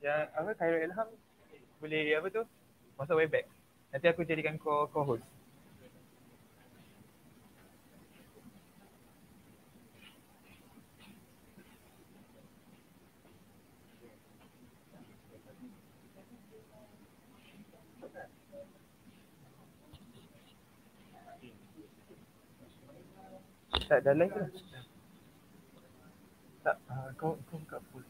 Ya, apa Khairul Ilham boleh apa tu? Masa way back. Nanti aku jadikan kau co-host. dan lain-lain. Tak, ah, kau kau tak pool.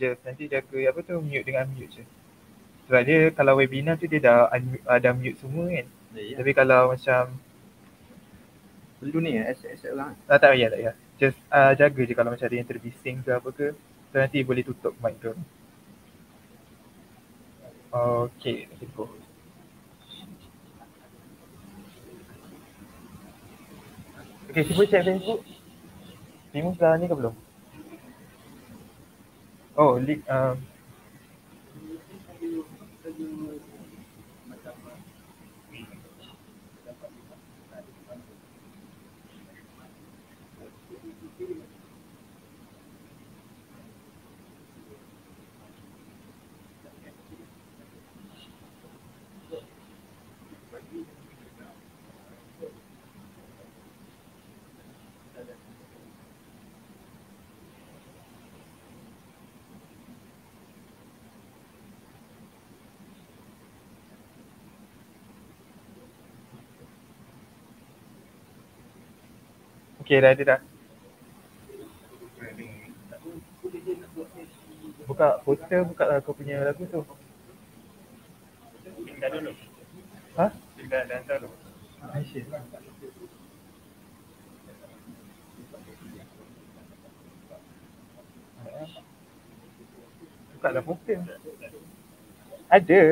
just nanti jaga apa tu mute dengan mute je. Sebab dia kalau webinar tu dia dah unmute, ada mute semua kan. Yeah, ya. Tapi kalau macam perlu ni ya SSL lah. Ah, tak payah tak payah. Just uh, jaga je kalau macam ada yang terbising ke apa ke. So nanti boleh tutup mic tu. Okay, cukup. Okay, cuba share Facebook. Bingung sekarang ni ke belum? oh, li- um, Okey dah ada dah. Buka poster buka lah kau punya lagu tu. Tinggal dulu. Ha? Tinggal dan tahu. tak ada lah poster. Ada.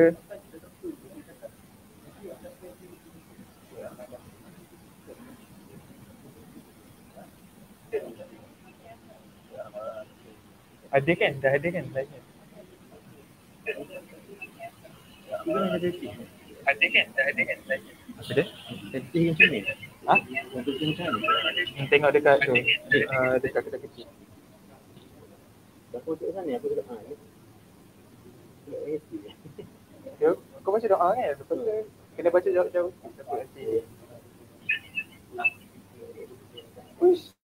Kan? Kan? Ada kan? Dah ada kan? Dah ada. Ada kan? Dah ada kan? Ada? Ada macam ni? Ha? Tengok dekat tu. Uh, dekat kedai kecil. Dah pun tu kan ni? Aku tak tahu. Kau baca doa kan? Kena baca jauh-jauh. Siapa nanti? Push.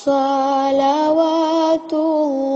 salawatullah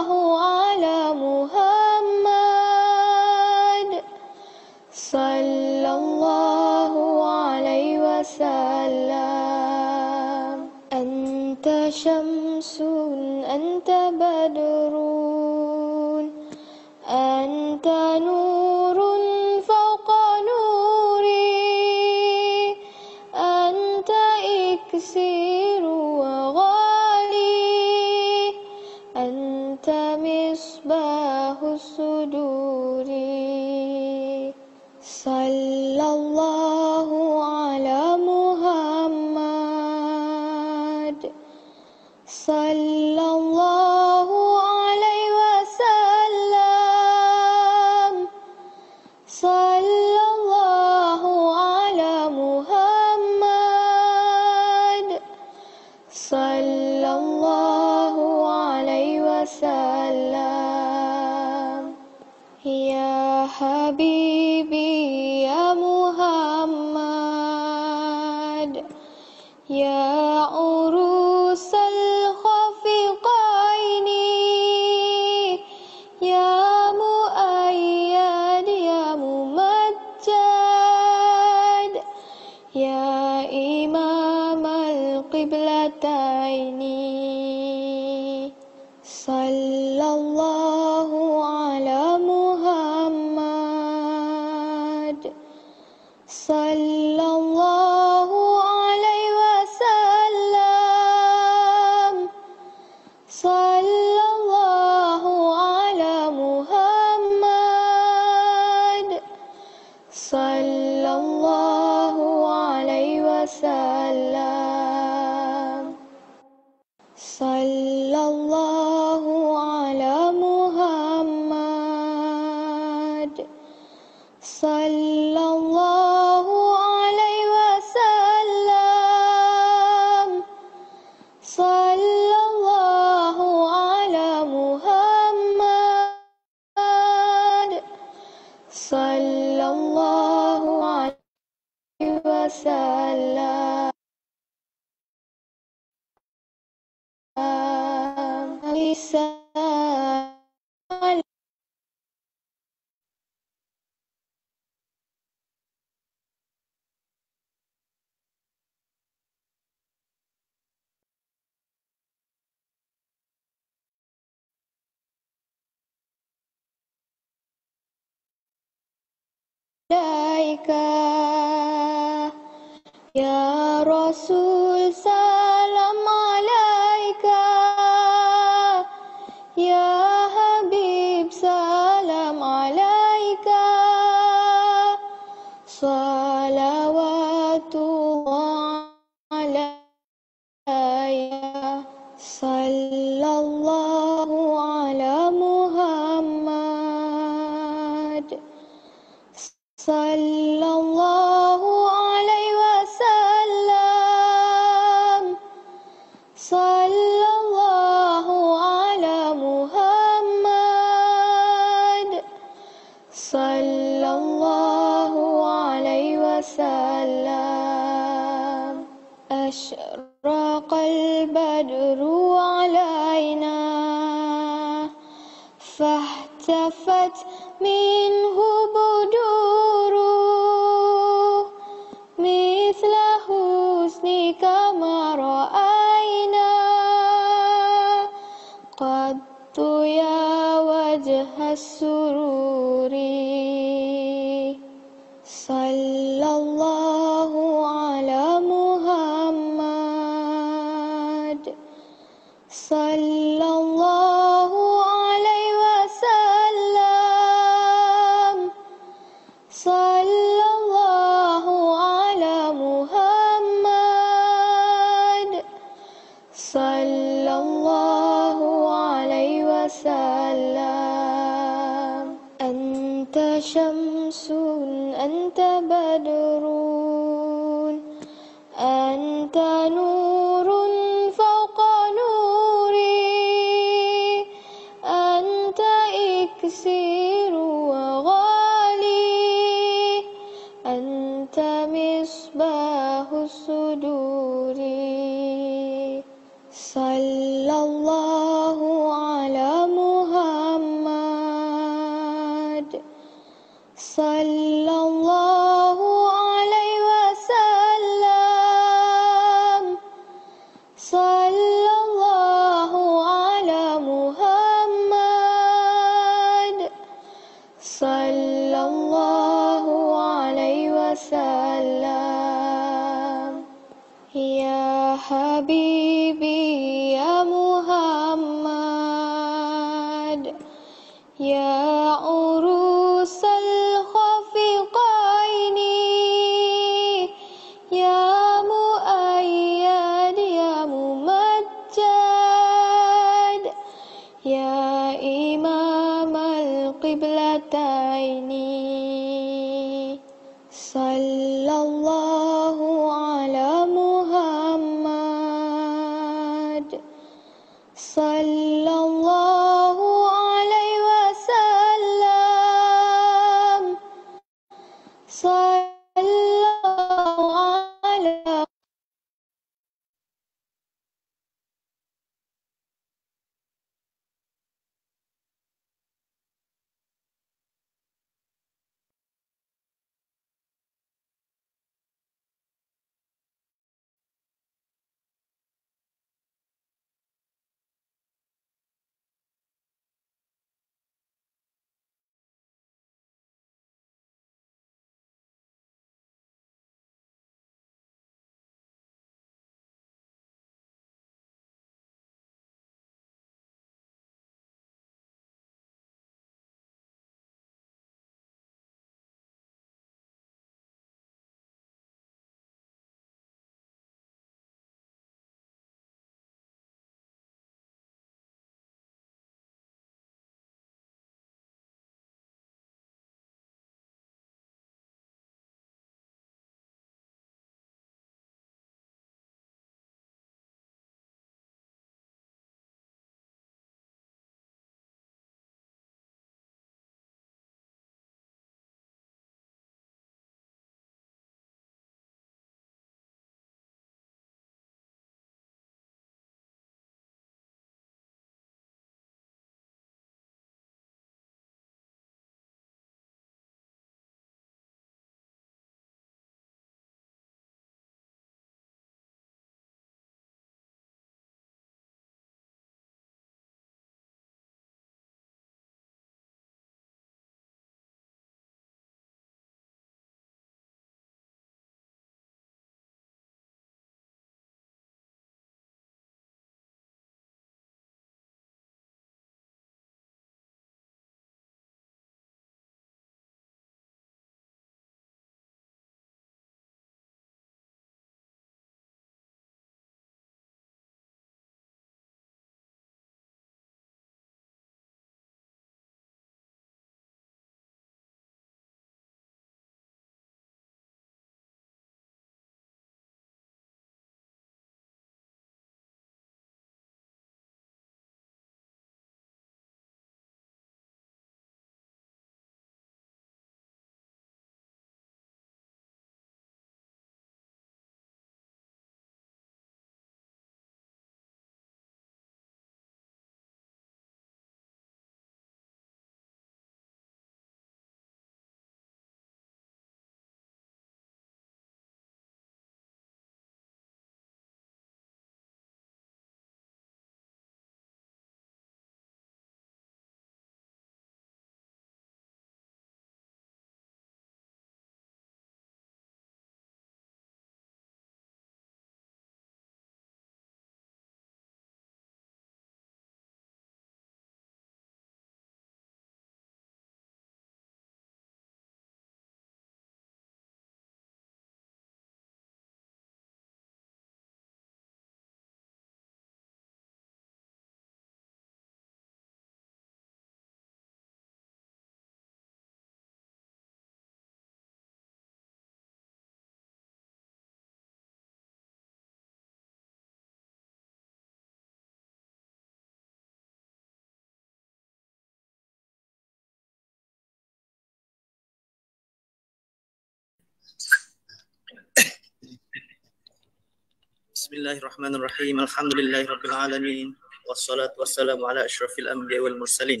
Bismillahirrahmanirrahim. Alhamdulillahirabbil alamin. Wassalatu wassalamu ala asyrafil anbiya wal mursalin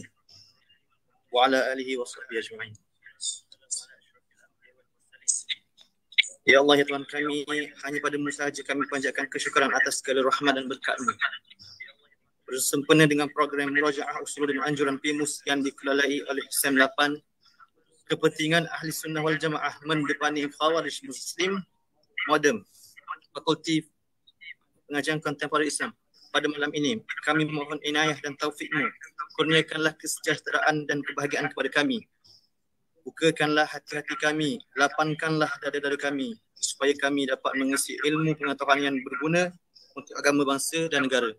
wa ala alihi wa ajma'in. Ya Allah ya Tuhan kami hanya pada mu saja kami panjatkan kesyukuran atas segala rahmat dan berkat-Mu. Bersempena dengan program Murajaah usul dan Anjuran PIMUS yang dikelalai oleh SEM 8 Kepentingan Ahli Sunnah wal Jamaah mendepani Khawarij Muslim modern, Fakulti pengajian kontemporer Islam pada malam ini. Kami mohon inayah dan taufikmu. Kurniakanlah kesejahteraan dan kebahagiaan kepada kami. Bukakanlah hati-hati kami, lapangkanlah dada-dada kami supaya kami dapat mengisi ilmu pengetahuan yang berguna untuk agama bangsa dan negara.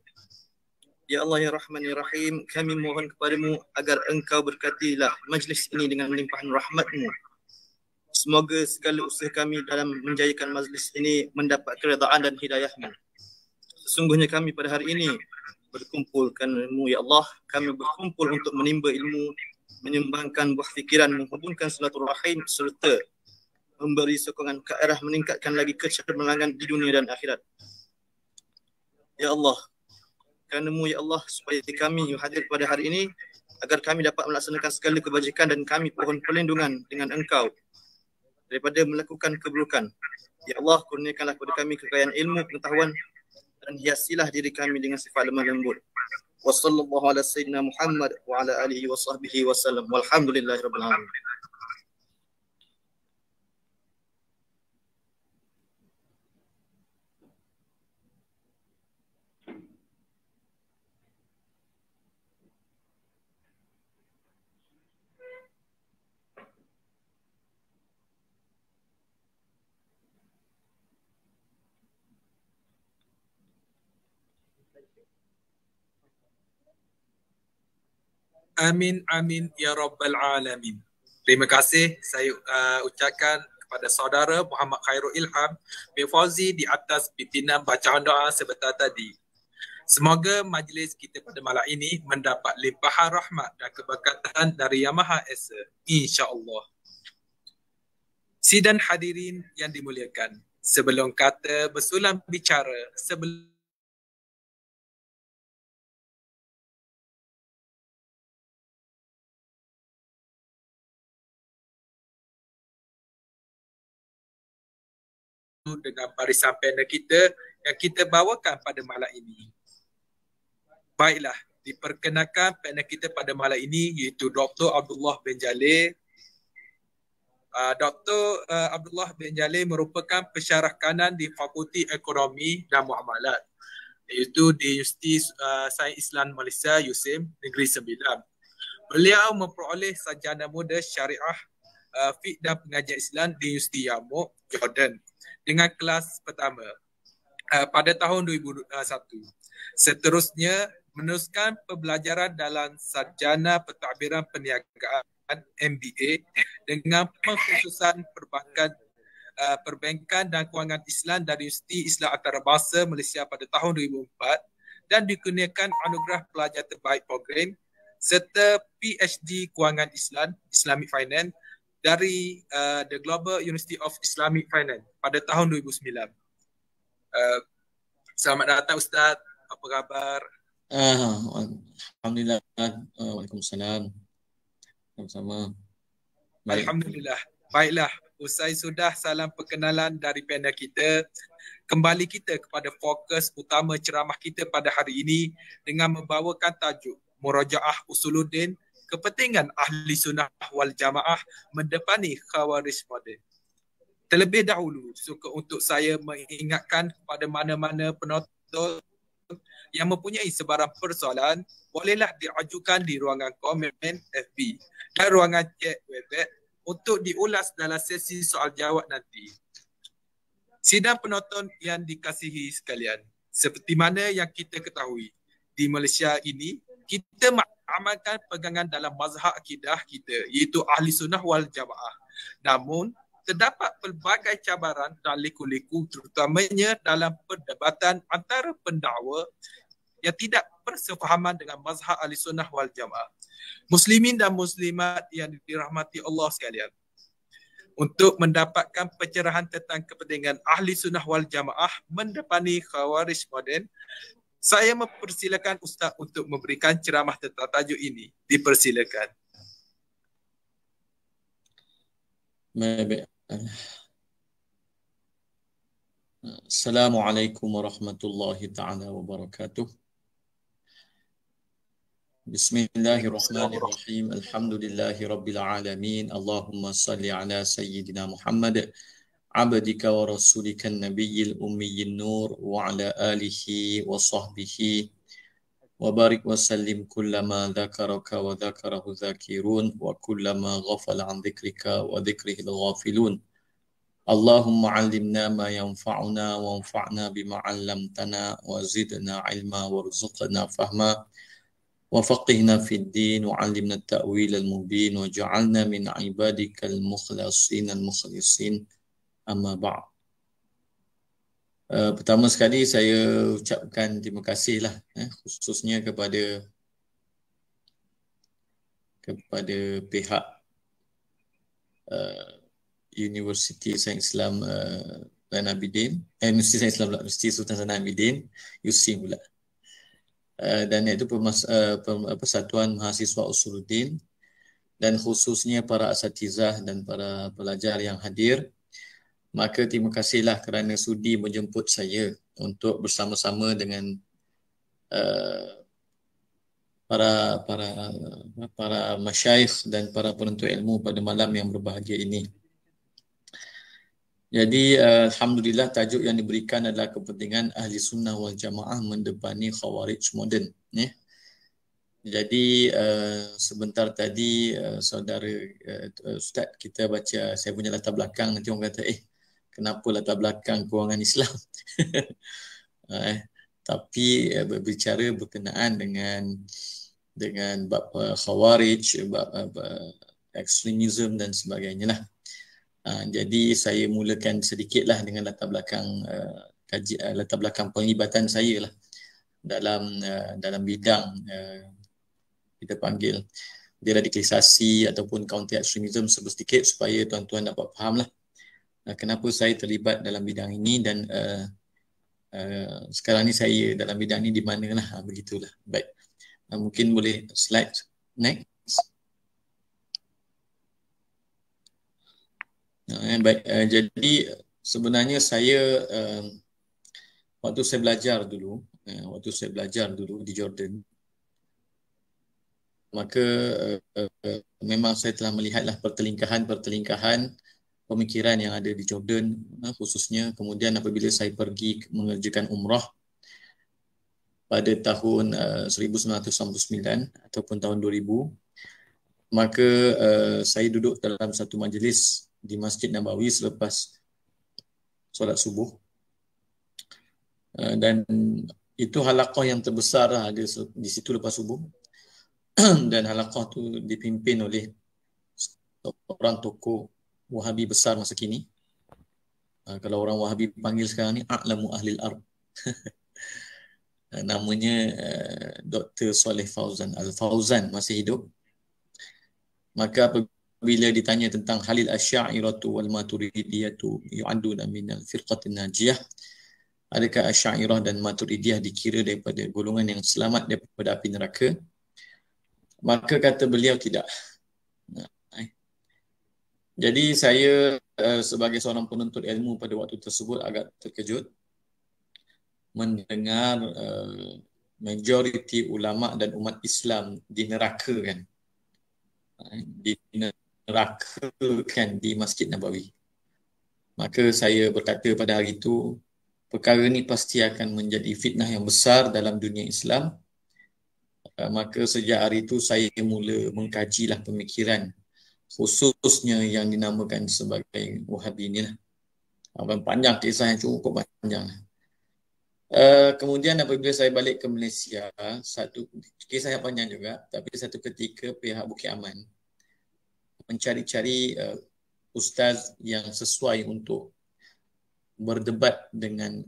Ya Allah, Ya Rahman, Ya Rahim, kami mohon kepadamu agar engkau berkatilah majlis ini dengan limpahan rahmatmu. Semoga segala usaha kami dalam menjayakan majlis ini mendapat keredaan dan hidayahmu sesungguhnya kami pada hari ini berkumpul ilmu ya Allah kami berkumpul untuk menimba ilmu menyumbangkan buah fikiran menghubungkan silaturahim serta memberi sokongan ke arah meningkatkan lagi kecemerlangan di dunia dan akhirat ya Allah kerana ya Allah supaya kami hadir pada hari ini agar kami dapat melaksanakan segala kebajikan dan kami pohon perlindungan dengan engkau daripada melakukan keburukan. Ya Allah, kurniakanlah kepada kami kekayaan ilmu, pengetahuan dan hiasilah diri kami dengan sifat lemah lembut. Wassallallahu ala sayyidina Muhammad wa ala alihi wa sahbihi wa sallam. Walhamdulillahi rabbil alamin. Amin, amin, ya Rabbal Alamin. Terima kasih saya uh, ucapkan kepada saudara Muhammad Khairul Ilham bin Fauzi di atas pimpinan bacaan doa sebentar tadi. Semoga majlis kita pada malam ini mendapat limpahan rahmat dan keberkatan dari Yang Maha Esa. InsyaAllah. Sidan hadirin yang dimuliakan. Sebelum kata bersulam bicara, sebelum dengan barisan panel kita yang kita bawakan pada malam ini. Baiklah, diperkenalkan panel kita pada malam ini iaitu Dr. Abdullah bin Jalil. Uh, ah, Dr. Uh, ah, Abdullah bin Jalil merupakan pensyarah kanan di Fakulti Ekonomi dan Muamalat iaitu di Universiti uh, Sains Islam Malaysia USIM Negeri Sembilan. Beliau memperoleh sarjana muda syariah uh, fiqh dan pengajian Islam di Universiti Yarmouk, Jordan dengan kelas pertama uh, pada tahun 2001. Seterusnya, meneruskan pembelajaran dalam Sarjana Pentadbiran Perniagaan MBA dengan pengkhususan perbankan uh, perbankan dan kewangan Islam dari Universiti Islam Antarabangsa Malaysia pada tahun 2004 dan dikurniakan anugerah pelajar terbaik program serta PhD kewangan Islam Islamic Finance dari uh, the Global University of Islamic Finance pada tahun 2009. Uh, selamat datang ustaz. Apa khabar? Ah, alhamdulillah. Uh, Waalaikumsalam. Sama-sama. Baik. Alhamdulillah. Baiklah, usai sudah salam perkenalan dari panel kita. Kembali kita kepada fokus utama ceramah kita pada hari ini dengan membawakan tajuk Murajaah Usuluddin kepentingan ahli sunnah wal jamaah mendepani khawarij moden. Terlebih dahulu, suka untuk saya mengingatkan kepada mana-mana penonton yang mempunyai sebarang persoalan, bolehlah diajukan di ruangan komen FB dan ruangan chat web untuk diulas dalam sesi soal jawab nanti. Sidang penonton yang dikasihi sekalian, seperti mana yang kita ketahui, di Malaysia ini kita mak- amalkan pegangan dalam mazhab akidah kita iaitu ahli sunnah wal jamaah. Namun terdapat pelbagai cabaran dan leku-leku terutamanya dalam perdebatan antara pendakwa yang tidak persefahaman dengan mazhab ahli sunnah wal jamaah. Muslimin dan muslimat yang dirahmati Allah sekalian. Untuk mendapatkan pencerahan tentang kepentingan ahli sunnah wal jamaah mendepani khawarij modern, saya mempersilakan Ustaz untuk memberikan ceramah tentang tajuk ini. Dipersilakan. Baik. Assalamualaikum warahmatullahi ta'ala wabarakatuh. Bismillahirrahmanirrahim. Alhamdulillahi rabbil alamin. Allahumma salli ala sayyidina Muhammad. Alhamdulillahirrahmanirrahim. عبدك ورسولك النبي الأمي النور وعلى آله وصحبه وبارك وسلم كلما ذكرك وذكره الذاكرون وكلما غفل عن ذكرك وذكره الغافلون اللهم علمنا ما ينفعنا وانفعنا بما علمتنا وزدنا علما وارزقنا فهما وفقهنا في الدين وعلمنا التأويل المبين وجعلنا من عبادك المخلصين المخلصين amma ba'd. Uh, pertama sekali saya ucapkan terima kasih lah eh, khususnya kepada kepada pihak uh, Universiti Sains Islam uh, Lain Abidin eh, Universiti Sains Islam pula, Universiti Sultan Sana Abidin USIM pula uh, dan iaitu Pemas, uh, Persatuan Mahasiswa Usuluddin dan khususnya para asatizah dan para pelajar yang hadir Maka terima kasihlah kerana sudi menjemput saya untuk bersama-sama dengan uh, para para para masyayikh dan para penuntut ilmu pada malam yang berbahagia ini. Jadi uh, alhamdulillah tajuk yang diberikan adalah kepentingan ahli sunnah wal jamaah mendepani khawarij moden ya. Eh? Jadi uh, sebentar tadi uh, saudara uh, ustaz kita baca saya punya latar belakang nanti orang kata eh kenapa latar belakang kewangan Islam. Ah, eh, tapi eh, berbicara berkenaan dengan dengan bab uh, khawarij, bab, eh, bab eh, ekstremisme dan sebagainya lah. Uh, jadi saya mulakan sedikitlah dengan latar belakang uh, kaji, uh, latar belakang penglibatan saya lah dalam uh, dalam bidang uh, kita panggil deradikalisasi ataupun counter extremism sebesar sedikit supaya tuan-tuan dapat faham lah. Eh, kenapa saya terlibat dalam bidang ini dan uh, uh, sekarang ni saya dalam bidang ini di mana lah uh, ha, begitulah baik uh, mungkin boleh slide next Uh, baik, uh, jadi sebenarnya saya uh, waktu saya belajar dulu, uh, waktu saya belajar dulu di Jordan, maka uh, uh, memang saya telah melihatlah pertelingkahan-pertelingkahan pemikiran yang ada di Jordan eh, khususnya kemudian apabila saya pergi mengerjakan umrah pada tahun eh, uh, 1999 ataupun tahun 2000 maka eh, saya duduk dalam satu majlis di Masjid Nabawi selepas solat subuh dan itu halakoh yang terbesar lah ada di situ lepas subuh dan halakoh tu dipimpin oleh seorang tokoh wahabi besar masa kini. Uh, kalau orang wahabi panggil sekarang ni a'lamu ahli al-ard. Ah, namanya uh, eh, Dr. Saleh Fauzan Al-Fauzan masih hidup. Maka apabila ditanya tentang Halil Asy'ariyah wal Maturidiyah tu yu'aduna min al-firqah najiyah Adakah Asy'ariyah dan Maturidiyah dikira daripada golongan yang selamat daripada api neraka? Maka kata beliau tidak. Jadi saya uh, sebagai seorang penuntut ilmu pada waktu tersebut agak terkejut mendengar uh, majoriti ulama dan umat Islam di neraka kan. Eh, di neraka kan di Masjid Nabawi. Maka saya berkata pada hari itu perkara ini pasti akan menjadi fitnah yang besar dalam dunia Islam. Maka sejak hari itu saya mula mengkaji lah pemikiran khususnya yang dinamakan sebagai Wahabi ini lah. Abang ah, Panjang kisah yang cukup panjang. Uh, kemudian apabila saya balik ke Malaysia, satu kisah yang panjang juga, tapi satu ketika pihak Bukit Aman mencari-cari uh, ustaz yang sesuai untuk berdebat dengan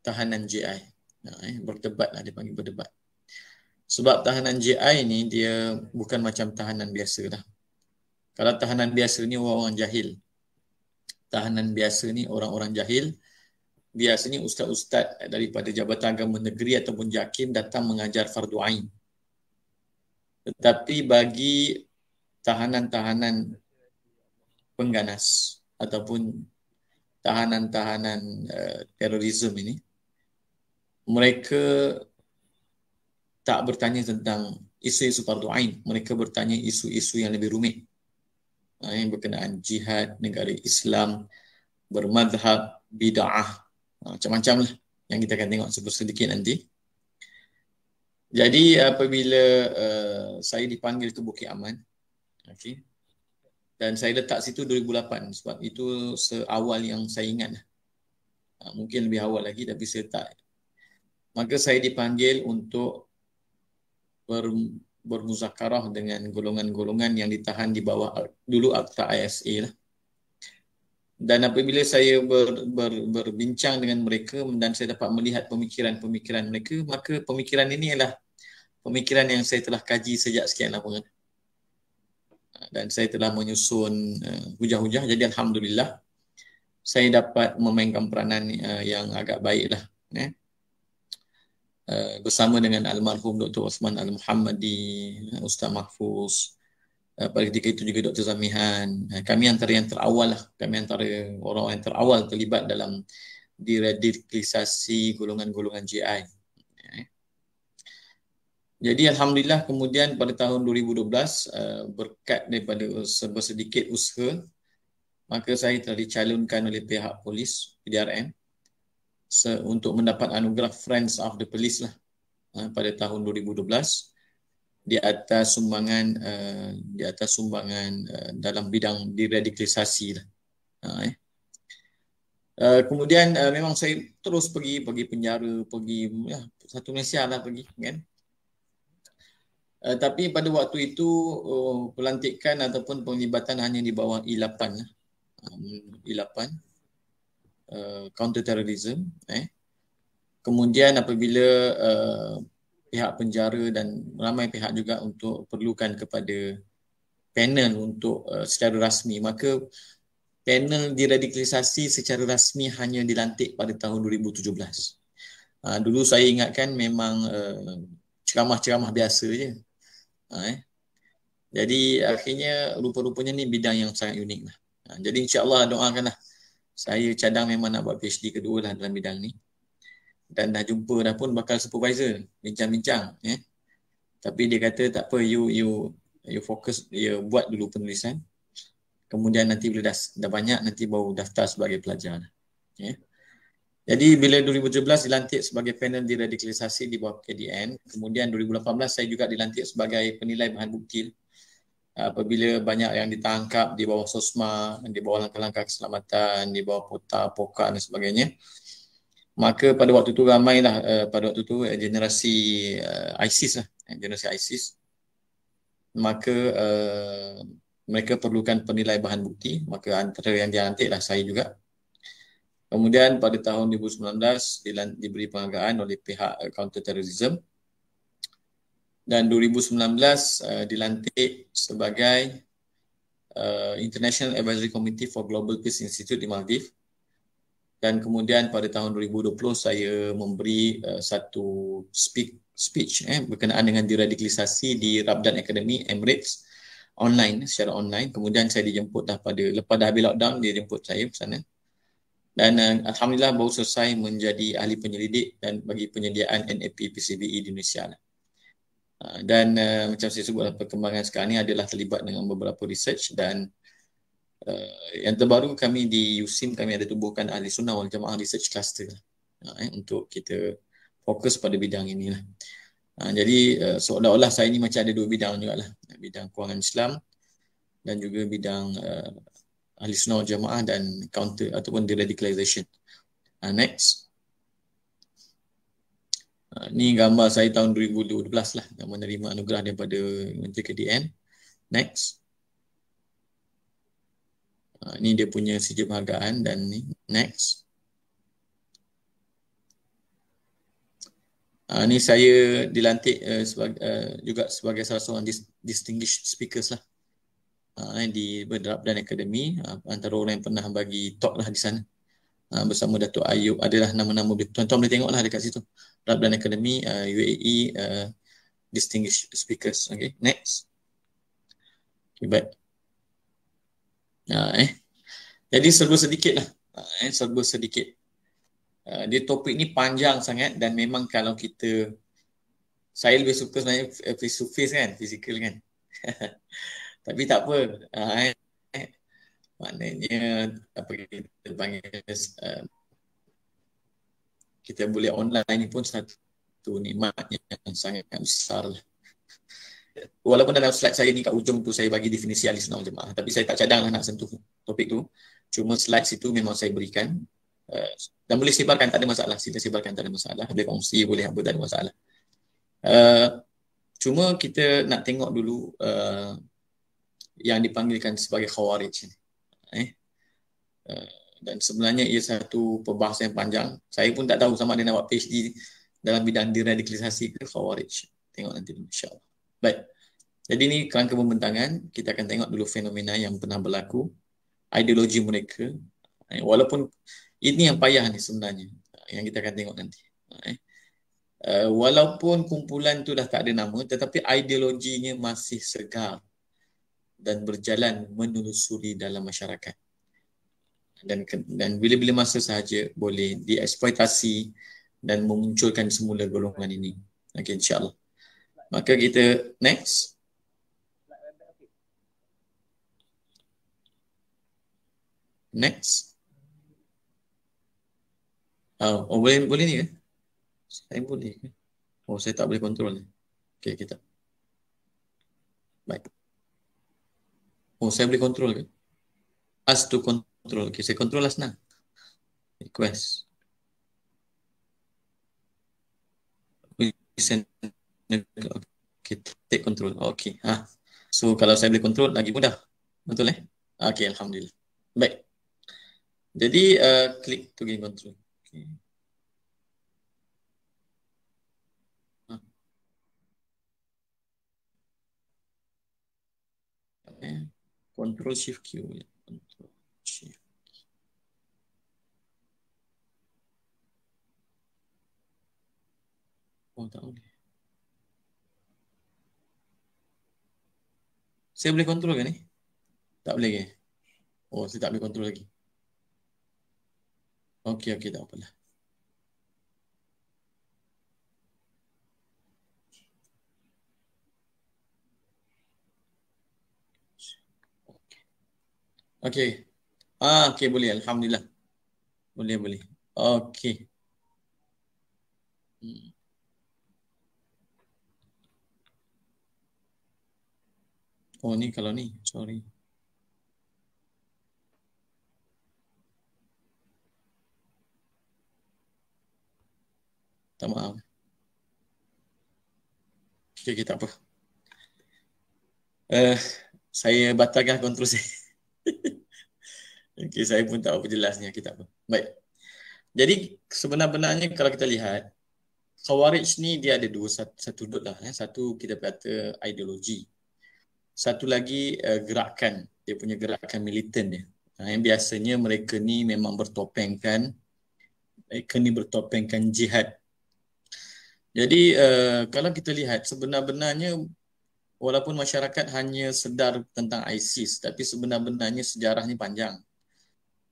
tahanan JI. Uh, eh, berdebat lah, dia panggil berdebat. Sebab tahanan JI ni dia bukan macam tahanan biasa dah. Kalau tahanan biasa ni orang-orang jahil. Tahanan biasa ni orang-orang jahil. Biasanya ustaz-ustaz daripada Jabatan Agama Negeri ataupun JAKIM datang mengajar fardu ain. Tetapi bagi tahanan-tahanan pengganas ataupun tahanan-tahanan uh, terorisme ini mereka tak bertanya tentang isu-isu fardu ain mereka bertanya isu-isu yang lebih rumit ini ah, berkenaan jihad, negara Islam, bermadhab, bid'ah, ah, macam-macam lah yang kita akan tengok sebentar sedikit nanti. Jadi apabila uh, saya dipanggil ke Bukit Aman, okay, dan saya letak situ 2008 sebab itu seawal yang saya ingat. Uh, mungkin lebih awal lagi tapi saya tak. Maka saya dipanggil untuk ber, bermuzakarah dengan golongan-golongan yang ditahan di bawah dulu akta ISA lah. Dan apabila saya ber, ber, berbincang dengan mereka dan saya dapat melihat pemikiran-pemikiran mereka, maka pemikiran ini ialah pemikiran yang saya telah kaji sejak sekian lama. Dan saya telah menyusun uh, hujah-hujah. Jadi Alhamdulillah, saya dapat memainkan peranan uh, yang agak baiklah. Eh? Eh, bersama dengan almarhum Dr. Osman Al-Muhammadi, eh, Ustaz Mahfuz, eh, pada ketika itu juga Dr. Zamihan. Kami antara yang terawal lah. Kami antara orang yang terawal terlibat dalam diradikalisasi golongan-golongan GI. Okay. Jadi Alhamdulillah kemudian pada tahun 2012 berkat daripada sebesedikit usaha maka saya telah dicalonkan oleh pihak polis PDRM untuk mendapat anugerah Friends of the Police lah uh, pada tahun 2012 di atas sumbangan uh, di atas sumbangan uh, dalam bidang diradikalisasi lah. Uh, eh. Uh, kemudian uh, memang saya terus pergi pergi penjara pergi ya, satu Malaysia lah pergi kan uh, tapi pada waktu itu uh, pelantikan ataupun penglibatan hanya di bawah E8 lah. Um, ah, E8 uh, counter terrorism eh kemudian apabila uh, pihak penjara dan ramai pihak juga untuk perlukan kepada panel untuk uh, secara rasmi maka panel diradikalisasi secara rasmi hanya dilantik pada tahun 2017 uh, ah, dulu saya ingatkan memang uh, ceramah-ceramah biasa je uh, eh jadi akhirnya rupa-rupanya ni bidang yang sangat unik lah. Ah, jadi insyaAllah doakanlah saya cadang memang nak buat PhD kedua lah dalam bidang ni dan dah jumpa dah pun bakal supervisor bincang-bincang eh. tapi dia kata tak apa you you you fokus you buat dulu penulisan kemudian nanti bila dah, dah banyak nanti baru daftar sebagai pelajar eh. jadi bila 2017 dilantik sebagai panel diradikalisasi di bawah KDN kemudian 2018 saya juga dilantik sebagai penilai bahan bukti apabila banyak yang ditangkap di bawah SOSMA, di bawah langkah-langkah keselamatan, di bawah POTA, POKA dan sebagainya. Maka pada waktu itu ramailah uh, pada waktu itu uh, eh, generasi uh, ISIS lah, generasi ISIS. Maka uh, mereka perlukan penilai bahan bukti, maka antara yang lah saya juga. Kemudian pada tahun 2019 diberi penghargaan oleh pihak counter terrorism dan 2019 uh, dilantik sebagai uh, International Advisory Committee for Global Peace Institute di Maldives dan kemudian pada tahun 2020 saya memberi uh, satu speak speech eh berkenaan dengan diradikalisasi di Rabdan Academy Emirates online secara online kemudian saya dijemput dah pada lepas dah habis lockdown dia jemput saya ke sana dan uh, alhamdulillah baru selesai menjadi ahli penyelidik dan bagi penyediaan NAP PCBE di Indonesia lah. Ah, dan uh, macam saya sebutlah perkembangan sekarang ni adalah terlibat dengan beberapa research dan uh, yang terbaru kami di USIM kami ada tubuhkan ahli sunnah wal jamaah research cluster uh, eh, untuk kita fokus pada bidang inilah. Uh, ah, jadi uh, seolah-olah saya ni macam ada dua bidang juga lah. Bidang kewangan Islam dan juga bidang uh, ahli sunnah wal jamaah dan counter ataupun deradicalization. Uh, next. Ha, ni gambar saya tahun 2012 lah yang menerima anugerah daripada Menteri KDN. Next. ini ha, dia punya sijil penghargaan dan ni next. Ini ha, saya dilantik eh, eh, juga sebagai salah seorang distinguished speakers lah. Eh, di Berderap dan Akademi antara orang yang pernah bagi talk lah di sana. Ha, bersama Datuk Ayub adalah nama-nama tuan-tuan boleh tengoklah dekat situ Rabdan Academy uh, UAE uh, distinguished speakers okey next okay, baik uh, eh jadi serba sedikitlah uh, ha, eh serba sedikit uh, dia topik ni panjang sangat dan memang kalau kita saya lebih suka sebenarnya face to face kan fizikal kan tapi tak apa uh, eh maknanya apa kita panggil uh, kita boleh online ni pun satu nikmat yang sangat besar lah. walaupun dalam slide saya ni kat ujung tu saya bagi definisi ahli sunnah jemaah tapi saya tak cadang lah nak sentuh topik tu cuma slide situ memang saya berikan uh, dan boleh sebarkan tak ada masalah sila sebarkan tak ada masalah boleh kongsi boleh apa tak ada masalah uh, cuma kita nak tengok dulu uh, yang dipanggilkan sebagai khawarij ni Eh? Uh, dan sebenarnya ia satu perbahasan yang panjang. Saya pun tak tahu sama ada nak buat PhD dalam bidang diradikalisasi ke Khawarij. Tengok nanti Allah. Baik. Jadi ni kerangka pembentangan. Kita akan tengok dulu fenomena yang pernah berlaku. Ideologi mereka. Eh, walaupun ini yang payah ni sebenarnya. Yang kita akan tengok nanti. Eh, uh, walaupun kumpulan tu dah tak ada nama tetapi ideologinya masih segar dan berjalan menelusuri dalam masyarakat dan dan bila-bila masa sahaja boleh dieksploitasi dan memunculkan semula golongan ini okay, insyaAllah maka kita next next oh, oh boleh, boleh ni ke? saya boleh ke? oh saya tak boleh kontrol ni okay, kita baik kung oh, saya every control, as to control, kasi control as na. Request. We send okay, take control. Okay. Ha. So, kalau saya boleh control, lagi mudah. Betul eh? Okay, Alhamdulillah. Baik. Jadi, uh, click to gain control. Okay. Ha. Yeah. Ctrl Shift Q. Ctrl Shift. Oh tak boleh. Saya boleh kontrol ke ni? Tak boleh ke? Oh, saya tak boleh kontrol lagi. Okey, okey, tak apalah. Okey. Ah, okey boleh. Alhamdulillah. Boleh, boleh. Okey. Hmm. Oh, ni kalau ni. Sorry. Tak maaf. Okey, okay, tak apa. Uh, saya batalkan kontrol saya. okay, saya pun tak apa jelasnya kita apa. Baik. Jadi sebenarnya kalau kita lihat Khawarij ni dia ada dua satu, satu dot lah. Eh. Satu kita kata ideologi. Satu lagi uh, gerakan. Dia punya gerakan militan dia. Nah, ha, yang biasanya mereka ni memang bertopengkan eh, mereka ni bertopengkan jihad. Jadi uh, kalau kita lihat sebenar-benarnya walaupun masyarakat hanya sedar tentang ISIS tapi sebenarnya sejarah ni panjang.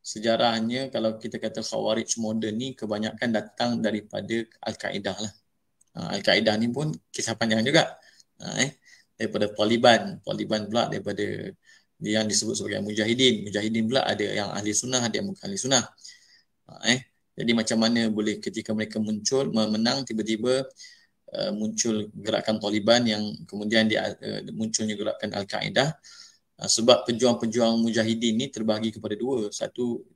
Sejarahnya kalau kita kata Khawarij moden ni kebanyakan datang daripada Al-Qaeda lah. Ha, Al-Qaeda ni pun kisah panjang juga. Ha, eh daripada Taliban, Taliban pula daripada yang disebut sebagai Mujahidin. Mujahidin pula ada yang ahli sunnah, ada yang bukan ahli sunnah. Ha, eh jadi macam mana boleh ketika mereka muncul, memenang, tiba-tiba Uh, muncul gerakan Taliban yang kemudian dia uh, munculnya gerakan Al-Qaeda uh, sebab pejuang-pejuang Mujahidin ini terbagi kepada dua satu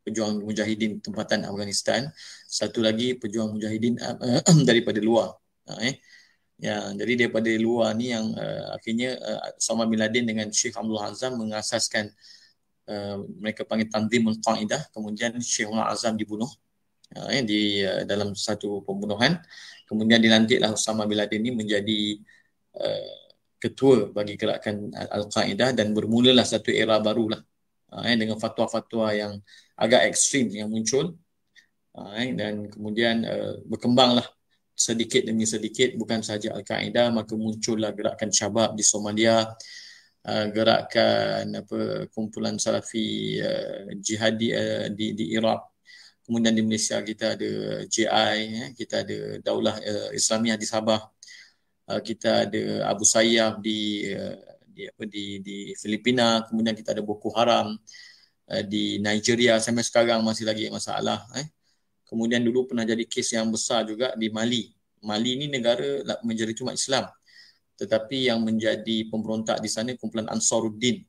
pejuang Mujahidin tempatan Afghanistan satu lagi pejuang Mujahidin uh, daripada luar uh, eh. ya, jadi daripada luar ni yang uh, akhirnya uh, Osama Bin Laden dengan Sheikh Abdul Azam mengasaskan uh, mereka panggil Tanzimul Qaeda kemudian Sheikh Abdul Azam dibunuh uh, eh, di uh, dalam satu pembunuhan kemudian dilantiklah Osama bin Laden ini menjadi uh, ketua bagi gerakan Al-Qaeda dan bermulalah satu era barulah uh, dengan fatwa-fatwa yang agak ekstrim yang muncul uh, dan kemudian uh, berkembanglah sedikit demi sedikit bukan sahaja Al-Qaeda maka muncullah gerakan Syabab di Somalia ah, gerakan apa kumpulan salafi uh, jihadi uh, di di Iraq kemudian di Malaysia kita ada JI eh, kita ada Daulah eh, Islamiah di Sabah eh, kita ada Abu Sayyaf di di apa di di Filipina kemudian kita ada Boko Haram di Nigeria sampai sekarang masih lagi masalah eh kemudian dulu pernah jadi kes yang besar juga di Mali Mali ni negara menjadi cuma Islam tetapi yang menjadi pemberontak di sana kumpulan Ansaruddin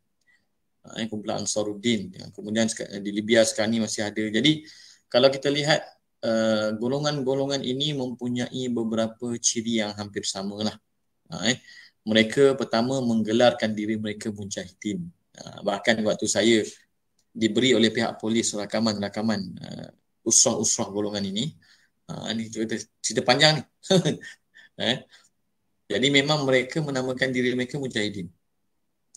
uh, kumpulan Ansaruddin kemudian di Libya sekarang ni masih ada jadi kalau kita lihat uh, golongan-golongan ini mempunyai beberapa ciri yang hampir sama lah. Ha, ah, eh. Mereka pertama menggelarkan diri mereka mujahidin. Ha, bahkan waktu saya diberi oleh pihak polis rakaman-rakaman uh, usrah-usrah golongan ini. Ha, ini cerita, cerita panjang ni. eh. Jadi memang mereka menamakan diri mereka mujahidin.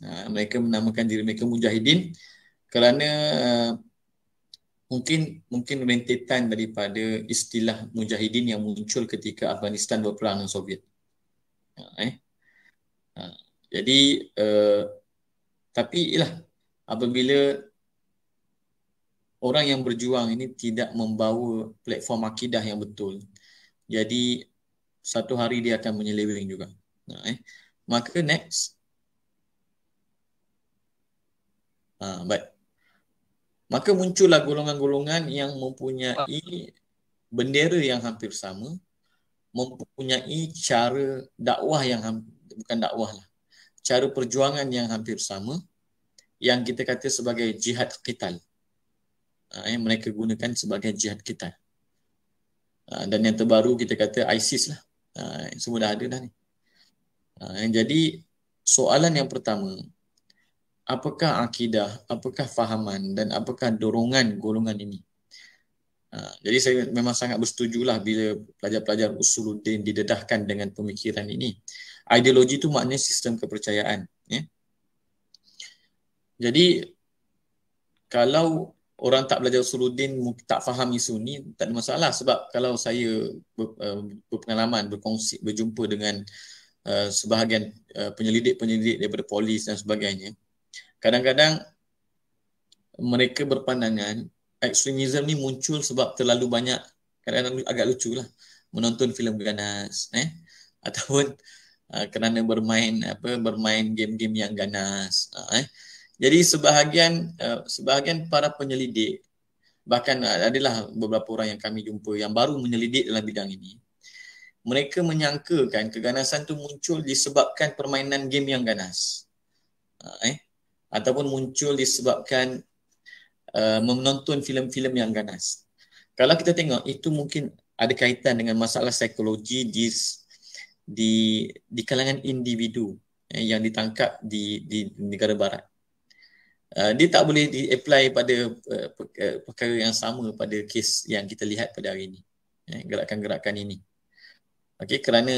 Ha, mereka menamakan diri mereka mujahidin kerana uh, mungkin mungkin rentetan daripada istilah mujahidin yang muncul ketika Afghanistan berperang dengan Soviet. Ha, eh. Ha, jadi uh, tapi ialah apabila orang yang berjuang ini tidak membawa platform akidah yang betul. Jadi satu hari dia akan menyeleweng juga. Ha, eh. Maka next Uh, but maka muncullah golongan-golongan yang mempunyai bendera yang hampir sama mempunyai cara dakwah yang bukan dakwah lah cara perjuangan yang hampir sama yang kita kata sebagai jihad qital yang ha, eh, mereka gunakan sebagai jihad qital ha, dan yang terbaru kita kata ISIS lah ha, semua dah ada dah ni jadi soalan yang pertama apakah akidah, apakah fahaman dan apakah dorongan golongan ini. Uh, jadi saya memang sangat bersetujulah bila pelajar-pelajar usuluddin didedahkan dengan pemikiran ini. Ideologi itu maknanya sistem kepercayaan. Ya? Jadi kalau orang tak belajar usuluddin, tak faham isu ini, tak ada masalah. Sebab kalau saya ber, eh, berpengalaman, berkongsi, berjumpa dengan uh, sebahagian uh, penyelidik-penyelidik daripada polis dan sebagainya, kadang-kadang mereka berpandangan ekstremisme ni muncul sebab terlalu banyak kadang-kadang agak lucu lah menonton filem ganas eh ataupun uh, kerana bermain apa bermain game-game yang ganas uh, eh jadi sebahagian uh, sebahagian para penyelidik bahkan uh, adalah beberapa orang yang kami jumpa yang baru menyelidik dalam bidang ini mereka menyangkakan keganasan tu muncul disebabkan permainan game yang ganas uh, eh ataupun muncul disebabkan uh, menonton filem-filem yang ganas. Kalau kita tengok itu mungkin ada kaitan dengan masalah psikologi di di di kalangan individu eh, yang ditangkap di di negara barat. Uh, dia tak boleh di apply pada uh, uh perkara yang sama pada kes yang kita lihat pada hari ini. Eh, gerakan-gerakan ini. Okey kerana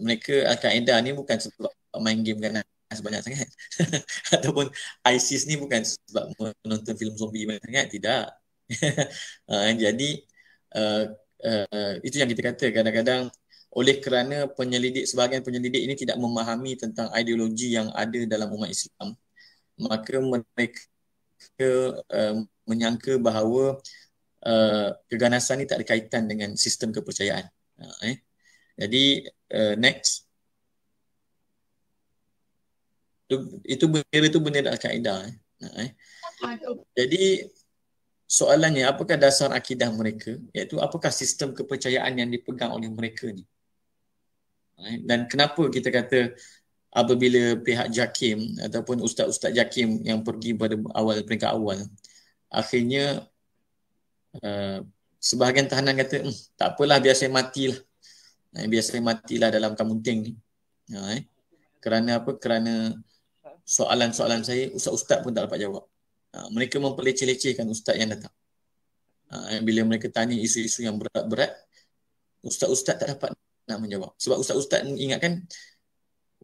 mereka al-Qaeda ni bukan sebab main game ganas banyak sangat ataupun ISIS ni bukan sebab menonton filem zombie banyak sangat tidak uh, jadi uh, uh, itu yang kita kata kadang-kadang oleh kerana penyelidik sebahagian penyelidik ini tidak memahami tentang ideologi yang ada dalam umat Islam maka mereka uh, menyangka bahawa uh, keganasan ini tak ada kaitan dengan sistem kepercayaan uh, eh. jadi uh, next itu, itu bendera tu bendera Al-Qaeda. Eh. Nah, eh. Jadi soalannya apakah dasar akidah mereka? Iaitu apakah sistem kepercayaan yang dipegang oleh mereka ni? Eh. Dan kenapa kita kata apabila pihak JAKIM ataupun ustaz-ustaz JAKIM yang pergi pada awal peringkat awal akhirnya uh, sebahagian tahanan kata mmm, tak apalah biasa matilah. Eh, biasa matilah dalam kamunting ni. Ha, eh. Kerana apa? Kerana soalan-soalan saya, ustaz-ustaz pun tak dapat jawab. Ha, mereka memperleceh-lecehkan ustaz yang datang. Ha, bila mereka tanya isu-isu yang berat-berat, ustaz-ustaz tak dapat nak menjawab. Sebab ustaz-ustaz ingatkan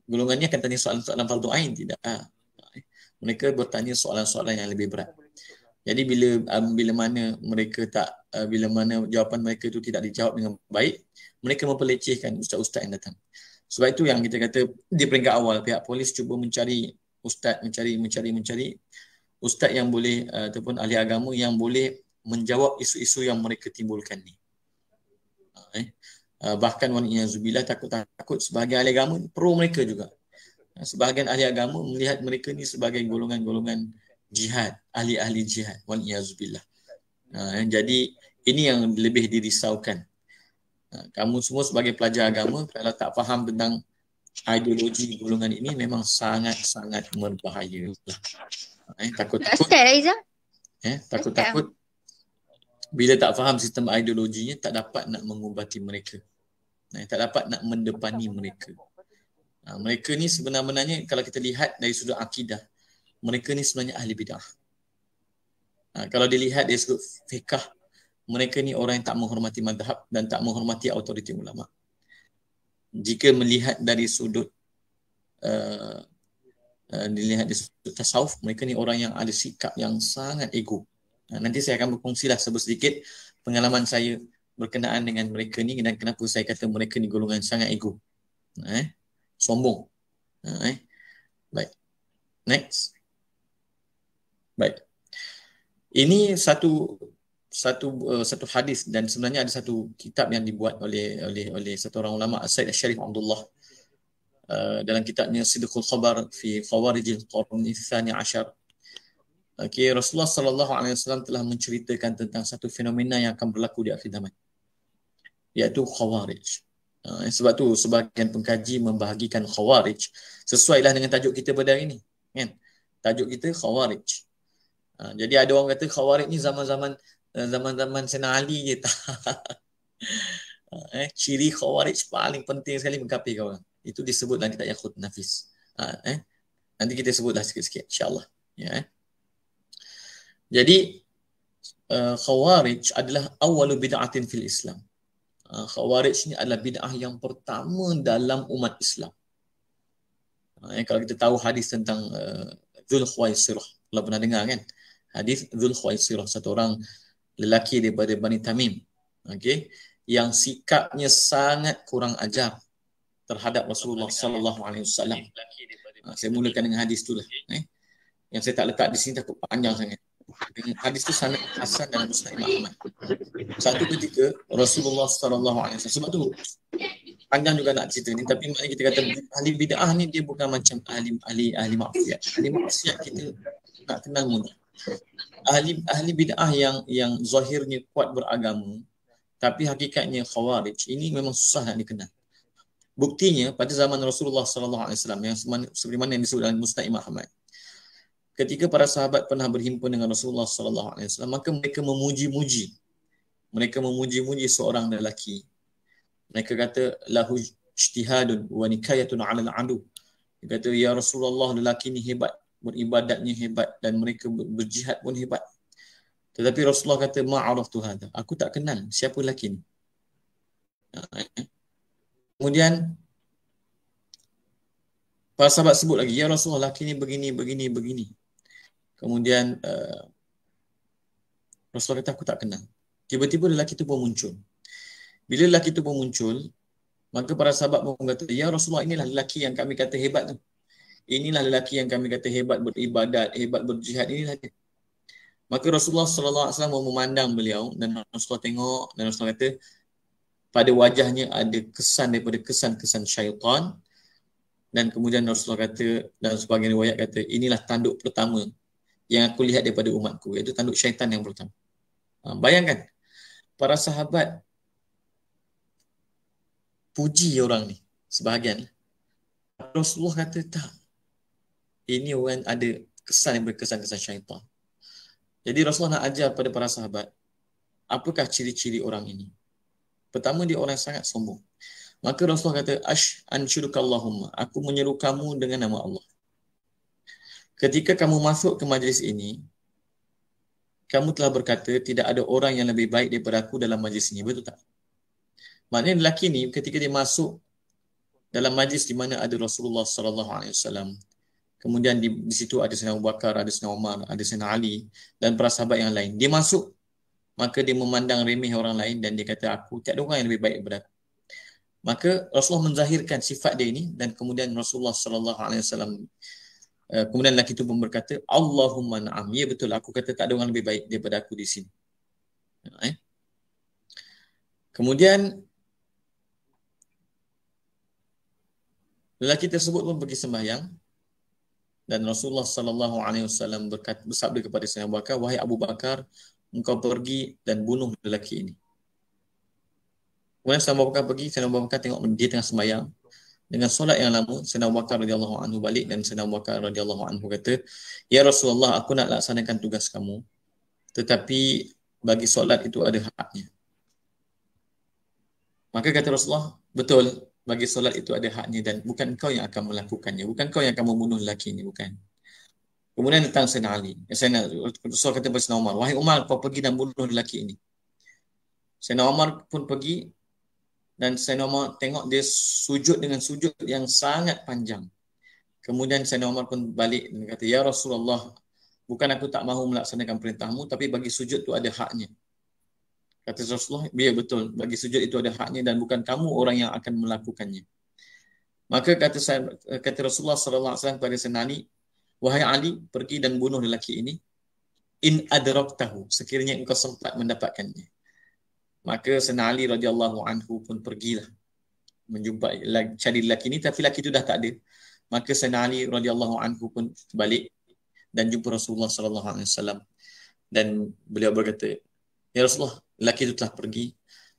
golongan ni akan tanya soalan-soalan fardu ain tidak. Ha. Mereka bertanya soalan-soalan yang lebih berat. Jadi bila um, bila mana mereka tak uh, bila mana jawapan mereka itu tidak dijawab dengan baik, mereka memperlecehkan ustaz-ustaz yang datang. Sebab itu yang kita kata di peringkat awal pihak polis cuba mencari ustaz mencari mencari mencari ustaz yang boleh eh, ataupun ahli agama yang boleh menjawab isu-isu yang mereka timbulkan ni. Eh, eh, bahkan Wan yang Zubila takut-takut sebahagian ahli agama pro mereka juga. Sebahagian ahli agama melihat mereka ni sebagai golongan-golongan jihad, ahli-ahli jihad, Wan zubillah. Zubila. jadi ini yang lebih dirisaukan. kamu semua sebagai pelajar agama kalau tak faham tentang ideologi golongan ini memang sangat-sangat berbahaya. Eh, takut-takut. Eh, takut-takut. Bila tak faham sistem ideologinya, tak dapat nak mengubati mereka. Eh, tak dapat nak mendepani mereka. Ha, mereka ni sebenarnya kalau kita lihat dari sudut akidah, mereka ni sebenarnya ahli bidah. Ha, kalau dilihat dari sudut fiqah, mereka ni orang yang tak menghormati mazhab dan tak menghormati autoriti ulama' jika melihat dari sudut uh, uh, dilihat dari sudut tasawuf mereka ni orang yang ada sikap yang sangat ego nah, nanti saya akan berkongsilah sedikit pengalaman saya berkenaan dengan mereka ni dan kenapa saya kata mereka ni golongan sangat ego eh sombong eh baik next baik ini satu satu uh, satu hadis dan sebenarnya ada satu kitab yang dibuat oleh oleh oleh satu orang ulama Said Syarif Abdullah uh, dalam kitabnya Sidqul Khabar fi Khawarijil Qarni Tsani Ashar. Okay, Rasulullah sallallahu alaihi wasallam telah menceritakan tentang satu fenomena yang akan berlaku di akhir zaman. Iaitu Khawarij. Uh, sebab tu sebahagian pengkaji membahagikan Khawarij lah dengan tajuk kita pada hari ini. Kan? Tajuk kita Khawarij. jadi ada orang kata Khawarij ni zaman-zaman Eh, zaman-zaman Senang Ali je tak. eh, ciri khawarij paling penting sekali mengkapir kawan. Itu disebut dalam kitab Yakut Nafis. Ha, eh. Nanti kita sebutlah sikit-sikit insyaAllah. Ya, eh. Jadi uh, khawarij adalah awalu bid'atin fil Islam. Uh, khawarij ni adalah bid'ah yang pertama dalam umat Islam. Uh, eh, kalau kita tahu hadis tentang uh, eh, Zul Khwaisirah. Kalau pernah dengar kan? Hadis Zul Khwaisirah. Satu orang lelaki daripada Bani Tamim okey yang sikapnya sangat kurang ajar terhadap Rasulullah sallallahu alaihi wasallam ha, saya mulakan dengan hadis itulah eh yang saya tak letak di sini takut panjang sangat hadis tu sangat hasan dan Musnad Ahmad satu ketika Rasulullah sallallahu alaihi wasallam sebab tu panjang juga nak cerita ni tapi maknanya kita kata ahli bidah ni dia bukan macam ahli ahli ahli maksiat ahli maksiat kita tak kenal mudah ahli ahli bidah yang yang zahirnya kuat beragama tapi hakikatnya khawarij ini memang susah nak dikenal. Buktinya pada zaman Rasulullah sallallahu alaihi wasallam yang sebagaimana yang disebut dalam Musnad Imam Ahmad. Ketika para sahabat pernah berhimpun dengan Rasulullah sallallahu alaihi wasallam maka mereka memuji-muji. Mereka memuji-muji seorang lelaki. Mereka kata lahu ijtihadun wa nikayatun 'ala al-'adu. Dia kata ya Rasulullah lelaki ni hebat beribadatnya hebat dan mereka berjihad pun hebat. Tetapi Rasulullah kata ma'araf tu hadha. Aku tak kenal siapa lelaki ni. Kemudian para sahabat sebut lagi, ya Rasulullah lelaki ni begini, begini, begini. Kemudian uh, Rasulullah kata aku tak kenal. Tiba-tiba lelaki tu pun muncul. Bila lelaki tu pun muncul, maka para sahabat pun kata, ya Rasulullah inilah lelaki yang kami kata hebat tu inilah lelaki yang kami kata hebat beribadat, hebat berjihad ini dia. Maka Rasulullah sallallahu alaihi wasallam memandang beliau dan Rasulullah tengok dan Rasulullah kata pada wajahnya ada kesan daripada kesan-kesan syaitan dan kemudian Rasulullah kata dan sebagian riwayat kata inilah tanduk pertama yang aku lihat daripada umatku iaitu tanduk syaitan yang pertama. Ha, bayangkan para sahabat puji orang ni sebahagian Rasulullah kata tak ini orang ada kesan yang berkesan-kesan syaitan. Jadi Rasulullah nak ajar pada para sahabat, apakah ciri-ciri orang ini? Pertama, dia orang yang sangat sombong. Maka Rasulullah kata, Ash Allahumma, aku menyeru kamu dengan nama Allah. Ketika kamu masuk ke majlis ini, kamu telah berkata, tidak ada orang yang lebih baik daripada aku dalam majlis ini. Betul tak? Maknanya lelaki ni ketika dia masuk dalam majlis di mana ada Rasulullah sallallahu alaihi wasallam, kemudian di, di situ ada Sayyidina Abu Bakar, ada Sayyidina Umar, ada Sayyidina Ali dan para sahabat yang lain. Dia masuk maka dia memandang remeh orang lain dan dia kata aku tiada orang yang lebih baik daripada aku. Maka Rasulullah menzahirkan sifat dia ini dan kemudian Rasulullah sallallahu alaihi wasallam eh, kemudian lelaki itu pun berkata Allahumma na'am. Ya betul aku kata tak ada orang lebih baik daripada aku di sini. Eh? Kemudian lelaki tersebut pun pergi sembahyang dan Rasulullah sallallahu alaihi wasallam berkata bersabda kepada Sayyidina Abu Bakar wahai Abu Bakar engkau pergi dan bunuh lelaki ini Kemudian Sayyidina Abu Bakar pergi Sayyidina Abu Bakar tengok dia tengah sembahyang dengan solat yang lama Sayyidina Abu Bakar radhiyallahu anhu balik dan Sayyidina Abu Bakar radhiyallahu anhu kata ya Rasulullah aku nak laksanakan tugas kamu tetapi bagi solat itu ada haknya Maka kata Rasulullah, betul, bagi solat itu ada haknya dan bukan kau yang akan melakukannya. Bukan kau yang akan membunuh lelaki ini, bukan. Kemudian datang Sayyidina Ali. Sayyidina Rasul kata kepada Sayyidina Umar, Wahai Umar, kau pergi dan bunuh lelaki ini. Sayyidina Umar pun pergi dan Sayyidina Umar tengok dia sujud dengan sujud yang sangat panjang. Kemudian Sayyidina Umar pun balik dan kata, Ya Rasulullah, bukan aku tak mahu melaksanakan perintahmu tapi bagi sujud tu ada haknya. Kata Rasulullah, ya betul. Bagi sujud itu ada haknya dan bukan kamu orang yang akan melakukannya. Maka kata, kata Rasulullah Sallallahu Alaihi Wasallam kepada Senani, Wahai Ali, pergi dan bunuh lelaki ini. In adrak tahu, sekiranya engkau sempat mendapatkannya. Maka Senali radhiyallahu anhu pun pergilah menjumpai cari lelaki ini tapi lelaki itu dah tak ada. Maka Senali radhiyallahu anhu pun balik dan jumpa Rasulullah sallallahu alaihi wasallam dan beliau berkata, "Ya Rasulullah, Laki itu telah pergi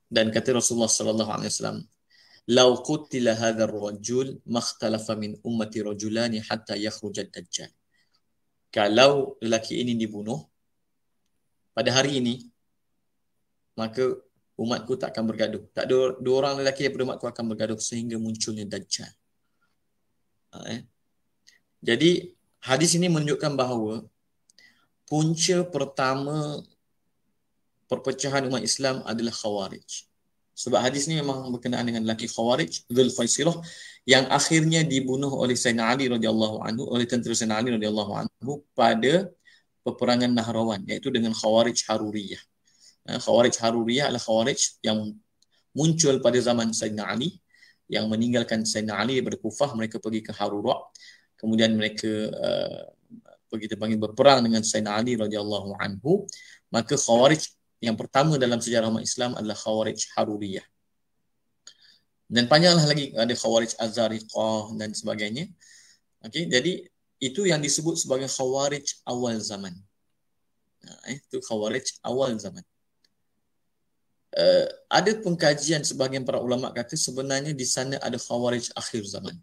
dan kata Rasulullah sallallahu alaihi wasallam lau qutila hadha ar-rajul makhtalafa min ummati rajulani hatta yakhruj ad-dajjal kalau lelaki ini dibunuh pada hari ini maka umatku tak akan bergaduh tak ada dua orang lelaki daripada umatku akan bergaduh sehingga munculnya dajjal ha, eh? jadi hadis ini menunjukkan bahawa punca pertama perpecahan umat Islam adalah khawarij. Sebab hadis ni memang berkenaan dengan lelaki khawarij, Zul Faisirah yang akhirnya dibunuh oleh Sayyidina Ali R.A. oleh tentera Sayyidina Ali R.A. pada peperangan Nahrawan iaitu dengan khawarij Haruriyah. Eh, khawarij Haruriyah adalah khawarij yang muncul pada zaman Sayyidina Ali yang meninggalkan Sayyidina Ali daripada Kufah mereka pergi ke Harurah kemudian mereka uh, pergi terpanggil berperang dengan Sayyidina Ali R.A. maka khawarij yang pertama dalam sejarah umat Islam adalah Khawarij Haruriyah. Dan panjanglah lagi ada Khawarij Azariqah dan sebagainya. Okey, jadi itu yang disebut sebagai Khawarij awal zaman. Eh, itu Khawarij awal zaman. Uh, ada pengkajian sebahagian para ulama kata sebenarnya di sana ada Khawarij akhir zaman.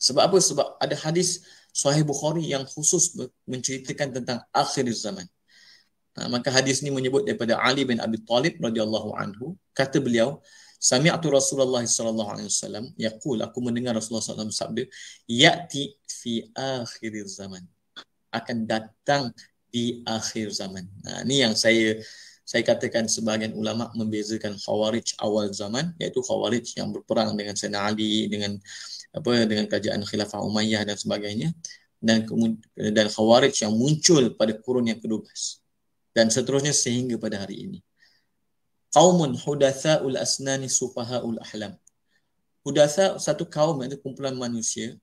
Sebab apa? Sebab ada hadis Sahih Bukhari yang khusus menceritakan tentang akhir zaman. Ha, maka hadis ini menyebut daripada Ali bin Abi Talib radhiyallahu anhu kata beliau sami'tu Rasulullah sallallahu alaihi wasallam yaqul aku mendengar Rasulullah sallallahu alaihi wasallam sabda ya'ti fi akhir zaman akan datang di akhir zaman. Nah, ha, yang saya saya katakan sebahagian ulama membezakan khawarij awal zaman iaitu khawarij yang berperang dengan Sayyidina Ali dengan apa dengan kerajaan khilafah Umayyah dan sebagainya dan dan khawarij yang muncul pada kurun yang ke-12 dan seterusnya sehingga pada hari ini. Kaumun hudasa hudatsaul asnani ul ahlam. Hudasa satu kaum itu kumpulan manusia.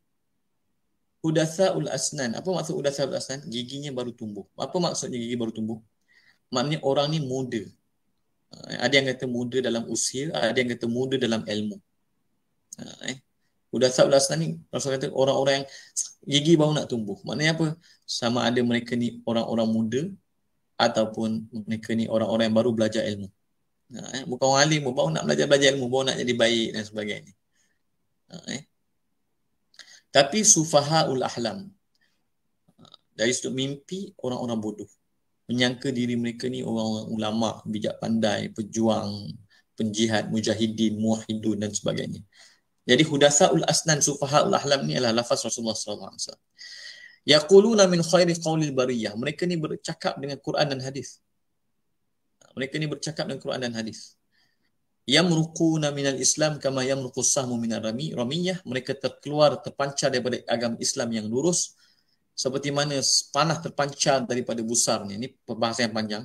Hudatsaul asnan. Apa maksud hudasa hudatsaul asnan? Giginya baru tumbuh. Apa maksudnya gigi baru tumbuh? Maknanya orang ni muda. Eh, ada yang kata muda dalam usia, ada yang kata muda dalam ilmu. Ha, eh. Udah sahab lah ni Rasul kata orang-orang yang gigi baru nak tumbuh Maknanya apa? Sama ada mereka ni orang-orang muda ataupun mereka ni orang-orang yang baru belajar ilmu. Ha, eh? Bukan orang alim, baru nak belajar-belajar ilmu, baru nak jadi baik dan sebagainya. Ha, eh? Tapi sufaha'ul ahlam. Dari sudut mimpi, orang-orang bodoh. Menyangka diri mereka ni orang-orang ulama, bijak pandai, pejuang, penjihad, mujahidin, muahidun dan sebagainya. Jadi hudasa'ul asnan sufaha'ul ahlam ni adalah lafaz Rasulullah SAW yaquluna min khairi qawli bariyah mereka ni bercakap dengan Quran dan hadis mereka ni bercakap dengan Quran dan hadis yamruquna minal islam kama yamruqu sahmu minar rami ramiyah mereka terkeluar terpancar daripada agama Islam yang lurus seperti mana panah terpancar daripada busar ini pembahasan yang panjang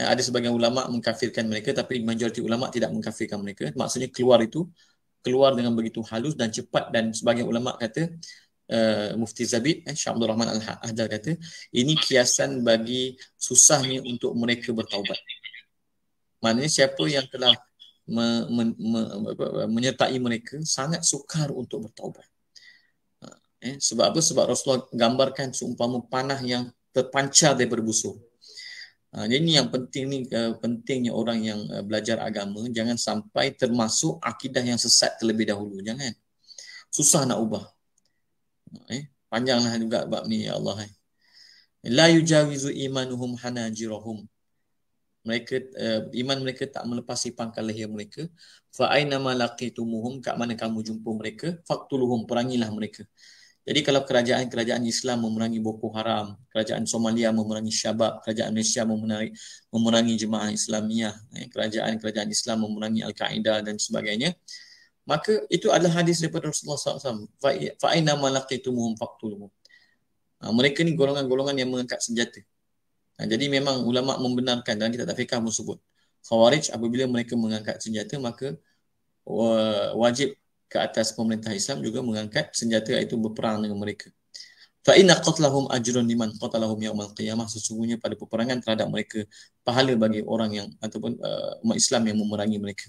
eh, ada sebagian ulama mengkafirkan mereka tapi majoriti ulama tidak mengkafirkan mereka maksudnya keluar itu keluar dengan begitu halus dan cepat dan sebagian ulama kata Eh, Mufti Zabid eh, Syekh Abdul Rahman Al-Hajar kata ini kiasan bagi susahnya untuk mereka bertaubat. Maknanya siapa yang telah me, me, me, apa, menyertai mereka sangat sukar untuk bertaubat. Eh, eh, sebab apa? Sebab Rasulullah gambarkan seumpama panah yang terpancar daripada busur. Ha, jadi ini yang penting ni uh, pentingnya orang yang uh, belajar agama jangan sampai termasuk akidah yang sesat terlebih dahulu jangan susah nak ubah Eh, panjanglah juga bab ni ya Allah. Eh. La yujawizu imanuhum hanajirahum. Mereka uh, iman mereka tak melepasi pangkal leher mereka. Fa aina malaqitumuhum kat mana kamu jumpa mereka? Faktuluhum perangilah mereka. Jadi kalau kerajaan-kerajaan Islam memerangi Boko Haram, kerajaan Somalia memerangi Syabab, kerajaan Malaysia memerangi, memerangi jemaah Islamiah, eh, kerajaan-kerajaan Islam memerangi Al-Qaeda dan sebagainya, maka itu adalah hadis daripada Rasulullah SAW fa'ina malaqitumuhum faqtuluhum ha, mereka ni golongan-golongan yang mengangkat senjata ha, jadi memang ulama membenarkan dan kita tafiqah pun sebut khawarij apabila mereka mengangkat senjata maka uh, wajib ke atas pemerintah Islam juga mengangkat senjata itu berperang dengan mereka fa inna qatlahum ajrun liman qatalahum yaumil qiyamah sesungguhnya pada peperangan terhadap mereka pahala bagi orang yang ataupun uh, umat Islam yang memerangi mereka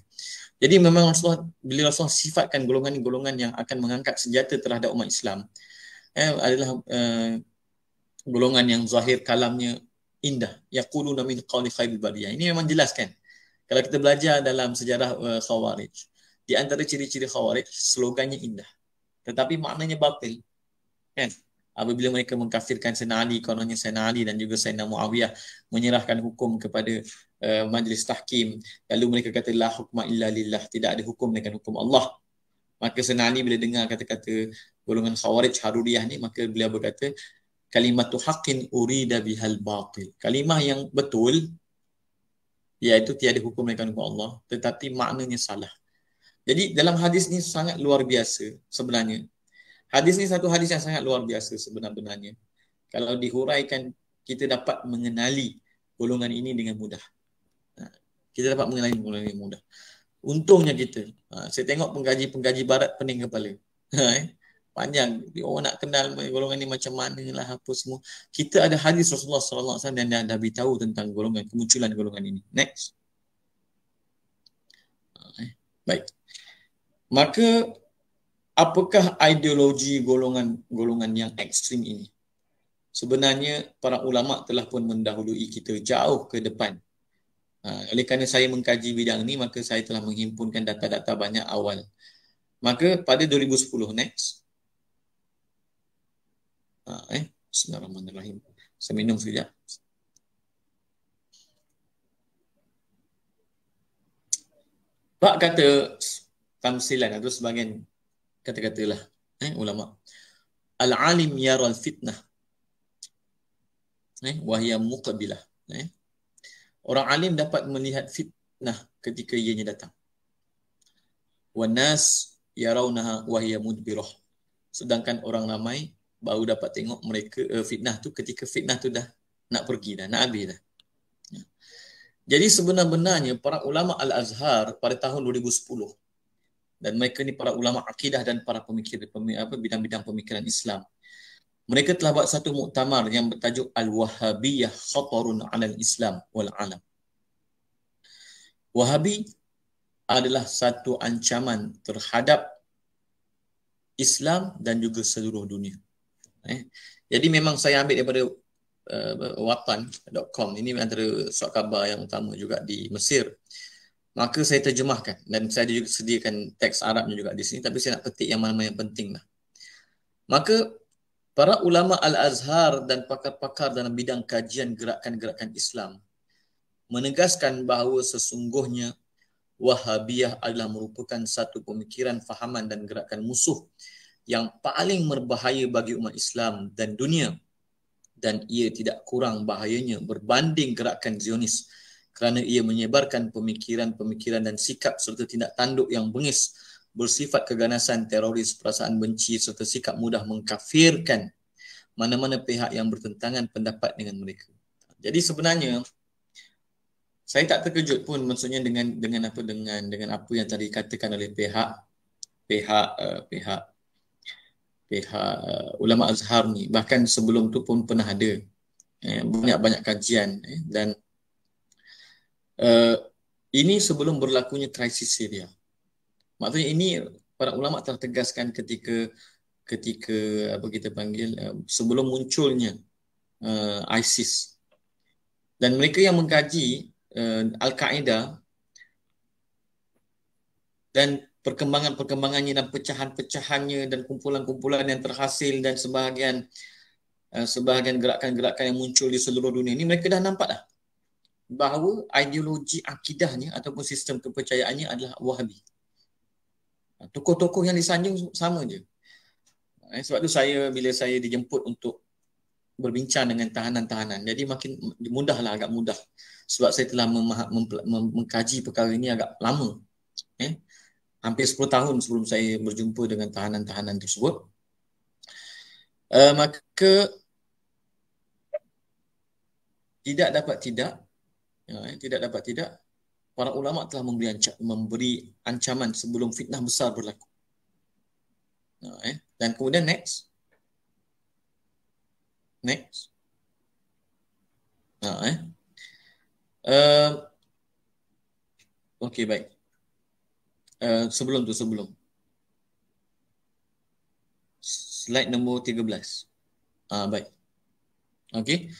jadi memang Rasulullah, bila Rasulullah sifatkan golongan ini golongan yang akan mengangkat senjata terhadap umat Islam eh, adalah eh, golongan yang zahir kalamnya indah. Yaqulu namin qawli khairul badiyah. Ini memang jelas kan? Kalau kita belajar dalam sejarah uh, khawarij, di antara ciri-ciri khawarij, slogannya indah. Tetapi maknanya batil. Kan? Apabila mereka mengkafirkan Sayyidina Ali, kononnya Sayyidina Ali dan juga Sayyidina Muawiyah menyerahkan hukum kepada uh, majlis tahkim lalu mereka kata la hukma illa lillah tidak ada hukum melainkan hukum Allah maka senani bila dengar kata-kata golongan khawarij haruriyah ni maka beliau berkata kalimat tu haqqin urida bihal batil kalimah yang betul iaitu tiada hukum melainkan hukum Allah tetapi maknanya salah jadi dalam hadis ni sangat luar biasa sebenarnya hadis ni satu hadis yang sangat luar biasa sebenarnya kalau dihuraikan kita dapat mengenali golongan ini dengan mudah kita dapat mengenali mula dengan mudah. Untungnya kita, ha, saya tengok penggaji-penggaji barat pening kepala. Ha, eh? Panjang, dia orang nak kenal golongan ni macam mana lah apa semua. Kita ada hadis Rasulullah SAW dan dia dah beritahu tentang golongan, kemunculan golongan ini. Next. Okay. Ha, eh? Baik. Maka apakah ideologi golongan-golongan yang ekstrim ini? Sebenarnya para ulama telah pun mendahului kita jauh ke depan Ha, oleh kerana saya mengkaji bidang ini maka saya telah menghimpunkan data-data banyak awal. Maka pada 2010 next. Ha, eh, Bismillahirrahmanirrahim. Saya minum sekejap. Pak kata tamsilan atau lah, sebagian kata-katalah eh, ulama. Al-alim yara al-fitnah. Eh, wahia muqabilah. Eh, Orang alim dapat melihat fitnah ketika ianya datang. Wanas yarawnaha wahiyya mudbirah. Sedangkan orang ramai baru dapat tengok mereka uh, fitnah tu ketika fitnah tu dah nak pergi dah, nak habis dah. Ya. Jadi sebenarnya para ulama Al-Azhar pada tahun 2010 dan mereka ni para ulama akidah dan para pemikir apa bidang-bidang pemikiran Islam mereka telah buat satu muktamar yang bertajuk Al-Wahhabiyah Khatarun Alal Islam Wal Alam. Wahabi adalah satu ancaman terhadap Islam dan juga seluruh dunia. Eh? Jadi memang saya ambil daripada uh, eh, wapan.com. Ini antara surat khabar yang utama juga di Mesir. Maka saya terjemahkan dan saya juga sediakan teks Arabnya juga di sini. Tapi saya nak petik yang mana-mana yang pentinglah. Maka para ulama Al-Azhar dan pakar-pakar dalam bidang kajian gerakan-gerakan Islam menegaskan bahawa sesungguhnya Wahabiyah adalah merupakan satu pemikiran fahaman dan gerakan musuh yang paling berbahaya bagi umat Islam dan dunia dan ia tidak kurang bahayanya berbanding gerakan Zionis kerana ia menyebarkan pemikiran-pemikiran dan sikap serta tindak tanduk yang bengis bersifat keganasan, teroris, perasaan benci serta sikap mudah mengkafirkan mana-mana pihak yang bertentangan pendapat dengan mereka. Jadi sebenarnya saya tak terkejut pun maksudnya dengan dengan apa dengan dengan apa yang tadi katakan oleh pihak pihak uh, pihak pihak uh, ulama Azhar ni bahkan sebelum tu pun pernah ada eh, banyak-banyak kajian eh, dan uh, ini sebelum berlakunya krisis Syria. Maksudnya ini para ulama telah tegaskan ketika ketika apa kita panggil eh, sebelum munculnya uh, ISIS. Dan mereka yang mengkaji uh, Al-Qaeda dan perkembangan-perkembangannya dan pecahan-pecahannya dan kumpulan-kumpulan yang terhasil dan sebahagian sebahagian gerakan-gerakan yang muncul di seluruh dunia ini mereka dah nampak dah bahawa ideologi akidahnya ataupun sistem kepercayaannya adalah wahabi Ha, tokoh-tokoh yang disanjung sama je. Eh, sebab tu saya bila saya dijemput untuk berbincang dengan tahanan-tahanan. Jadi makin mudahlah agak mudah sebab saya telah memaha- mem- mem- mengkaji perkara ini agak lama. Eh, hampir 10 tahun sebelum saya berjumpa dengan tahanan-tahanan tersebut. Uh, maka tidak dapat tidak ya, eh, tidak dapat tidak para ulama telah memberi, anca- memberi ancaman sebelum fitnah besar berlaku. Nah, eh. Dan kemudian next. Next. Nah, eh. Uh, ehm, okay, baik. Uh, sebelum tu, sebelum. Slide nombor 13. Ah, baik. Okay.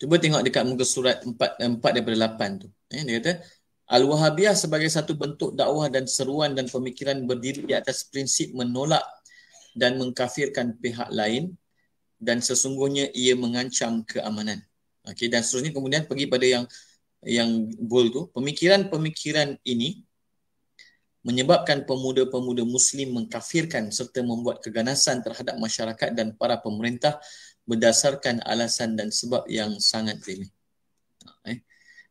Cuba tengok dekat muka surat 4, 4 daripada 8 tu. Eh, dia kata, Al-Wahhabiyah sebagai satu bentuk dakwah dan seruan dan pemikiran berdiri di atas prinsip menolak dan mengkafirkan pihak lain dan sesungguhnya ia mengancam keamanan. Okey dan seterusnya kemudian pergi pada yang yang bold tu. Pemikiran-pemikiran ini menyebabkan pemuda-pemuda muslim mengkafirkan serta membuat keganasan terhadap masyarakat dan para pemerintah berdasarkan alasan dan sebab yang sangat jelas.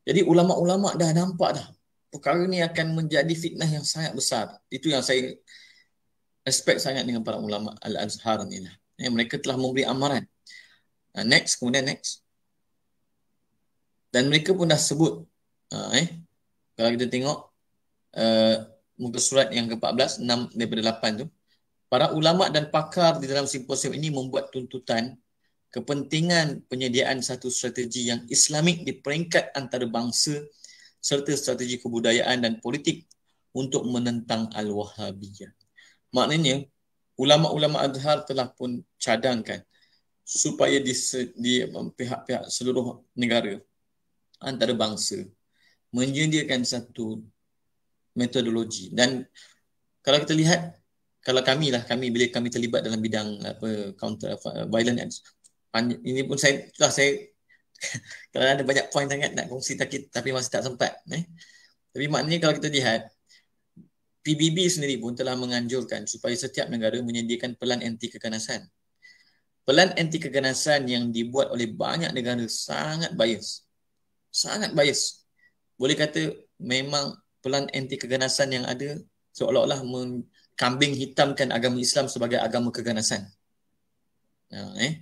Jadi ulama-ulama dah nampak dah perkara ni akan menjadi fitnah yang sangat besar. Itu yang saya respect sangat dengan para ulama Al-Azhar ni lah. Eh, mereka telah memberi amaran. Uh, next, kemudian next. Dan mereka pun dah sebut. Uh, eh, kalau kita tengok uh, muka surat yang ke-14, 6 daripada 8 tu. Para ulama dan pakar di dalam simposium ini membuat tuntutan kepentingan penyediaan satu strategi yang islamik di peringkat antarabangsa serta strategi kebudayaan dan politik untuk menentang al-wahhabiyah. Maknanya ulama-ulama azhar telah pun cadangkan supaya di, di pihak-pihak seluruh negara antarabangsa menyediakan satu metodologi dan kalau kita lihat kalau kami lah kami bila kami terlibat dalam bidang apa counter violence ini pun saya itulah saya kalau ada banyak poin sangat nak kongsi tapi, tapi masih tak sempat eh. Tapi maknanya kalau kita lihat PBB sendiri pun telah menganjurkan supaya setiap negara menyediakan pelan anti keganasan. Pelan anti keganasan yang dibuat oleh banyak negara sangat bias. Sangat bias. Boleh kata memang pelan anti keganasan yang ada seolah-olah mengkambing hitamkan agama Islam sebagai agama keganasan. Nah, ya, eh.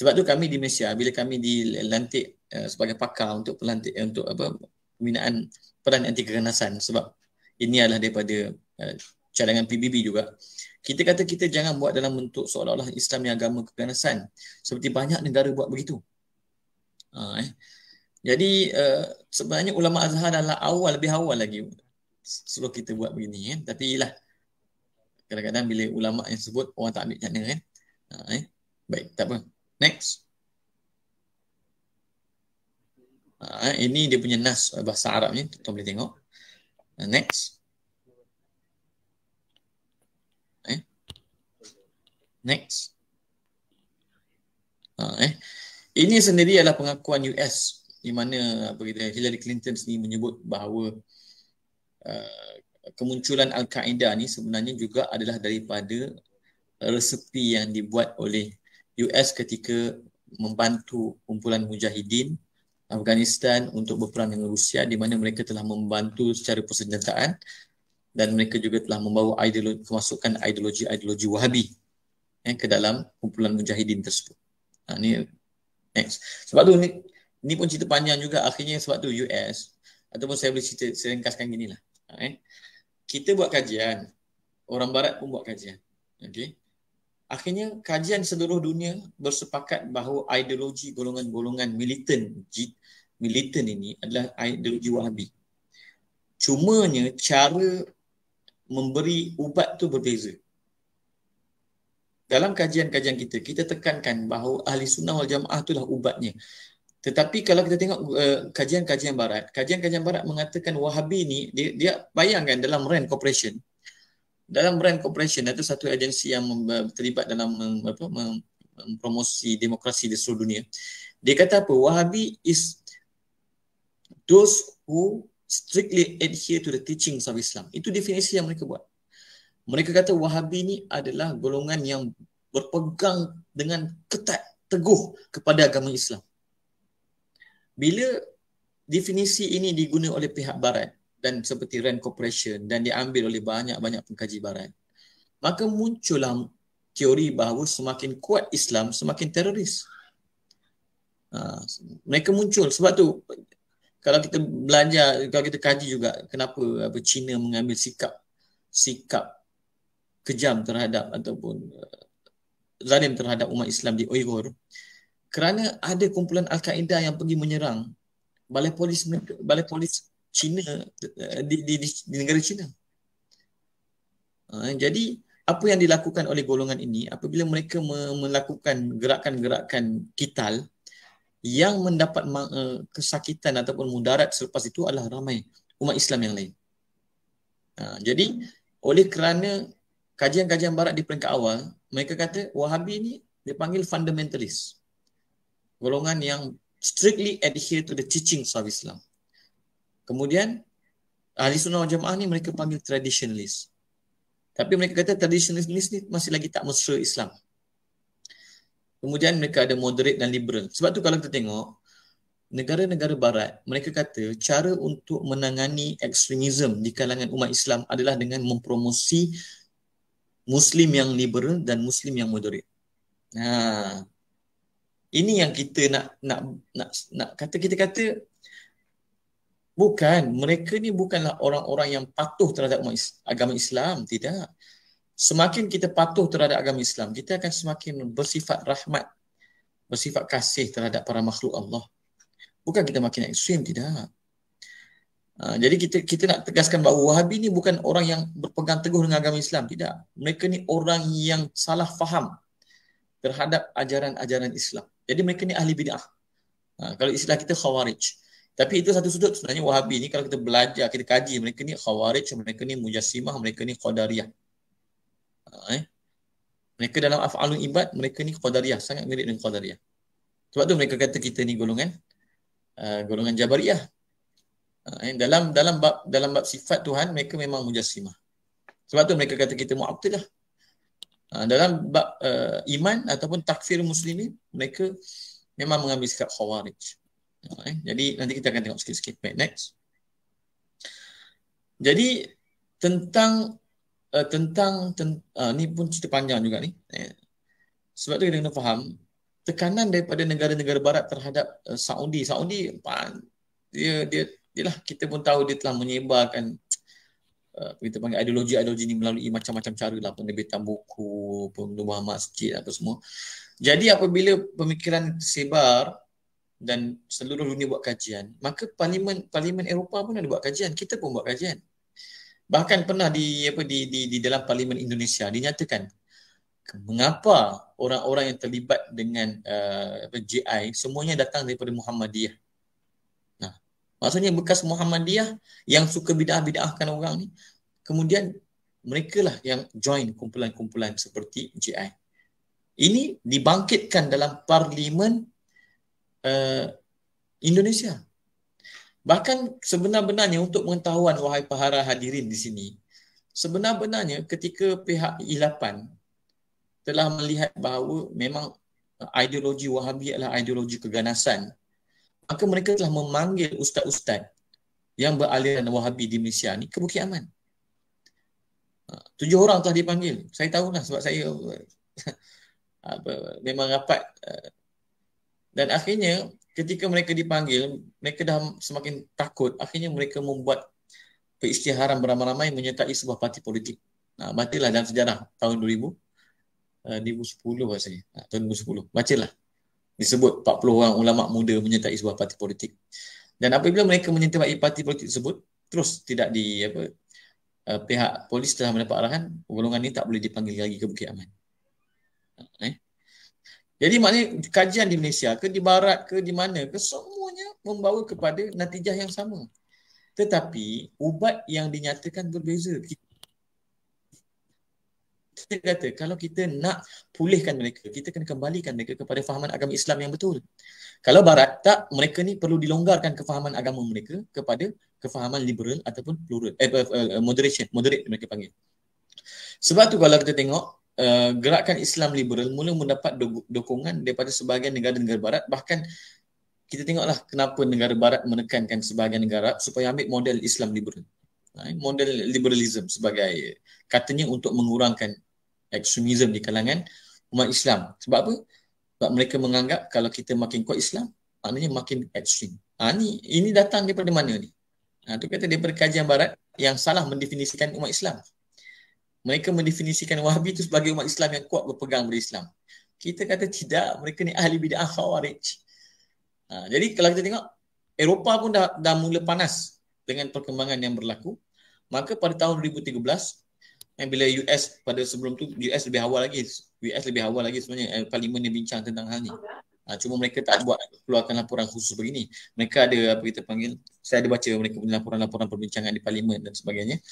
Sebab tu kami di Malaysia bila kami dilantik uh, sebagai pakar untuk pelantik uh, untuk apa pembinaan peran anti keganasan sebab ini adalah daripada uh, cadangan PBB juga. Kita kata kita jangan buat dalam bentuk seolah-olah Islam yang agama keganasan seperti banyak negara buat begitu. Ha, eh. Jadi uh, sebenarnya ulama Azhar adalah awal lebih awal lagi sebelum kita buat begini eh. tapi lah kadang-kadang bila ulama yang sebut orang tak ambil jana Eh. Ha, eh. Baik, tak apa. Next. Ha, ini dia punya nas eh, bahasa Arab ni. Tuan boleh tengok. Ah, next. Eh? Next. Ha, eh? Ini sendiri adalah pengakuan US di mana apa kita Hillary Clinton sendiri menyebut bahawa uh, kemunculan Al-Qaeda ni sebenarnya juga adalah daripada resepi yang dibuat oleh US ketika membantu kumpulan mujahidin Afghanistan untuk berperang dengan Rusia di mana mereka telah membantu secara persenjataan dan mereka juga telah membawa ideologi kemasukan ideologi-ideologi Wahabi eh, ke dalam kumpulan mujahidin tersebut. Ha, ni next. Sebab tu ni, ni pun cerita panjang juga akhirnya sebab tu US ataupun saya boleh cerita saya ringkaskan ginilah. Ha, eh. Kita buat kajian, orang barat pun buat kajian. Okay. Akhirnya kajian seluruh dunia bersepakat bahawa ideologi golongan-golongan militan militan ini adalah ideologi Wahabi. Cumanya cara memberi ubat tu berbeza. Dalam kajian-kajian kita, kita tekankan bahawa ahli sunnah wal jamaah itulah ubatnya. Tetapi kalau kita tengok uh, kajian-kajian barat, kajian-kajian barat mengatakan Wahabi ni dia, dia bayangkan dalam Rand Corporation, dalam brand corporation itu satu agensi yang terlibat dalam apa mempromosi demokrasi di seluruh dunia dia kata apa wahabi is those who strictly adhere to the teachings of islam itu definisi yang mereka buat mereka kata wahabi ni adalah golongan yang berpegang dengan ketat teguh kepada agama islam bila definisi ini digunakan oleh pihak barat dan seperti Rand Corporation dan diambil oleh banyak-banyak pengkaji barat. Maka muncullah teori bahawa semakin kuat Islam, semakin teroris. Ha, mereka muncul sebab tu kalau kita belajar, kalau kita kaji juga kenapa apa, China mengambil sikap sikap kejam terhadap ataupun uh, zalim terhadap umat Islam di Uyghur kerana ada kumpulan Al-Qaeda yang pergi menyerang balai polis balai polis Cina eh, di, di, di, di negara Cina. Ha, jadi apa yang dilakukan oleh golongan ini apabila mereka me- melakukan gerakan-gerakan kital yang mendapat eh, kesakitan ataupun mudarat selepas itu adalah ramai umat Islam yang lain. Ha, jadi oleh kerana kajian-kajian barat di peringkat awal mereka kata Wahabi ini dipanggil fundamentalist. Golongan yang strictly adhere to the teachings of Islam. Kemudian ahli sunnah jemaah ni mereka panggil traditionalist. Tapi mereka kata traditionalist ni masih lagi tak mesra Islam. Kemudian mereka ada moderate dan liberal. Sebab tu kalau kita tengok negara-negara barat, mereka kata cara untuk menangani ekstremisme di kalangan umat Islam adalah dengan mempromosi muslim yang liberal dan muslim yang moderate. Nah, ini yang kita nak nak nak nak kata kita kata Bukan, mereka ni bukanlah orang-orang yang patuh terhadap agama Islam, tidak. Semakin kita patuh terhadap agama Islam, kita akan semakin bersifat rahmat, bersifat kasih terhadap para makhluk Allah. Bukan kita makin ekstrim, tidak. Uh, jadi kita kita nak tegaskan bahawa Wahabi ni bukan orang yang berpegang teguh dengan agama Islam, tidak. Mereka ni orang yang salah faham terhadap ajaran-ajaran Islam. Jadi mereka ni ahli bid'ah. Uh, kalau istilah kita khawarij. Tapi itu satu sudut sebenarnya Wahabi ni kalau kita belajar, kita kaji mereka ni khawarij, mereka ni mujassimah, mereka ni qadariyah. Ha, eh? Mereka dalam af'alun ibad, mereka ni qadariyah, sangat mirip dengan qadariyah. Sebab tu mereka kata kita ni golongan uh, golongan jabariyah. Ha, eh? dalam dalam bab dalam bab sifat Tuhan mereka memang mujassimah. Sebab tu mereka kata kita mu'abtilah. Uh, dalam bab uh, iman ataupun takfir muslimin mereka memang mengambil sikap khawarij. Okay. Eh. Jadi nanti kita akan tengok sikit-sikit. Baik, next. Jadi tentang uh, tentang ten, uh, ni pun cerita panjang juga ni. Yeah. Sebab tu kita kena faham tekanan daripada negara-negara barat terhadap uh, Saudi. Saudi dia dia dialah kita pun tahu dia telah menyebarkan uh, kita panggil ideologi-ideologi ni melalui macam-macam cara lah penerbitan buku, penubuhan masjid atau semua. Jadi apabila pemikiran sebar dan seluruh dunia buat kajian, maka parlimen parlimen Eropah pun ada buat kajian, kita pun buat kajian. Bahkan pernah di apa di di, di dalam parlimen Indonesia dinyatakan mengapa orang-orang yang terlibat dengan uh, apa JI semuanya datang daripada Muhammadiyah. Nah, maksudnya bekas Muhammadiyah yang suka bidah-bidahkan orang ni, kemudian mereka lah yang join kumpulan-kumpulan seperti JI. Ini dibangkitkan dalam parlimen Eh, Indonesia. Bahkan sebenar-benarnya untuk pengetahuan wahai para hadirin di sini, sebenar-benarnya ketika pihak I8 telah melihat bahawa memang ideologi Wahabi adalah ideologi keganasan, maka mereka telah memanggil ustaz-ustaz yang beraliran Wahabi di Malaysia ni ke Bukit Aman. Ha, tujuh orang telah dipanggil. Saya tahu lah, sebab saya apa, memang rapat eh, dan akhirnya ketika mereka dipanggil, mereka dah semakin takut. Akhirnya mereka membuat peristiharan beramai-ramai menyertai sebuah parti politik. Nah, bacalah dalam sejarah tahun 2000, 2010 rasanya. Nah, tahun 2010. Bacalah. Disebut 40 orang ulama muda menyertai sebuah parti politik. Dan apabila mereka menyertai parti politik tersebut, terus tidak di apa Uh, pihak polis telah mendapat arahan golongan ini tak boleh dipanggil lagi ke Bukit Aman. Eh? Jadi maknanya kajian di Malaysia ke di barat ke di mana ke semuanya membawa kepada natijah yang sama. Tetapi ubat yang dinyatakan berbeza. Kita kata kalau kita nak pulihkan mereka, kita kena kembalikan mereka kepada fahaman agama Islam yang betul. Kalau barat tak mereka ni perlu dilonggarkan kefahaman agama mereka kepada kefahaman liberal ataupun plural eh, eh, eh moderation, moderate mereka panggil. Sebab tu kalau kita tengok Eh, gerakan Islam liberal mula mendapat do- dokongan daripada sebahagian negara-negara barat bahkan kita tengoklah kenapa negara barat menekankan sebahagian negara supaya ambil model Islam liberal ha, model liberalism sebagai katanya untuk mengurangkan ekstremisme di kalangan umat Islam sebab apa sebab mereka menganggap kalau kita makin kuat Islam maknanya makin ekstrem ha, ini ini datang daripada mana ni ha, tu kata daripada kajian barat yang salah mendefinisikan umat Islam mereka mendefinisikan Wahabi itu sebagai umat Islam yang kuat berpegang pada Islam. Kita kata tidak, mereka ni ahli bid'ah khawarij. Ha, jadi kalau kita tengok, Eropah pun dah, dah mula panas dengan perkembangan yang berlaku. Maka pada tahun 2013, eh, bila US pada sebelum tu, US lebih awal lagi. US lebih awal lagi sebenarnya, eh, parlimen yang bincang tentang hal ni. Ha, cuma mereka tak buat keluarkan laporan khusus begini. Mereka ada apa kita panggil, saya ada baca mereka punya laporan-laporan perbincangan di parlimen dan sebagainya.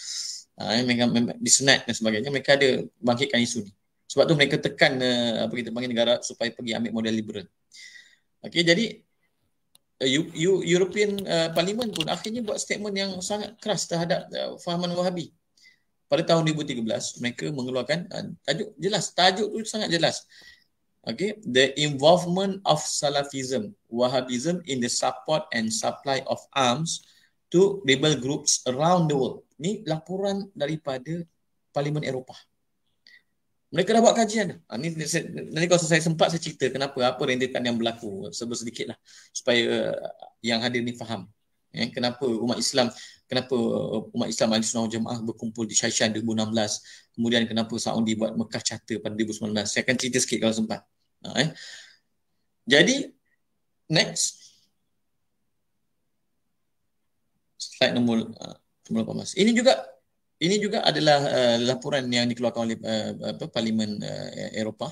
Ha, mereka di senat dan sebagainya, mereka ada bangkitkan isu ni. Sebab tu mereka tekan eh, apa kita panggil negara supaya pergi ambil model liberal. Okay, jadi uh, eh, U- European uh, eh, Parlimen pun akhirnya buat statement yang sangat keras terhadap uh, fahaman wahabi. Pada tahun 2013, mereka mengeluarkan uh, tajuk jelas, tajuk tu sangat jelas okay the involvement of salafism wahhabism in the support and supply of arms to rebel groups around the world Ini laporan daripada parlimen Eropah mereka dah buat kajian ha, ni nanti kalau saya sempat saya cerita kenapa apa rentetan yang berlaku sebesar sedikitlah supaya uh, yang hadir ni faham eh, kenapa umat Islam kenapa uh, umat Islam Ahli Sunnah Jemaah berkumpul di Syaisan 2016 kemudian kenapa Saudi buat Mekah Charter pada 2019 saya akan cerita sikit kalau sempat ha, eh. jadi next slide nombor uh, 18 ini juga ini juga adalah uh, laporan yang dikeluarkan oleh uh, apa, Parlimen uh, Eropah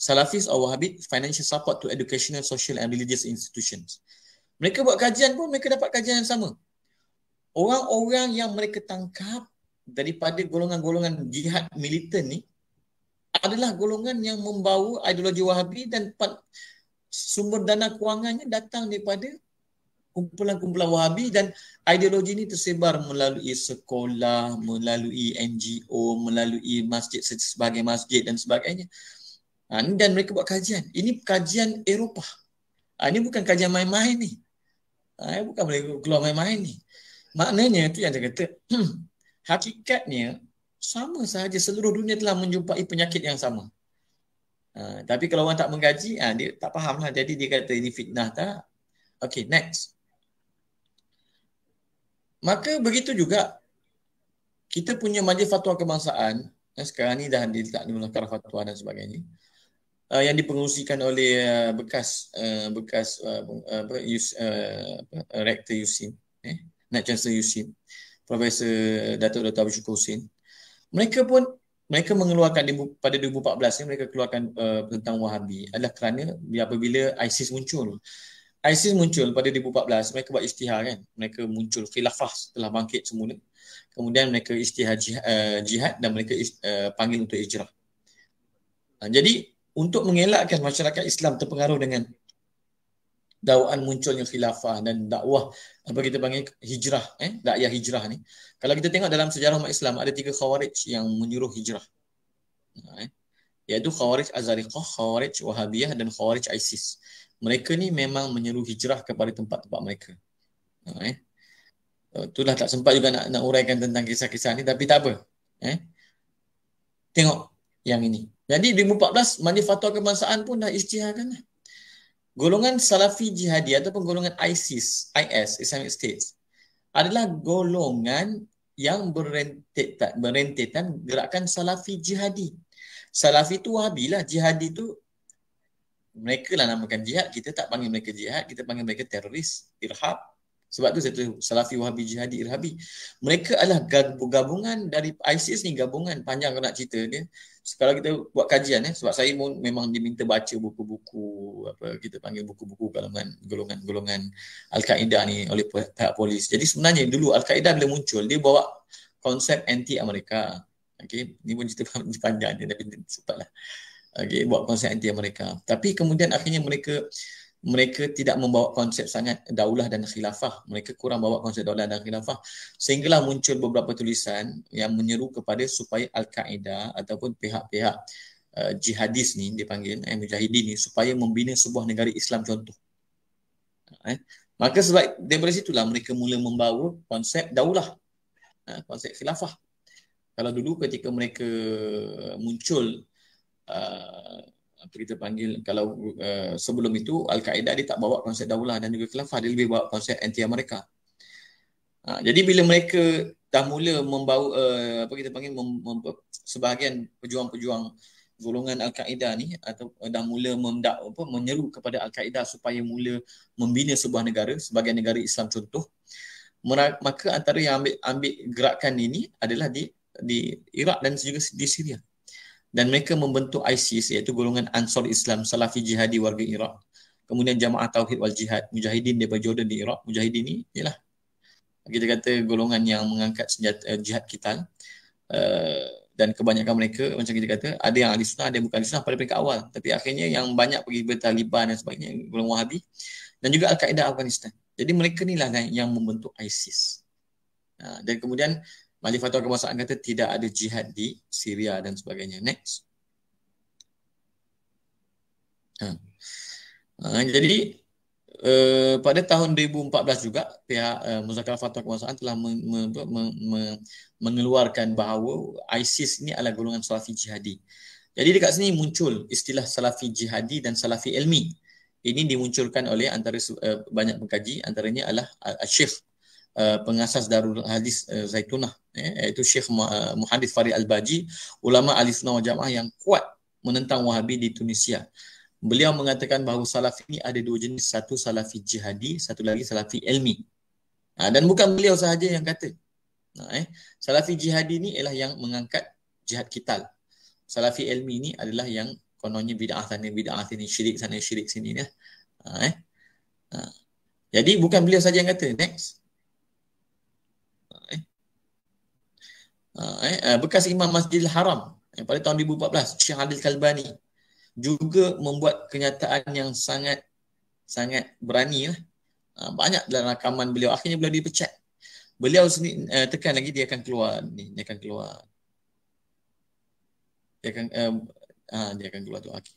Salafis or Wahhabi financial support to educational, social and religious institutions. Uh, mereka buat kajian pun mereka dapat kajian yang sama. Orang-orang yang mereka tangkap daripada golongan-golongan jihad militer ni adalah golongan yang membawa ideologi Wahabi dan sumber dana kewangannya datang daripada kumpulan-kumpulan Wahabi dan ideologi ini tersebar melalui sekolah, melalui NGO, melalui masjid sebagai masjid dan sebagainya. Ha, dan mereka buat kajian. Ini kajian Eropah. ini ha, bukan kajian main-main ni. Ha, bukan boleh keluar main-main ni. Maknanya itu yang dia kata, hakikatnya sama sahaja seluruh dunia telah menjumpai penyakit yang sama. Ha, tapi kalau orang tak menggaji, ha, dia tak faham lah. Jadi dia kata ini fitnah tak? Okay, next. Maka begitu juga kita punya majlis fatwa kebangsaan eh, sekarang ni dah diletak di mulakar fatwa dan sebagainya uh, yang diperusikan oleh uh, bekas uh, bekas uh, uh, uh, apa uh, uh, rektor USIM eh Night Chancellor USIM Profesor Datuk Dr. Abu Syukur Hussein mereka pun mereka mengeluarkan pada 2014 ni mereka keluarkan uh, tentang Wahabi adalah kerana apabila ISIS muncul ISIS muncul pada 2014 mereka buat istihar kan mereka muncul khilafah telah bangkit semula kemudian mereka istihar jihad, uh, jihad dan mereka uh, panggil untuk hijrah jadi untuk mengelakkan masyarakat Islam terpengaruh dengan dakwaan munculnya khilafah dan dakwah apa kita panggil hijrah eh dakwah hijrah ni kalau kita tengok dalam sejarah umat Islam ada tiga khawarij yang menyuruh hijrah ha, eh iaitu khawarij azariqah khawarij wahabiyah dan khawarij isis mereka ni memang menyuruh hijrah kepada tempat-tempat mereka ha, eh oh, itulah tak sempat juga nak nak uraikan tentang kisah-kisah ni tapi tak apa eh tengok yang ini jadi 2014 14 mandi fatwa kebangsaan pun dah istiharkan. Lah. Golongan Salafi Jihadi ataupun golongan ISIS, IS, Islamic State adalah golongan yang berentetan, berentetan gerakan Salafi Jihadi. Salafi tu Wahabi lah. Jihadi tu mereka lah namakan jihad, kita tak panggil mereka jihad, kita panggil mereka teroris, irhab. Sebab tu saya tahu Salafi Wahabi Jihadi Irhabi. Mereka adalah gabungan dari ISIS ni gabungan panjang nak cerita dia kalau kita buat kajian eh sebab saya pun memang diminta baca buku-buku apa kita panggil buku-buku golongan golongan-golongan al-Qaeda ni oleh pihak polis. Jadi sebenarnya dulu al-Qaeda bila muncul dia bawa konsep anti Amerika. Okey, ni pun cerita panjang dia tapi cepatlah. Okey, buat konsep anti Amerika. Tapi kemudian akhirnya mereka mereka tidak membawa konsep sangat daulah dan khilafah. Mereka kurang bawa konsep daulah dan khilafah. Sehinggalah muncul beberapa tulisan yang menyeru kepada supaya Al-Qaeda ataupun pihak-pihak uh, jihadis ni dipanggil, eh, mujahidin ni supaya membina sebuah negara Islam contoh. Eh. Maka sebab daripada situlah mereka mula membawa konsep daulah, eh, konsep khilafah. Kalau dulu ketika mereka muncul uh, apa kita panggil kalau uh, sebelum itu Al-Qaeda dia tak bawa konsep daulah dan juga khilafah dia lebih bawa konsep anti Amerika. Uh, jadi bila mereka dah mula membawa uh, apa kita panggil mem, mem, sebahagian pejuang-pejuang golongan Al-Qaeda ni atau uh, dah mula memdak apa menyeru kepada Al-Qaeda supaya mula membina sebuah negara sebagai negara Islam contoh maka antara yang ambil ambil gerakan ini adalah di di Iraq dan juga di Syria. Uh, dan mereka membentuk ISIS iaitu golongan Ansar Islam Salafi Jihadi warga Iraq. Kemudian Jamaah Tauhid wal Jihad Mujahidin daripada Jordan di Iraq. Mujahidin ni ialah kita kata golongan yang mengangkat senjata uh, jihad kita uh, dan kebanyakan mereka macam kita kata ada yang ahli sunnah ada yang bukan sunnah pada peringkat awal tapi akhirnya yang banyak pergi ke Taliban dan sebagainya golongan Wahabi dan juga Al-Qaeda Afghanistan. Jadi mereka ni lah yang membentuk ISIS. Uh, dan kemudian Malik Fatwa Kebangsaan kata tidak ada jihad di Syria dan sebagainya. Next. Ha. Ha, jadi uh, pada tahun 2014 juga pihak uh, Muzakarah Fatwa Kebangsaan telah me- me- me- me- mengeluarkan bahawa ISIS ini adalah golongan Salafi Jihadi. Jadi dekat sini muncul istilah Salafi Jihadi dan Salafi Ilmi. Ini dimunculkan oleh antara uh, banyak pengkaji antaranya adalah uh, Syekh uh, pengasas Darul Hadis uh, Zaitunah eh, iaitu Syekh eh, Muhaddis Farid Al-Baji, ulama ahli sunnah wal jamaah yang kuat menentang Wahabi di Tunisia. Beliau mengatakan bahawa salafi ini ada dua jenis, satu salafi jihadi, satu lagi salafi ilmi. Ha, dan bukan beliau sahaja yang kata. Ha, eh. Salafi jihadi ini ialah yang mengangkat jihad kital. Salafi ilmi ini adalah yang kononnya bid'ah sana, bid'ah sini, syirik sana, syirik sini. Ya. Ha, eh. ha. Jadi bukan beliau sahaja yang kata. Next. Ha, eh, eh, bekas imam Masjidil Haram eh, pada tahun 2014 Syekh Adil Kalbani juga membuat kenyataan yang sangat sangat berani lah. Eh. Ha, banyak dalam rakaman beliau akhirnya beliau dipecat beliau sendiri eh, tekan lagi dia akan keluar ni dia akan keluar dia akan eh, ah, dia akan keluar tu akhir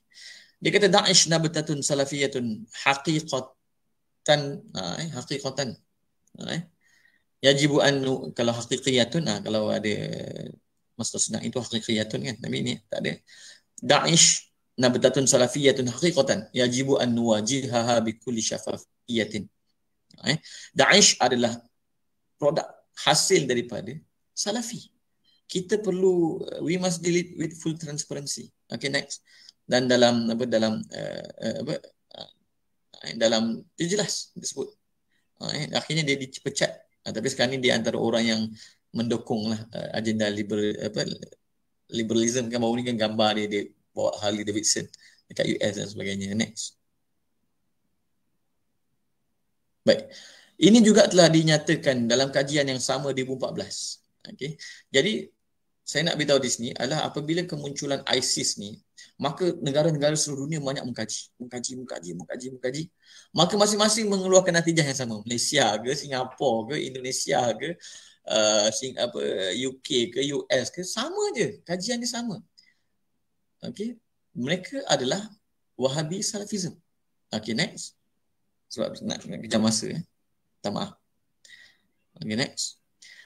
dia kata Daesh nabatatun salafiyatun haqiqatan ah, eh, haqiqatan eh yajibu an kalau haqiqiyatun ah kalau ada masalah mustasna itu haqiqiyatun kan tapi ini tak ada da'ish nabatatun salafiyatun hakikatan, yajibu an wajib bi kulli syafafiyatin eh da'ish adalah produk hasil daripada salafi kita perlu uh, we must deal it with full transparency okay next dan dalam apa dalam uh, uh apa uh, dalam dia jelas disebut ah, eh, akhirnya dia dipecat Uh, tapi sekarang ni di antara orang yang mendukung lah uh, ah, agenda liberal apa liberalism kan baru ni kan gambar dia dia bawa Harley Davidson dekat US dan sebagainya next baik ini juga telah dinyatakan dalam kajian yang sama 2014 okey jadi saya nak beritahu di sini adalah apabila kemunculan ISIS ni maka negara-negara seluruh dunia banyak mengkaji, mengkaji, mengkaji, mengkaji, mengkaji. Maka masing-masing mengeluarkan natijah yang sama. Malaysia ke, Singapura ke, Indonesia ke, uh, sing, apa, UK ke, US ke, sama je. Kajian dia sama. Okay. Mereka adalah Wahabi Salafism. Okay, next. Sebab nak, nak kejam masa. Eh. Tak maaf. Okay, next.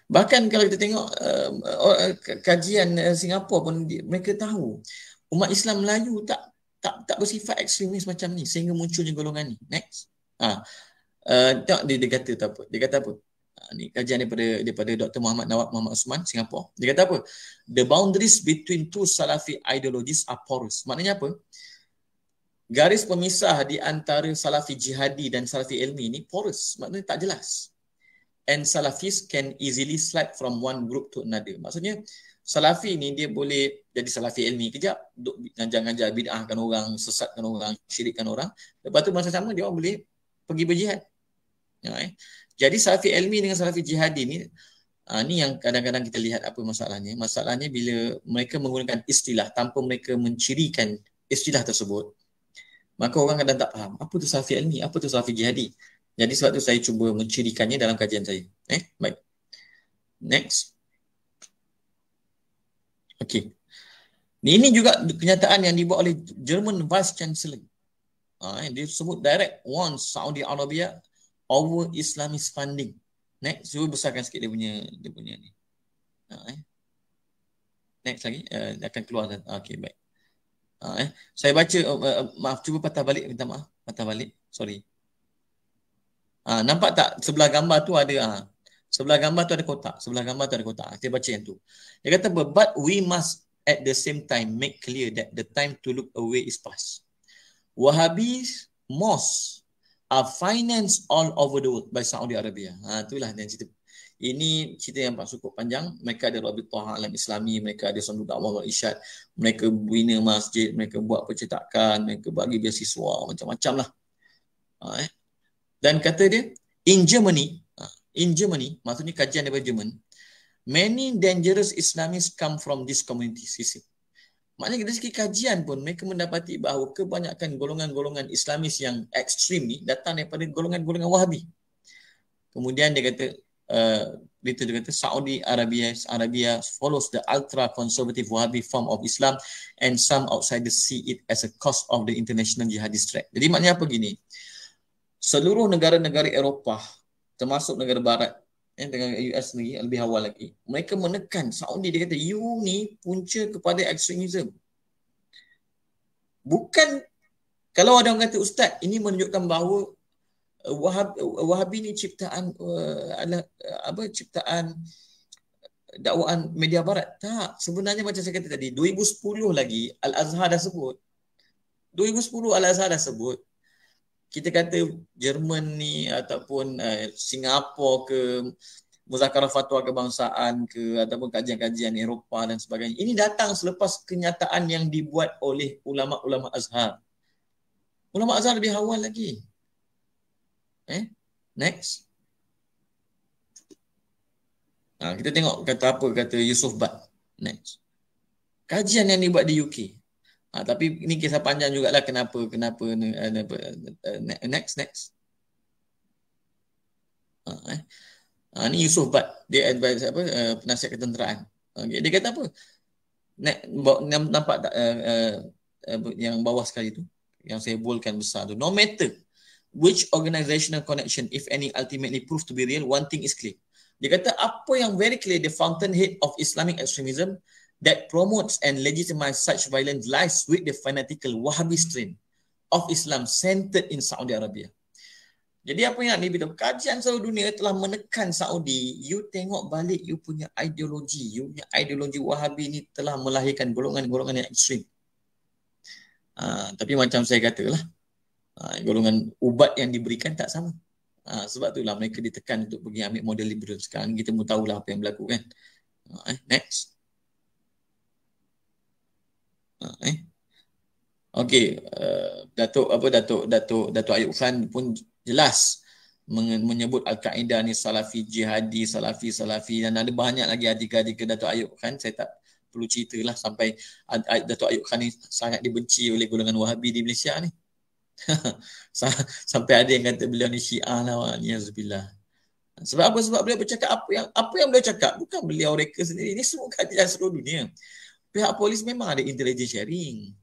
Bahkan kalau kita tengok uh, uh kajian uh, Singapura pun mereka tahu umat Islam Melayu tak tak tak bersifat ekstremis macam ni sehingga munculnya golongan ni. Next. Ha. Uh, tak dia, dia kata tak apa. Dia kata apa? Ha, ni kajian daripada daripada Dr. Muhammad Nawab Muhammad Usman Singapura. Dia kata apa? The boundaries between two Salafi ideologies are porous. Maknanya apa? Garis pemisah di antara Salafi jihadi dan Salafi ilmi ni porous. Maknanya tak jelas. And Salafis can easily slide from one group to another. Maksudnya uh, salafi ni dia boleh jadi salafi ilmi kejap duk ngajar-ngajar bid'ahkan orang sesatkan orang syirikkan orang lepas tu masa sama dia orang boleh pergi berjihad ya, eh? jadi salafi ilmi dengan salafi jihadi ni Uh, ni yang kadang-kadang kita lihat apa masalahnya. Masalahnya bila mereka menggunakan istilah tanpa mereka mencirikan istilah tersebut, maka orang kadang tak faham apa tu salafi ilmi, apa tu salafi jihadi. Jadi sebab tu saya cuba mencirikannya dalam kajian saya. Eh, baik. Next. Okey. Ini juga kenyataan yang dibuat oleh German Vice Chancellor. Uh, dia sebut direct warn Saudi Arabia over Islamist funding. Next, cuba besarkan sikit dia punya dia punya ni. Uh, eh. Next lagi, uh, akan keluar. Ah, okey, baik. Uh, eh. Saya baca, uh, uh, maaf, cuba patah balik, minta maaf. Patah balik, sorry. Uh, nampak tak sebelah gambar tu ada uh, Sebelah gambar tu ada kotak. Sebelah gambar tu ada kotak. Kita baca yang tu. Dia kata apa? But we must at the same time make clear that the time to look away is past. Wahhabis mosques are financed all over the world by Saudi Arabia. Ha, itulah yang cerita. Ini cerita yang cukup panjang. Mereka ada Rabi Taha Alam Islami, mereka ada Sandu Da'wah Al Isyad, mereka bina masjid, mereka buat percetakan, mereka bagi siswa macam-macam lah. Ha, eh. Dan kata dia, in Germany, In Germany, maksudnya kajian daripada Jerman, many dangerous Islamists come from this community, sisi. Maknanya dari segi kajian pun, mereka mendapati bahawa kebanyakan golongan-golongan Islamis yang ekstrim ni datang daripada golongan-golongan Wahabi. Kemudian dia kata, uh, itu dia kata Saudi Arabia Arabia follows the ultra conservative Wahabi form of Islam and some outsiders see it as a cause of the international jihadist threat. Jadi maknanya apa gini? Seluruh negara-negara Eropah termasuk negara barat eh, dengan US lagi lebih awal lagi mereka menekan Saudi dia kata you ni punca kepada extremism bukan kalau ada orang kata ustaz ini menunjukkan bahawa uh, Wahab, uh, Wahabi ni ciptaan uh, ala, uh, apa ciptaan uh, dakwaan media barat tak sebenarnya macam saya kata tadi 2010 lagi Al Azhar dah sebut 2010 Al Azhar dah sebut kita kata Jerman ni ataupun uh, eh, Singapura ke muzakarah fatwa kebangsaan ke ataupun kajian-kajian Eropah dan sebagainya. Ini datang selepas kenyataan yang dibuat oleh ulama-ulama Azhar. Ulama Azhar lebih awal lagi. Eh, next. Ha, kita tengok kata apa kata Yusuf Bad. Next. Kajian yang dibuat di UK. Ha, tapi ini kisah panjang jugalah kenapa kenapa kenapa eh, eh, next next. Ha, eh. ha, ni Yusuf Bat dia advise apa uh, penasihat ketenteraan. Okay. Ha, dia kata apa? Nak nampak tak uh, uh, yang bawah sekali tu yang saya bulkan besar tu. No matter which organizational connection if any ultimately prove to be real, one thing is clear. Dia kata apa yang very clear the fountainhead of Islamic extremism that promotes and legitimizes such violent lies with the fanatical Wahhabi strain of Islam centered in Saudi Arabia. Jadi apa yang ni bila kajian seluruh dunia telah menekan Saudi, you tengok balik you punya ideologi, you punya ideologi Wahabi ni telah melahirkan golongan-golongan yang ekstrim. Uh, tapi macam saya katalah, uh, golongan ubat yang diberikan tak sama. Uh, sebab itulah mereka ditekan untuk pergi ambil model liberal sekarang. Kita pun tahulah apa yang berlaku kan. Uh, eh, next. Ha, eh okey uh, datuk apa datuk datuk datuk ayub khan pun jelas menyebut al-qaeda ni salafi jihadi salafi salafi dan ada banyak lagi adik-adik datuk ayub khan saya tak perlu ceritalah sampai datuk ayub khan ni sangat dibenci oleh golongan wahabi di malaysia ni sampai ada yang kata beliau ni syiah lah wa sebab apa sebab beliau bercakap apa yang apa yang beliau cakap bukan beliau reka sendiri ni semua kajian seluruh dunia pihak polis memang ada intelligence sharing.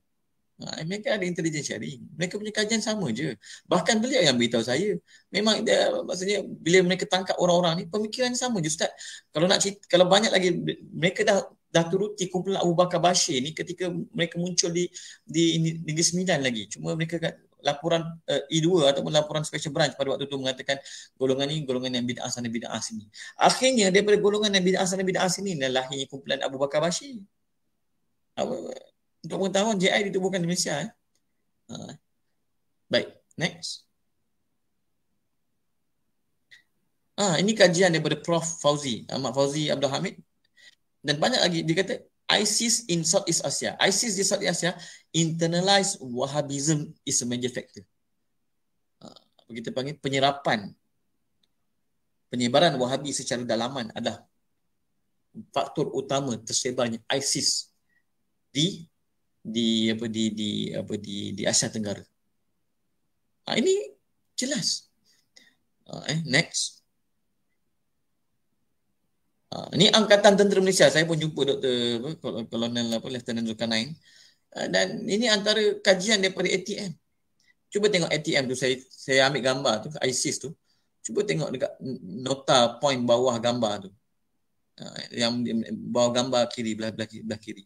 Ha, mereka ada intelligence sharing. Mereka punya kajian sama je. Bahkan beliau yang beritahu saya. Memang dia, maksudnya bila mereka tangkap orang-orang ni, pemikiran sama je Ustaz. Kalau nak cerita, kalau banyak lagi, mereka dah dah turuti kumpulan Abu Bakar Bashir ni ketika mereka muncul di di Negeri Sembilan lagi. Cuma mereka kat laporan uh, eh, E2 ataupun laporan special branch pada waktu itu mengatakan golongan ini golongan yang bid'ah sana bid'ah sini. Akhirnya daripada golongan yang bid'ah sana bid'ah sini lahirnya kumpulan Abu Bakar Bashir apa, untuk pengetahuan JI ditubuhkan di Malaysia. Eh. Uh, baik, next. Ah, ini kajian daripada Prof Fauzi, Ahmad Fauzi Abdul Hamid. Dan banyak lagi dia kata ISIS in Southeast Asia. ISIS di Southeast Asia internalize Wahhabism is a major factor. Apa ha, kita panggil penyerapan penyebaran Wahhabi secara dalaman adalah faktor utama tersebarnya ISIS di di apa di di apa di di Asia Tenggara. Ha, ini jelas. Ha, eh next. Ha, ini angkatan tentera Malaysia. Saya pun jumpa Dr. Kol- Kolonel apa Lieutenant Zulkarnain. Ha, dan ini antara kajian daripada ATM. Cuba tengok ATM tu saya saya ambil gambar tu ISIS tu. Cuba tengok dekat nota point bawah gambar tu. Ha, yang bawah gambar kiri belah belah kiri. Belah kiri.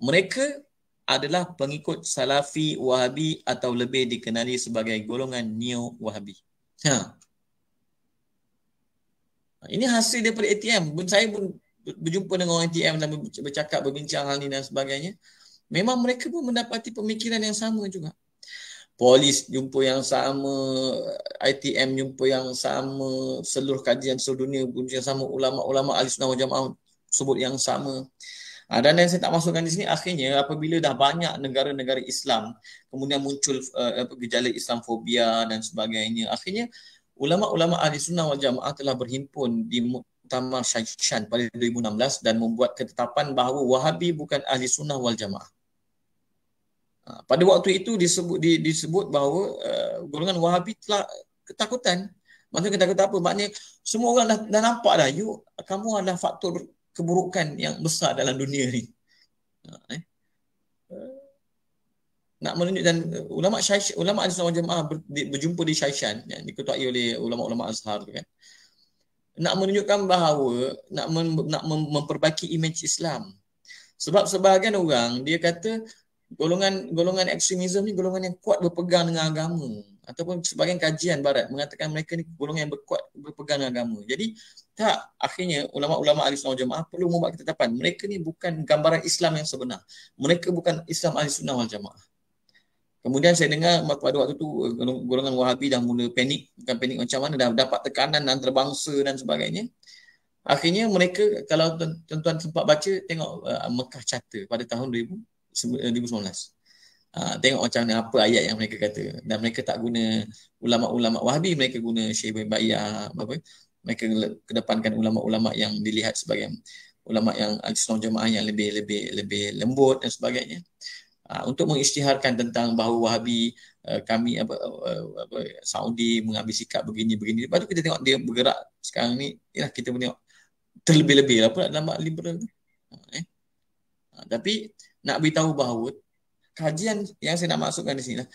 Mereka adalah pengikut Salafi Wahabi atau lebih dikenali sebagai golongan Neo Wahabi. Ha. Ini hasil daripada ATM. Saya pun berjumpa dengan orang ATM dan bercakap, berbincang hal ini dan sebagainya. Memang mereka pun mendapati pemikiran yang sama juga. Polis jumpa yang sama, ITM jumpa yang sama, seluruh kajian seluruh dunia pun yang sama, ulama-ulama ahli sunnah jamaah sebut yang sama. Ha, dan yang saya tak masukkan di sini akhirnya apabila dah banyak negara-negara Islam kemudian muncul uh, gejala Islamfobia dan sebagainya akhirnya ulama-ulama ahli sunnah wal jamaah telah berhimpun di Muktamar Syajshan pada 2016 dan membuat ketetapan bahawa Wahabi bukan ahli sunnah wal jamaah. Ha, pada waktu itu disebut di, disebut bahawa uh, golongan Wahabi telah ketakutan Maksudnya kita kata apa? Maknanya semua orang dah, dah nampak dah you kamu adalah faktor keburukan yang besar dalam dunia ni. Ha, eh. Nak menunjuk dan ulama Syais ulama Ahlus Sunnah Jemaah ber, berjumpa di Syaisan yang diketuai oleh ulama-ulama Azhar kan. Nak menunjukkan bahawa nak mem, nak mem, memperbaiki imej Islam. Sebab sebahagian orang dia kata golongan golongan ekstremisme ni golongan yang kuat berpegang dengan agama ataupun sebahagian kajian barat mengatakan mereka ni golongan yang berkuat berpegang dengan agama. Jadi tak akhirnya ulama-ulama ahli sunnah wal jamaah perlu membuat ketetapan mereka ni bukan gambaran Islam yang sebenar mereka bukan Islam ahli sunnah wal jamaah Kemudian saya dengar pada waktu tu eh, golongan Wahabi dah mula panik, bukan panik macam mana, dah dapat tekanan antarabangsa dan sebagainya. Akhirnya mereka, kalau tuan-tuan sempat baca, tengok uh, Mekah Charter pada tahun 2019. Uh, eh, ah, tengok macam mana apa ayat yang mereka kata dan mereka tak guna ulama-ulama Wahabi mereka guna Syekh bin Bayyah apa mereka kedepankan ulama-ulama yang dilihat sebagai ulama yang agsnon jemaah yang lebih lebih lebih lembut dan sebagainya ah, untuk mengisytiharkan tentang bahawa wahabi eh, kami apa, eh, apa Saudi mengambil sikap begini begini lepas tu kita tengok dia bergerak sekarang ni ialah kita punya terlebih-lebih lah pula dalam liberal ni. Ah, eh. Ah, tapi nak beritahu bahawa kajian yang saya nak masukkan di sini lah.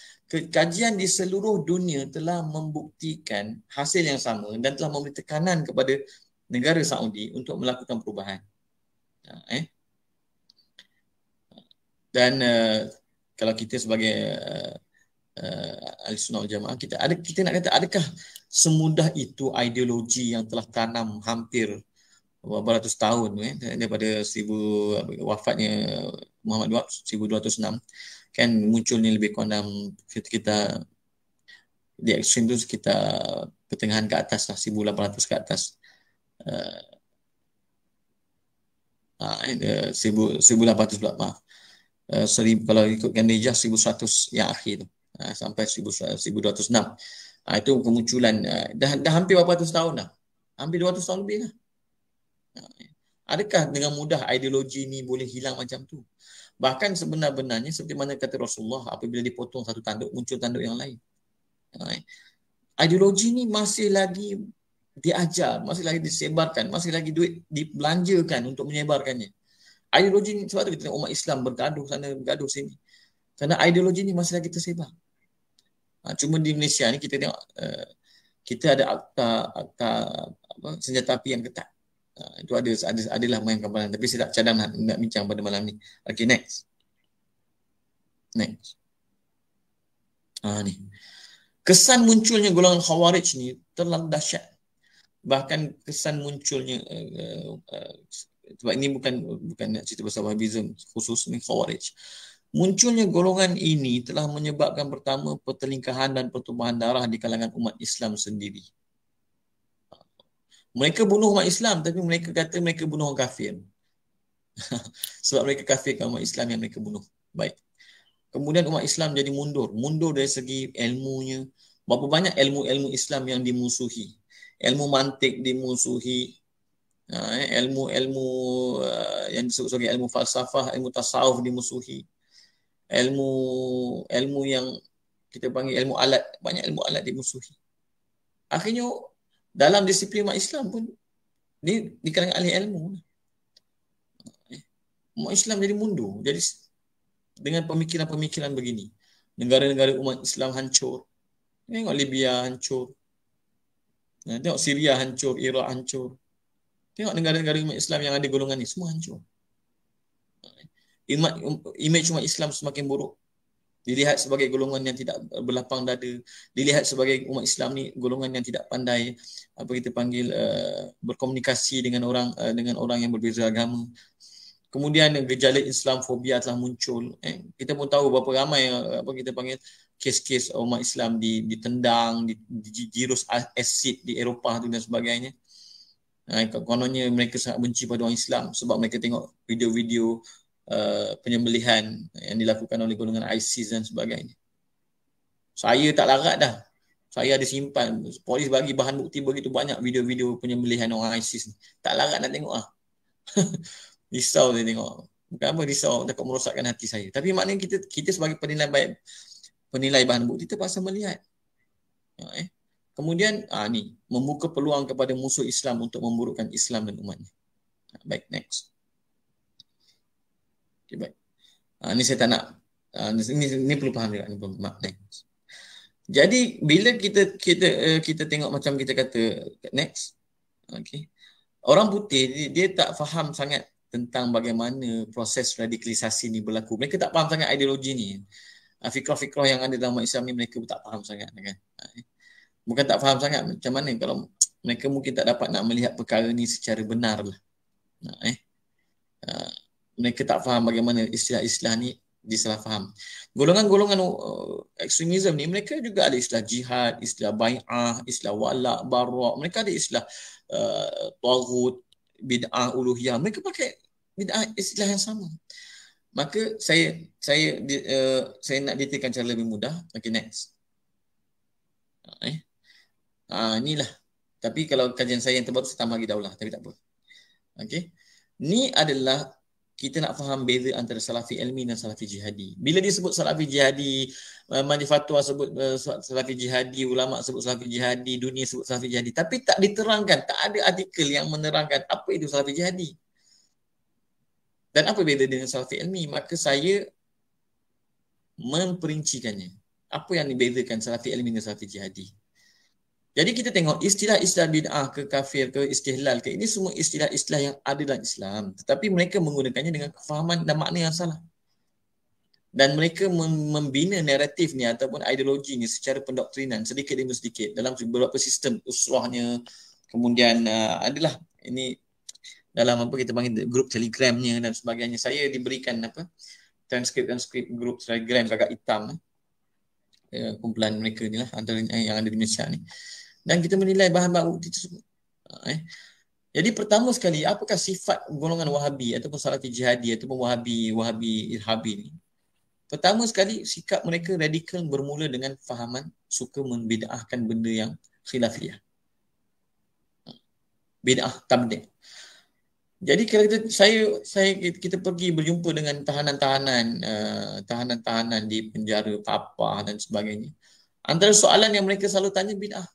Kajian di seluruh dunia telah membuktikan hasil yang sama dan telah memberi tekanan kepada negara Saudi untuk melakukan perubahan. Ha, eh? Dan uh, kalau kita sebagai uh, uh, ahli jamaah kita ada kita nak kata adakah semudah itu ideologi yang telah tanam hampir berapa tahun eh, daripada seribu wafatnya Muhammad dua, seribu ratus enam, kan muncul ni lebih kurang dalam kita, kita di ekstrim tu kita pertengahan ke atas lah seribu ratus ke atas eh, ah, eh, seribu uh, 1800 pula maaf uh, eh, seri, kalau ikutkan seribu seratus yang akhir tu uh, sampai ratus enam. Ah, itu kemunculan uh, dah, dah hampir berapa ratus tahun dah hampir dua ratus tahun lebih lah Adakah dengan mudah ideologi ini boleh hilang macam tu? Bahkan sebenar-benarnya seperti mana kata Rasulullah apabila dipotong satu tanduk muncul tanduk yang lain. Ideologi ini masih lagi diajar, masih lagi disebarkan, masih lagi duit dibelanjakan untuk menyebarkannya. Ideologi ini sebab tu kita tengok umat Islam bergaduh sana bergaduh sini. Kerana ideologi ini masih lagi tersebar. Ha, cuma di Malaysia ni kita tengok eh, kita ada akta, akta apa, senjata api yang ketat. Uh, itu ada ada adalah main gambaran tapi saya tak cadang nak, nak bincang pada malam ni. Okay next. Next. Ah ni. Kesan munculnya golongan Khawarij ni terlalu dahsyat. Bahkan kesan munculnya uh, uh, sebab ini bukan bukan nak cerita pasal Wahhabism khusus ni Khawarij. Munculnya golongan ini telah menyebabkan pertama pertelingkahan dan pertumbuhan darah di kalangan umat Islam sendiri. Mereka bunuh umat Islam tapi mereka kata mereka bunuh orang kafir. Sebab mereka kafirkan umat Islam yang mereka bunuh. Baik. Kemudian umat Islam jadi mundur. Mundur dari segi ilmunya. Berapa banyak ilmu-ilmu Islam yang dimusuhi. Ilmu mantik dimusuhi. Ha, eh, ilmu-ilmu eh, yang disebut sebagai ilmu falsafah, ilmu tasawuf dimusuhi. Ilmu ilmu yang kita panggil ilmu alat. Banyak ilmu alat dimusuhi. Akhirnya dalam disiplin umat Islam pun ni di kalangan ahli ilmu umat Islam jadi mundur jadi dengan pemikiran-pemikiran begini negara-negara umat Islam hancur tengok Libya hancur tengok Syria hancur Iraq hancur tengok negara-negara umat Islam yang ada golongan ni semua hancur imej umat Islam semakin buruk dilihat sebagai golongan yang tidak eh, berlapang dada dilihat sebagai umat Islam ni golongan yang tidak pandai apa kita panggil uh, berkomunikasi dengan orang uh, dengan orang yang berbeza agama kemudian gejala Islamfobia telah muncul eh, kita pun tahu berapa ramai yang apa kita panggil kes-kes umat Islam ditendang dijirus asid di Eropah dan sebagainya eh, kononnya mereka sangat benci pada orang Islam sebab mereka tengok video-video uh, penyembelihan yang dilakukan oleh golongan ISIS dan sebagainya. Saya tak larat dah. Saya ada simpan. Polis bagi bahan bukti begitu banyak video-video penyembelihan orang ISIS. Ni. Tak larat nak tengok lah. risau dia tengok. Bukan apa risau takut merosakkan hati saya. Tapi maknanya kita kita sebagai penilai baik, penilai bahan bukti kita terpaksa melihat. Ya, eh. Kemudian ah, ni, membuka peluang kepada musuh Islam untuk memburukkan Islam dan umatnya. Baik, next. Okay, baik. Uh, ah, ini saya tak nak. Uh, ah, ini, ini perlu faham juga. Ini perlu makna. Jadi bila kita kita eh, kita tengok macam kita kata next. Okay. Orang putih dia, dia tak faham sangat tentang bagaimana proses radikalisasi ni berlaku. Mereka tak faham sangat ideologi ni. Uh, fikrah-fikrah yang ada dalam Islam ni mereka tak faham sangat. Kan? Eh. Bukan tak faham sangat macam mana kalau mereka mungkin tak dapat nak melihat perkara ni secara benar lah. Nah, eh mereka tak faham bagaimana istilah-istilah ni disalah faham. Golongan-golongan uh, ekstremisme ni mereka juga ada istilah jihad, istilah bai'ah, istilah wala, barwa. Mereka ada istilah uh, tawgut, bid'ah, uluhiyah. Mereka pakai bid'ah istilah yang sama. Maka saya saya uh, saya nak detailkan cara lebih mudah. Okay next. Eh. Ah, uh, inilah. Tapi kalau kajian saya yang terbaru saya tambah lagi daulah. Tapi tak apa. Okey. Ni adalah kita nak faham beza antara salafi ilmi dan salafi jihadi. Bila disebut salafi jihadi, eh, majlis fatwa sebut eh, salafi jihadi, ulama sebut salafi jihadi, dunia sebut salafi jihadi. Tapi tak diterangkan, tak ada artikel yang menerangkan apa itu salafi jihadi. Dan apa beza dengan salafi ilmi? Maka saya memperincikannya. Apa yang dibezakan salafi ilmi dengan salafi jihadi? Jadi kita tengok istilah-istilah bid'ah ke kafir ke istihlal ke ini semua istilah-istilah yang ada dalam Islam. Tetapi mereka menggunakannya dengan kefahaman dan makna yang salah. Dan mereka membina naratif ni ataupun ideologi ni secara pendoktrinan sedikit demi sedikit dalam beberapa sistem usrahnya kemudian uh, adalah ini dalam apa kita panggil grup telegramnya dan sebagainya. Saya diberikan apa transkrip-transkrip grup telegram agak hitam eh kumpulan mereka ni lah antara eh, yang ada di Malaysia ni dan kita menilai bahan-bahan bukti tersebut. Ha, eh. Jadi pertama sekali, apakah sifat golongan wahabi ataupun salafi jihadi ataupun wahabi, wahabi irhabi ini? Pertama sekali, sikap mereka radikal bermula dengan fahaman suka membedaahkan benda yang khilafiyah. Ha, Bedaah, tamdik. Jadi kalau kita, saya, saya, kita pergi berjumpa dengan tahanan-tahanan uh, tahanan-tahanan di penjara Papa dan sebagainya. Antara soalan yang mereka selalu tanya bid'ah.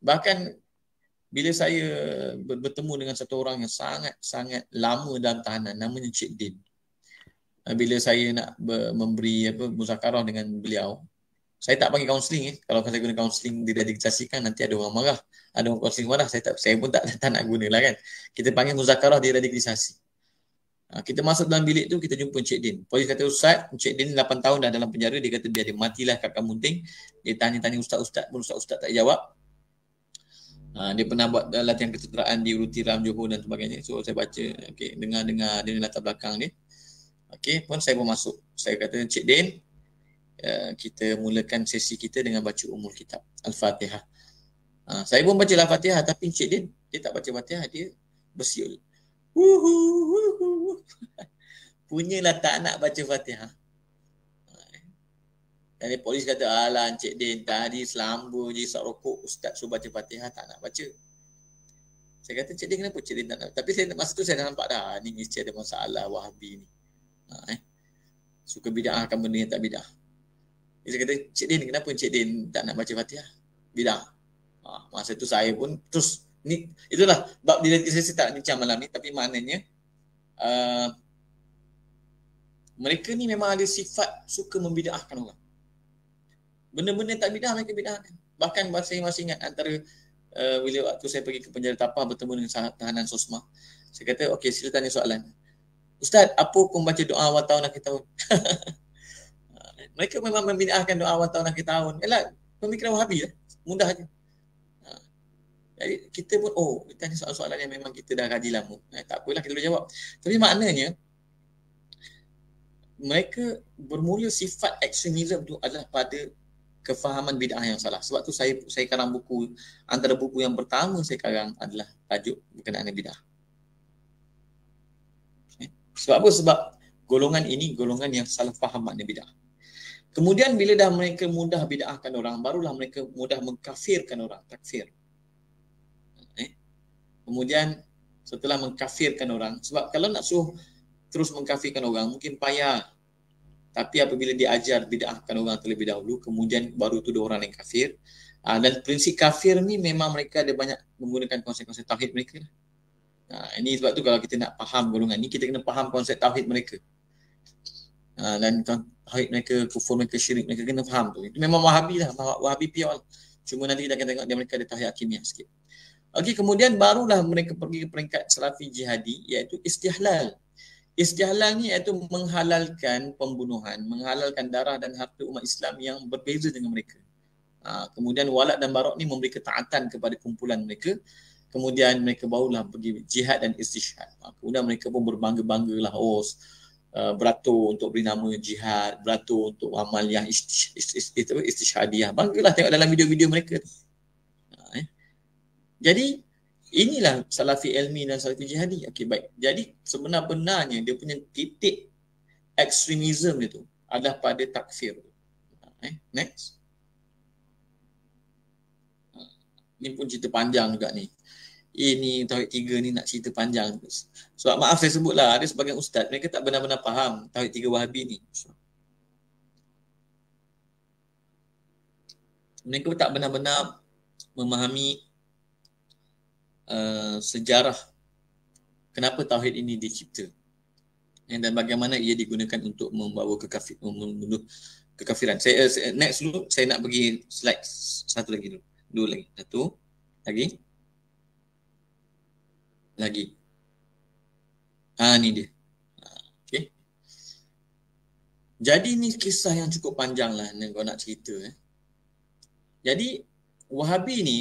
Bahkan bila saya bertemu dengan satu orang yang sangat-sangat lama dalam tahanan namanya Cik Din. Ah, bila saya nak memberi apa muzakarah dengan beliau, saya tak panggil kaunseling eh. Kalau saya guna kaunseling dia dah dikecasikan nanti ada orang marah. Ada orang kaunseling marah, saya tak saya pun tak, tak, tak nak gunalah kan. Kita panggil muzakarah dia radikalisasi. Ah, kita masuk dalam bilik tu kita jumpa Cik Din. Polis kata ustaz, Cik Din 8 tahun dah dalam penjara dia kata biar dia matilah kakak munting. Dia tanya-tanya ustaz-ustaz pun ustaz-ustaz tak jawab. Ah, dia pernah buat uh, latihan kecederaan di Uruti Ram Johor dan sebagainya. So saya baca okey dengar-dengar dia ni latar belakang ni. Okay pun saya pun masuk. Saya kata Cik Din, uh, kita mulakan sesi kita dengan baca umur kitab Al-Fatihah. Uh, saya pun baca Al-Fatihah tapi Cik Din dia tak baca Fatihah, dia bersiul. Punyalah tak nak baca al Fatihah. Dan polis kata, alah Encik Din tadi selamba je isap rokok Ustaz suruh baca fatihah tak nak baca. Saya kata, Encik Din kenapa Encik Din tak nak Tapi saya, masa tu saya dah nampak dah, ni mesti ada masalah wahabi ni. Ha, eh. Suka bida'ah kan benda yang tak bida'ah. Saya kata, Encik Din kenapa Encik Din tak nak baca fatihah? Bida'ah. Ha, masa tu saya pun terus, ni, itulah bab diri saya, saya tak nak bincang malam ni tapi maknanya uh, mereka ni memang ada sifat suka membida'ahkan orang. Benda-benda tak bidah mereka bidahkan. Bahkan masih masih ingat antara uh, bila waktu saya pergi ke penjara Tapah bertemu dengan sahabat tahanan Sosma. Saya kata, okey sila tanya soalan. Ustaz, apa hukum baca doa awal tahun akhir tahun? mereka memang membidahkan doa awal tahun akhir tahun. Yalah, pemikiran wahabi ya. Mudah je. Ha. Jadi kita pun, oh, kita tanya soalan-soalan yang memang kita dah kaji lama. Eh, tak apalah, kita boleh jawab. Tapi maknanya, mereka bermula sifat ekstremisme itu adalah pada kefahaman bid'ah yang salah. Sebab tu saya saya karang buku antara buku yang pertama saya karang adalah tajuk berkenaan bid'ah. Okay. Eh, sebab apa? Sebab golongan ini golongan yang salah faham makna bid'ah. Kemudian bila dah mereka mudah bid'ahkan orang, barulah mereka mudah mengkafirkan orang, takfir. Eh. Kemudian setelah mengkafirkan orang, sebab kalau nak suruh terus mengkafirkan orang, mungkin payah tapi apabila diajar bid'ahkan orang terlebih dahulu kemudian baru tu tuduh orang yang kafir uh, dan prinsip kafir ni memang mereka ada banyak menggunakan konsep-konsep tauhid mereka uh, ini sebab tu kalau kita nak faham golongan ni kita kena faham konsep tauhid mereka uh, dan tauhid mereka, kufur mereka, syirik mereka kena faham tu itu memang wahabi lah, wahabi piol lah. cuma nanti kita akan tengok dia mereka ada tauhid akimiah sikit Okey, kemudian barulah mereka pergi ke peringkat salafi jihadi iaitu istihlal. Istihlal ni iaitu menghalalkan pembunuhan, menghalalkan darah dan harta umat Islam yang berbeza dengan mereka. Ha, kemudian walak dan barak ni memberi ketaatan kepada kumpulan mereka. Kemudian mereka barulah pergi jihad dan istihad. Ha, kemudian mereka pun berbangga-banggalah. Oh, uh, beratur untuk beri nama jihad, beratur untuk amaliyah istihadiyah. Bangga lah tengok dalam video-video mereka tu. Ha, eh. Jadi, inilah salafi ilmi dan salafi jihadi. Okey baik. Jadi sebenarnya dia punya titik ekstremism itu adalah pada takfir. Ha, eh, next. Ini ha, pun cerita panjang juga ni. Ini tauhid tiga ni nak cerita panjang. Sebab maaf saya sebutlah ada sebagian ustaz mereka tak benar-benar faham tauhid tiga wahabi ni. Mereka tak benar-benar memahami Uh, sejarah kenapa tauhid ini dicipta eh, dan bagaimana ia digunakan untuk membawa kekafir, membunuh kekafiran. Saya, eh, saya next dulu saya nak pergi slide satu lagi dulu. Dua lagi. Satu. Lagi. Lagi. Ah ni dia. Ha, okey. Jadi ni kisah yang cukup panjang lah yang kau nak cerita eh. Jadi Wahabi ni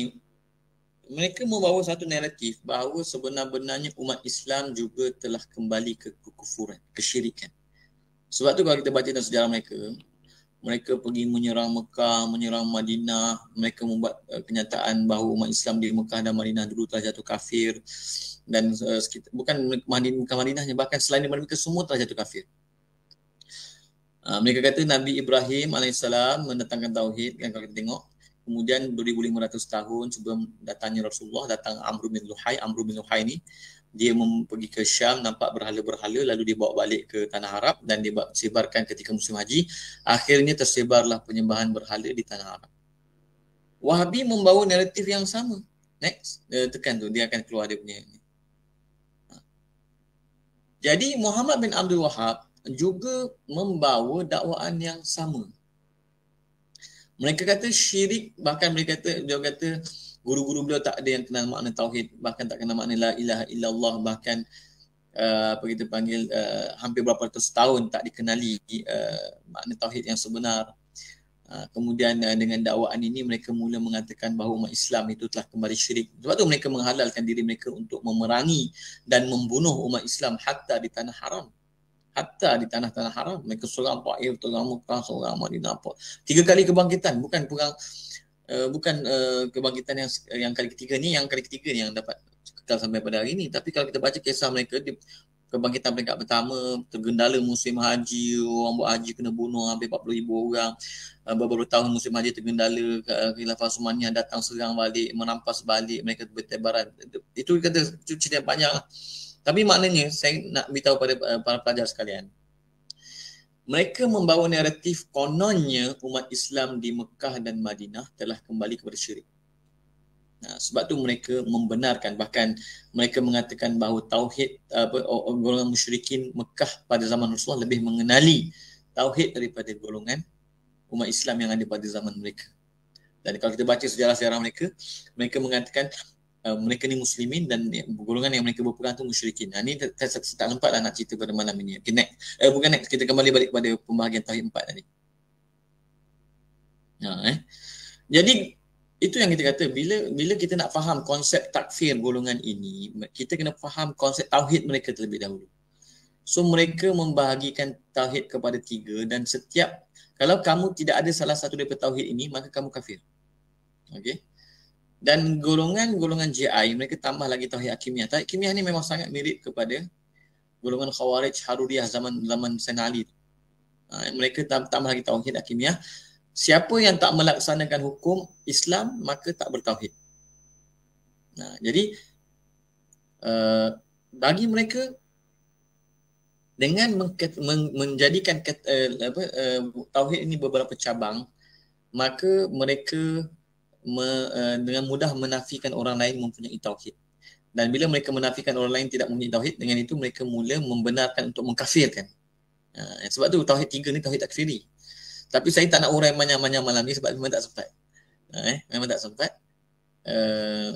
mereka membawa satu naratif bahawa sebenar-benarnya umat Islam juga telah kembali ke kekufuran, kesyirikan. Sebab tu kalau kita baca dalam sejarah mereka, mereka pergi menyerang Mekah, menyerang Madinah, mereka membuat uh, kenyataan bahawa umat Islam di Mekah dan Madinah dulu telah jatuh kafir dan uh, sekitar, bukan Madinah, Madinahnya bahkan selain daripada mereka semua telah jatuh kafir. Uh, mereka kata Nabi Ibrahim AS mendatangkan Tauhid dan kalau kita tengok kemudian 2500 tahun sebelum datangnya Rasulullah datang Amr bin Luhai Amr bin Luhai ni dia pergi ke Syam nampak berhala-berhala lalu dia bawa balik ke tanah Arab dan dia sebarkan ketika musim haji akhirnya tersebarlah penyembahan berhala di tanah Arab Wahabi membawa naratif yang sama next uh, tekan tu dia akan keluar dia punya ha. jadi Muhammad bin Abdul Wahab juga membawa dakwaan yang sama mereka kata syirik bahkan mereka kata dia kata guru-guru beliau tak ada yang kenal makna tauhid bahkan tak kenal makna la ilaha illallah bahkan uh, apa kita panggil uh, hampir berapa ratus tahun tak dikenali uh, makna tauhid yang sebenar uh, kemudian uh, dengan dakwaan ini mereka mula mengatakan bahawa umat Islam itu telah kembali syirik sebab tu mereka menghalalkan diri mereka untuk memerangi dan membunuh umat Islam hatta di tanah haram hatta di tanah-tanah haram mereka serang Taif, serang Mekah, serang Madinah apa. Tiga kali kebangkitan bukan perang uh, bukan uh, kebangkitan yang yang kali ketiga ni, yang kali ketiga ni yang dapat kekal sampai pada hari ni. Tapi kalau kita baca kisah mereka di kebangkitan peringkat pertama, tergendala musim haji, orang buat haji kena bunuh hampir 40,000 orang. Eh, beberapa tahun musim haji tergendala, khilafah Sumania datang serang balik, menampas balik, mereka bertebaran. Itu kata cerita panjang tapi maknanya saya nak beritahu pada eh, para pelajar sekalian. Mereka membawa naratif kononnya umat Islam di Mekah dan Madinah telah kembali kepada syirik. Nah, sebab tu mereka membenarkan bahkan mereka mengatakan bahawa tauhid apa golongan musyrikin Mekah pada zaman Rasulullah lebih mengenali tauhid daripada golongan umat Islam yang ada pada zaman mereka. Dan kalau kita baca sejarah-sejarah mereka, mereka mengatakan Uh, mereka ni muslimin dan golongan yang mereka berperang tu musyrikin. Ha, ni saya tak, tak, tak lah nak cerita pada malam ini. Okay, next. Eh, bukan next. Kita kembali balik kepada pembahagian tahun empat tadi. Ha, eh. Jadi, itu yang kita kata bila bila kita nak faham konsep takfir golongan ini kita kena faham konsep tauhid mereka terlebih dahulu so mereka membahagikan tauhid kepada tiga dan setiap kalau kamu tidak ada salah satu daripada tauhid ini maka kamu kafir okey dan golongan-golongan GI mereka tambah lagi tauhid akimiyah. Tauhid akimiyah ni memang sangat mirip kepada golongan Khawarij Haruriyah zaman zaman senali. Ha, mereka tambah lagi tauhid akimiyah. Siapa yang tak melaksanakan hukum Islam maka tak bertauhid. Nah, ha, jadi uh, bagi mereka dengan meng- meng- menjadikan uh, uh, tauhid ini beberapa cabang maka mereka me, uh, dengan mudah menafikan orang lain mempunyai tauhid. Dan bila mereka menafikan orang lain tidak mempunyai tauhid, dengan itu mereka mula membenarkan untuk mengkafirkan. Uh, sebab tu tauhid tiga ni tauhid takfiri. Tapi saya tak nak urai banyak-banyak malam ni sebab memang tak sempat. Uh, eh, memang tak sempat. Uh,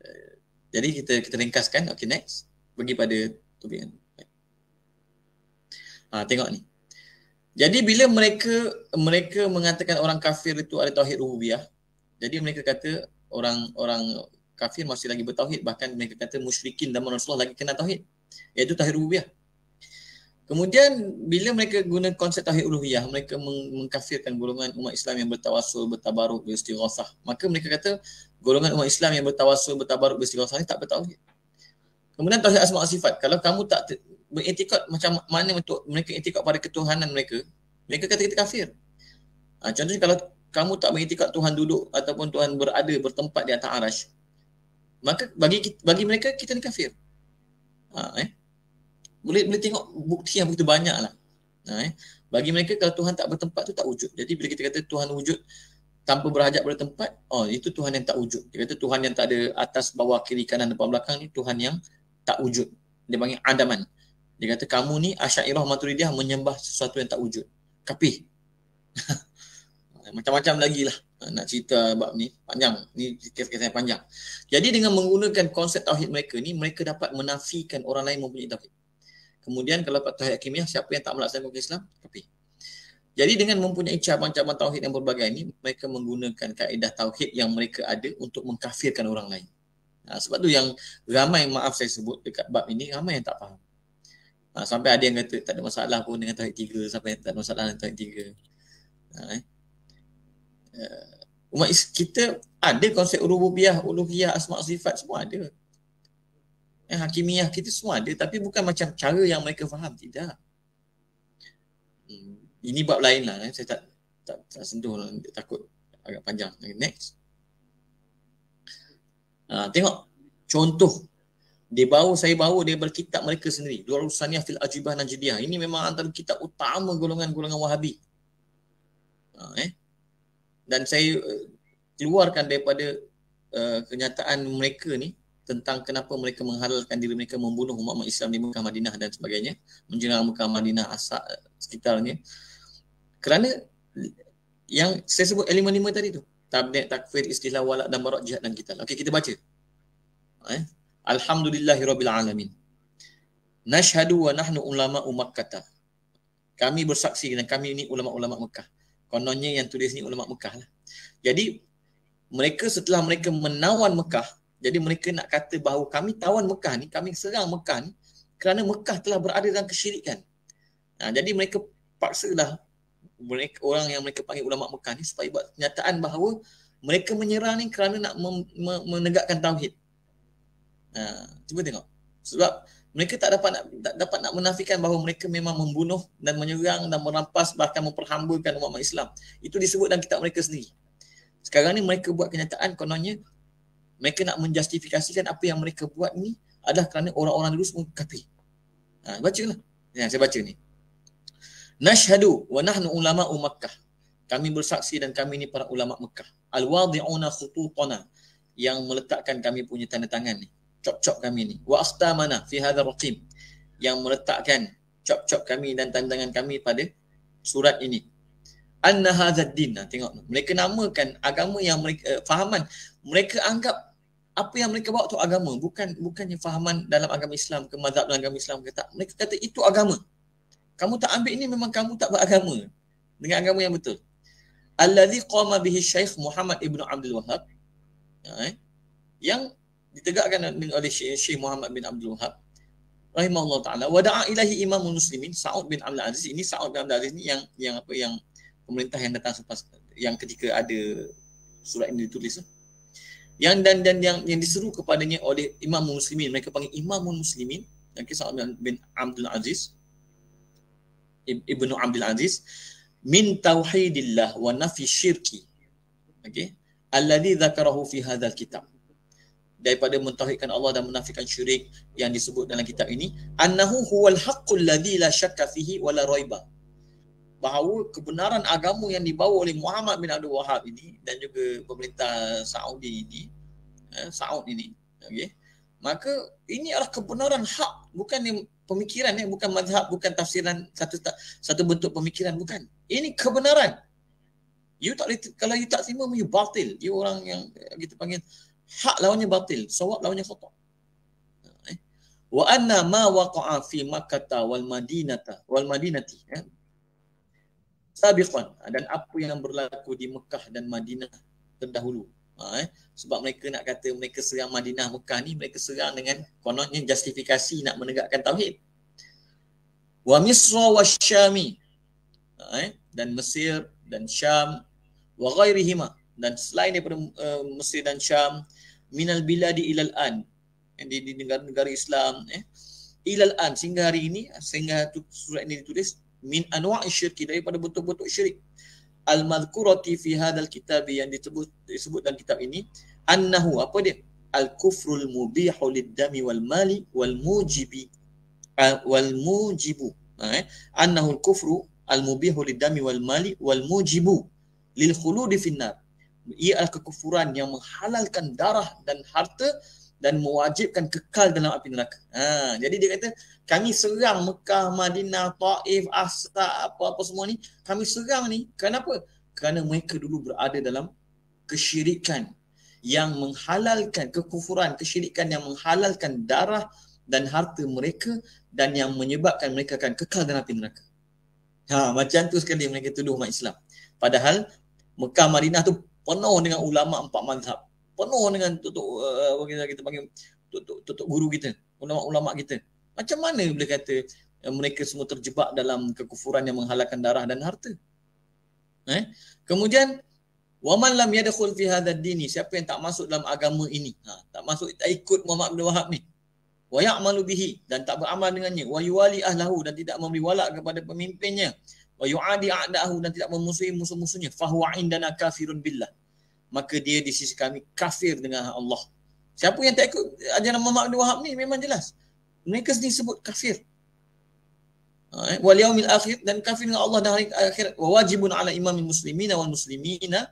uh, jadi kita kita ringkaskan. Okay next. Pergi pada topik Ha, tengok ni. Jadi bila mereka mereka mengatakan orang kafir itu ada tauhid rububiyah, jadi mereka kata orang-orang kafir masih lagi bertauhid bahkan mereka kata musyrikin dan Rasulullah lagi kena tauhid iaitu tauhid rububiyah. Kemudian bila mereka guna konsep tauhid uluhiyah mereka meng- mengkafirkan golongan umat Islam yang bertawasul, bertabaruk beristighosah. Maka mereka kata golongan umat Islam yang bertawasul, bertabaruk beristighosah ni tak bertauhid. Kemudian tauhid asma sifat. Kalau kamu tak te- macam mana untuk mereka iktikad pada ketuhanan mereka, mereka kata kita kafir. Ha, contohnya kalau kamu tak mengiktikat Tuhan duduk ataupun Tuhan berada bertempat di atas arash maka bagi bagi mereka kita ni kafir ha, eh? boleh boleh tengok bukti yang begitu banyak lah ha, eh? bagi mereka kalau Tuhan tak bertempat tu tak wujud jadi bila kita kata Tuhan wujud tanpa berhajat pada tempat oh itu Tuhan yang tak wujud dia kata Tuhan yang tak ada atas bawah kiri kanan depan belakang ni Tuhan yang tak wujud dia panggil adaman dia kata kamu ni asyairah maturidiyah menyembah sesuatu yang tak wujud Kapih. macam-macam lagi lah ha, nak cerita bab ni panjang ni kes-kes yang panjang jadi dengan menggunakan konsep tauhid mereka ni mereka dapat menafikan orang lain mempunyai tauhid kemudian kalau kat tauhid kimia siapa yang tak melaksanakan Islam tapi jadi dengan mempunyai cabang-cabang tauhid yang berbagai ini, mereka menggunakan kaedah tauhid yang mereka ada untuk mengkafirkan orang lain. Ha, sebab tu yang ramai maaf saya sebut dekat bab ini, ramai yang tak faham. Ha, sampai ada yang kata tak ada masalah pun dengan tauhid tiga, sampai tak ada masalah dengan tauhid tiga. Ha, eh uh, umat is- kita ada konsep urububiyah, uluhiyah, asma sifat semua ada. Eh, hakimiyah kita semua ada tapi bukan macam cara yang mereka faham tidak. Hmm, ini bab lain lah. Eh. Saya tak, tak, tak sentuh takut agak panjang. Next. Uh, tengok contoh dia bawa saya bawa dia berkitab mereka sendiri. Dua urusannya fil ajibah najdiyah. Ini memang antara kitab utama golongan-golongan Wahabi. Uh, eh dan saya eh, keluarkan daripada uh, kenyataan mereka ni tentang kenapa mereka menghalalkan diri mereka membunuh umat-umat Islam di Mekah Madinah dan sebagainya menjelang Mekah Madinah asal eh, sekitarnya kerana yang saya sebut elemen lima tadi tu tabnet takfir istilah walak dan barak jihad dan kita lah. okey kita baca eh? alhamdulillahirabbil alamin nashhadu wa nahnu ulama Makkah kami bersaksi dan kami ini ulama-ulama Mekah Kononnya yang tulis ni ulama Mekah lah. Jadi mereka setelah mereka menawan Mekah, jadi mereka nak kata bahawa kami tawan Mekah ni, kami serang Mekah ni kerana Mekah telah berada dalam kesyirikan. Ha, jadi mereka paksalah mereka, orang yang mereka panggil ulama Mekah ni supaya buat kenyataan bahawa mereka menyerang ni kerana nak menegakkan tauhid. Ha, cuba tengok. Sebab mereka tak dapat nak, tak dapat nak menafikan bahawa mereka memang membunuh dan menyerang dan merampas bahkan memperhambulkan umat Islam. Itu disebut dalam kitab mereka sendiri. Sekarang ni mereka buat kenyataan kononnya mereka nak menjustifikasikan apa yang mereka buat ni adalah kerana orang-orang dulu semua kafir. Ha, bacalah. Ya, saya baca ni. Nashhadu wa nahnu ulama Makkah. Kami bersaksi dan kami ni para ulama Mekah. Al-wadi'una khutuqana yang meletakkan kami punya tanda tangan ni cop-cop kami ni wa akhta mana fi hadha raqim yang meletakkan cop-cop kami dan tandangan kami pada surat ini anna hadha din nah, tengok mereka namakan agama yang mereka uh, fahaman mereka anggap apa yang mereka bawa tu agama bukan bukannya fahaman dalam agama Islam ke mazhab dalam agama Islam ke tak mereka kata itu agama kamu tak ambil ini memang kamu tak beragama dengan agama yang betul allazi qama bihi syaikh Muhammad ibnu Abdul Wahhab eh, yang ditegakkan oleh Syekh Muhammad bin Abdul Wahab rahimahullah taala wa da'a ilahi imam muslimin Sa'ud bin Abdul Aziz ini Sa'ud bin Abdul Aziz ini yang yang apa yang pemerintah yang datang selepas yang ketika ada surat ini ditulis yang dan dan yang yang diseru kepadanya oleh imam muslimin mereka panggil imam muslimin dan okay, Sa'ud bin Abdul Aziz Ibnu Abdul Aziz min tauhidillah wa nafi syirki okey alladhi dhakarahu fi hadzal kitab daripada mentauhidkan Allah dan menafikan syirik yang disebut dalam kitab ini annahu huwal haqqul ladzi la syakka fihi wala raiba bahawa kebenaran agama yang dibawa oleh Muhammad bin Abdul Wahab ini dan juga pemerintah Saudi ini eh, Saud ini okey maka ini adalah kebenaran hak bukan yang pemikiran ya bukan mazhab bukan tafsiran satu satu bentuk pemikiran bukan ini kebenaran you tak kalau you tak terima you batil you orang yang kita panggil hak lawannya batil sawab lawannya khata' eh. wa anna ma waqa'a fi makkah wal madinata wal madinati ya sabiqan ha, dan apa yang berlaku di Mekah dan Madinah terdahulu ha, eh? sebab mereka nak kata mereka serang Madinah Mekah ni mereka serang dengan kononnya justifikasi nak menegakkan tauhid wa misr wa syami ha, eh? dan Mesir dan Syam wa ghairihima dan selain daripada uh, Mesir dan Syam minal biladi ilal an di, di negara, negara Islam eh ilal an sehingga hari ini sehingga surat ini ditulis min anwa' syirk daripada bentuk-bentuk syirik al madhkurati fi hadal kitab yang disebut disebut dalam kitab ini annahu apa dia al kufrul mubihu lid-dami wal mali wal mujibi wal mujibu ha, eh annahu al kufru al mubihu lid-dami wal mali wal mujibu lil khuludi finnar ia adalah kekufuran yang menghalalkan darah dan harta dan mewajibkan kekal dalam api neraka. Ha, jadi dia kata kami serang Mekah, Madinah, Taif, Asa, apa-apa semua ni. Kami serang ni. Kenapa? Kerana mereka dulu berada dalam kesyirikan yang menghalalkan kekufuran, kesyirikan yang menghalalkan darah dan harta mereka dan yang menyebabkan mereka akan kekal dalam api neraka. Ha, macam tu sekali mereka tuduh umat Islam. Padahal Mekah, Madinah tu penuh dengan ulama empat mazhab penuh dengan tutup apa uh, eh, kita kita panggil tutup tutup guru kita ulama-ulama kita macam mana boleh kata uh, mereka semua terjebak dalam kekufuran yang menghalakan darah dan harta eh kemudian waman lam yadkhul fi hadha dini siapa yang tak masuk dalam agama ini ha, tak masuk tak ikut Muhammad bin Wahab ni wa ya'malu bihi dan tak beramal dengannya wa yuwali ahlahu dan tidak memberi walak kepada pemimpinnya wa yu'adi a'dahu dan tidak memusuhi musuh-musuhnya fahuwa indana kafirun billah maka dia di sisi kami kafir dengan Allah. Siapa yang tak ikut ajaran Muhammad bin Wahab ni memang jelas. Mereka sendiri sebut kafir. Ha, eh, wal yaumil akhir dan kafir dengan Allah dan hari akhir wa wajibun ala imam muslimina wal muslimina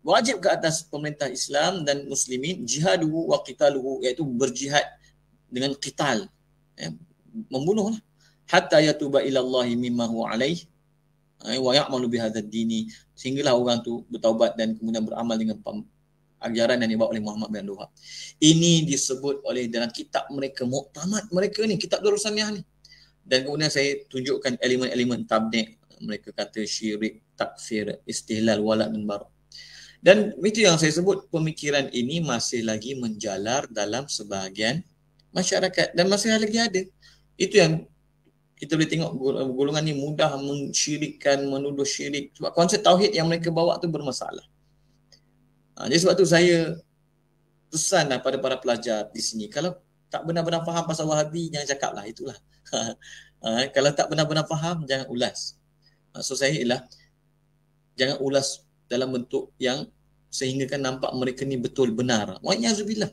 wajib ke atas pemerintah Islam dan muslimin jihaduhu wa qitaluhu iaitu berjihad dengan qital. Eh, membunuh lah. Hatta yatuba ila Allahi mimma huwa alaih eh, wa ya'malu bihadzal dini sehinggalah orang tu bertaubat dan kemudian beramal dengan ajaran yang dibawa oleh Muhammad bin Luhab. Ini disebut oleh dalam kitab mereka, muktamad mereka ni, kitab Darussaniah ni. Dan kemudian saya tunjukkan elemen-elemen tabdek. Mereka kata syirik, takfir, istihlal, walak dan barak. Dan itu yang saya sebut, pemikiran ini masih lagi menjalar dalam sebahagian masyarakat dan masih lagi ada. Itu yang kita boleh tengok eh, golongan ni mudah mensyirikkan, menuduh syirik sebab konsep tauhid yang mereka bawa tu bermasalah. Ha, jadi sebab tu saya pesanlah pada para pelajar di sini, kalau tak benar-benar faham pasal wahabi, jangan cakap lah, itulah. ha, kalau tak benar-benar faham, jangan ulas. Ha, so saya ialah, jangan ulas dalam bentuk yang sehinggakan nampak mereka ni betul benar. Wa'iyazubillah.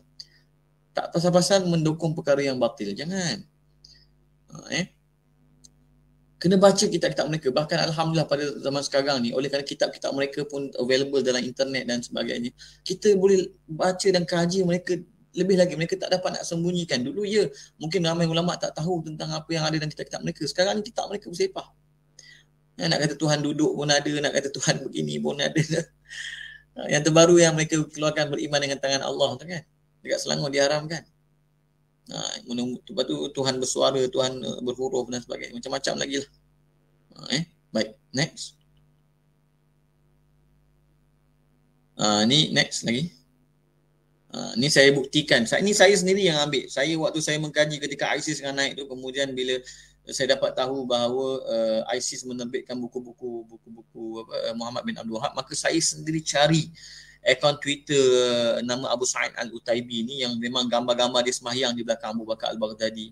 Tak pasal-pasal mendukung perkara yang batil. Jangan. Ha, eh? kena baca kitab-kitab mereka bahkan alhamdulillah pada zaman sekarang ni oleh kerana kitab-kitab mereka pun available dalam internet dan sebagainya kita boleh baca dan kaji mereka lebih lagi mereka tak dapat nak sembunyikan dulu ya mungkin ramai ulama tak tahu tentang apa yang ada dalam kitab-kitab mereka sekarang ni kitab mereka bersepah ya, nak kata Tuhan duduk pun ada nak kata Tuhan begini pun ada yang terbaru yang mereka keluarkan beriman dengan tangan Allah tu kan dekat Selangor diharamkan Ha, lepas tu Tuhan bersuara, Tuhan eh, berhuruf dan sebagainya. Macam-macam lagi lah. Ha, eh? Baik, next. Ha, ni next lagi. Ha, ni saya buktikan. Sa- ni saya sendiri yang ambil. Saya waktu saya mengkaji ketika ISIS dengan naik tu, kemudian bila eh, saya dapat tahu bahawa uh, ISIS menerbitkan buku-buku buku-buku uh, Muhammad bin Abdul Wahab, maka saya sendiri cari akaun Twitter nama Abu Sa'id Al-Utaibi ni yang memang gambar-gambar dia semahyang di belakang Abu Bakar Al-Baghdadi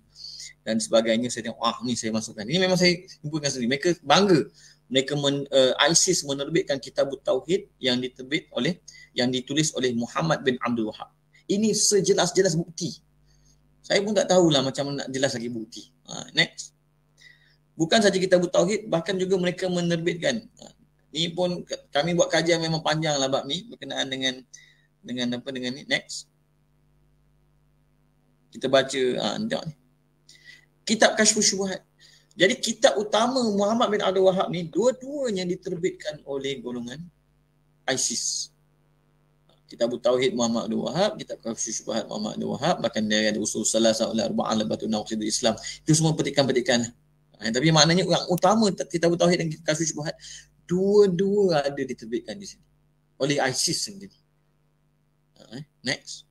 dan sebagainya saya tengok wah ni saya masukkan ini memang saya kumpulkan sendiri mereka bangga mereka men, uh, ISIS menerbitkan kitab tauhid yang diterbit oleh yang ditulis oleh Muhammad bin Abdul Wahab ini sejelas-jelas bukti saya pun tak tahulah macam mana nak jelas lagi bukti uh, next bukan saja kitab tauhid bahkan juga mereka menerbitkan uh, ni pun kami buat kajian memang panjang lah bab ni berkenaan dengan dengan apa dengan ni next kita baca ah ha, ni kitab kasyful syubhat jadi kitab utama Muhammad bin Abdul Wahab ni dua-duanya diterbitkan oleh golongan ISIS Kita buat tauhid Muhammad bin Wahab kitab kasyful syubhat Muhammad bin Wahab bahkan dia ada usul salah salasah ulah arba'ah labatu nauqidul islam itu semua petikan-petikan ah, tapi maknanya yang utama kita buat tauhid dan kasus syubhat dua-dua ada diterbitkan di sini oleh ISIS sendiri. Ha, eh, next.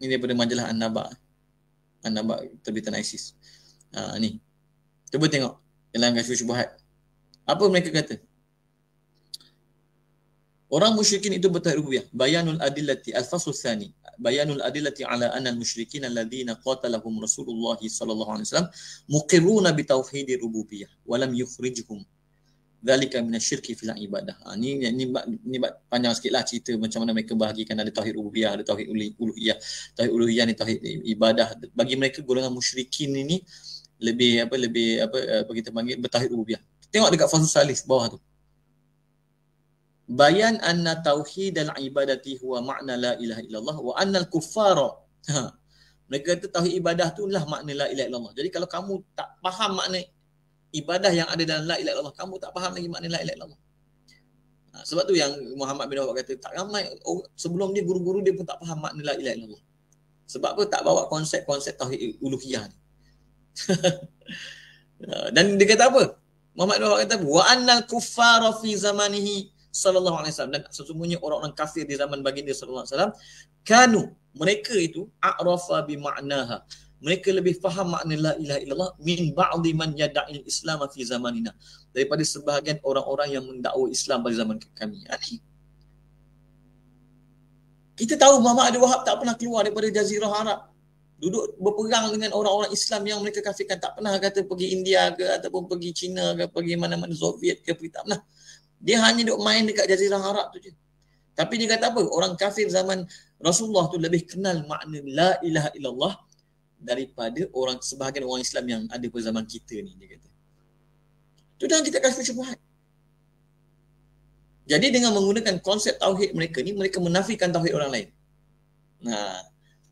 Ini daripada majalah An-Naba. An-Naba terbitan ISIS. Ha, ni. Cuba tengok dalam kasus syubhat. Apa mereka kata? Orang musyrikin itu bertauhid rububiyah. Bayanul adillati al-fasl thani. Bayanul adillati ala anna al-musyrikin alladhina qatalahum Rasulullah sallallahu alaihi wasallam muqirruna bi tauhid rububiyah wa lam yukhrijhum dalika min asyirki fil ibadah. Ha, ni ni ni, ni panjang sikitlah cerita macam mana mereka bahagikan ada tauhid rububiyah, ada tauhid uluhiyah. Tauhid uluhiyah ni tauhid ibadah. Bagi mereka golongan musyrikin ini lebih apa lebih apa eh, apa kita panggil bertauhid rububiyah. Tengok dekat Fasul salis bawah tu bayan anna tauhid al ibadati huwa makna la ilaha illallah wa anna al kuffara ha. mereka kata tauhid ibadah tu lah makna la ilaha illallah jadi kalau kamu tak faham makna ibadah yang ada dalam la ilaha illallah kamu tak faham lagi makna la ilaha illallah ha. sebab tu yang Muhammad bin Awak kata tak ramai oh, sebelum dia guru-guru dia pun tak faham makna la ilaha illallah sebab apa tak bawa konsep-konsep tauhid uluhiyah ni ha, dan dia kata apa Muhammad bin Awak kata wa annal kuffara fi zamanihi sallallahu alaihi wasallam dan sesungguhnya orang-orang kafir di zaman baginda sallallahu alaihi wasallam kanu mereka itu a'rafa bi ma'naha mereka lebih faham makna la ilaha illallah min ba'dhi man yad'i islam fi zamanina daripada sebahagian orang-orang yang mendakwa Islam pada zaman kami Ali. kita tahu mama ada Wahab tak pernah keluar daripada jazirah Arab duduk berperang dengan orang-orang Islam yang mereka kafirkan tak pernah kata pergi India ke ataupun pergi China ke pergi mana-mana Soviet ke pergi tak pernah dia hanya duk main dekat jazirah Arab tu je. Tapi dia kata apa? Orang kafir zaman Rasulullah tu lebih kenal makna la ilaha illallah daripada orang sebahagian orang Islam yang ada pada zaman kita ni dia kata. Tu jangan kita kasih syubhat. Jadi dengan menggunakan konsep tauhid mereka ni mereka menafikan tauhid orang lain. Nah,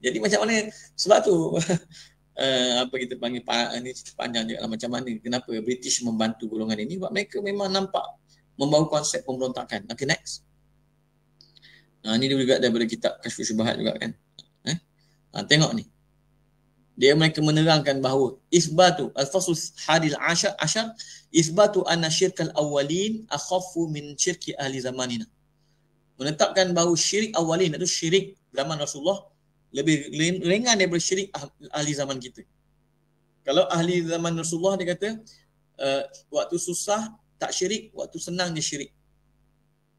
jadi macam mana sebab tu uh, apa kita panggil pa, ni panjang juga lah. macam mana kenapa British membantu golongan ini sebab mereka memang nampak membawa konsep pemberontakan. Okay, next. Nah, ini juga daripada kitab Kasyu Syubahat juga kan. Eh? Ha, tengok ni. Dia mereka menerangkan bahawa isbatu al-fasl hadil asyar asyar isbatu anna syirkal awalin akhaffu min syirki ahli zamanina. Menetapkan bahawa syirik awalin itu syirik zaman Rasulullah lebih ringan daripada syirik ah, ahli zaman kita. Kalau ahli zaman Rasulullah dia kata uh, waktu susah tak syirik waktu senangnya syirik.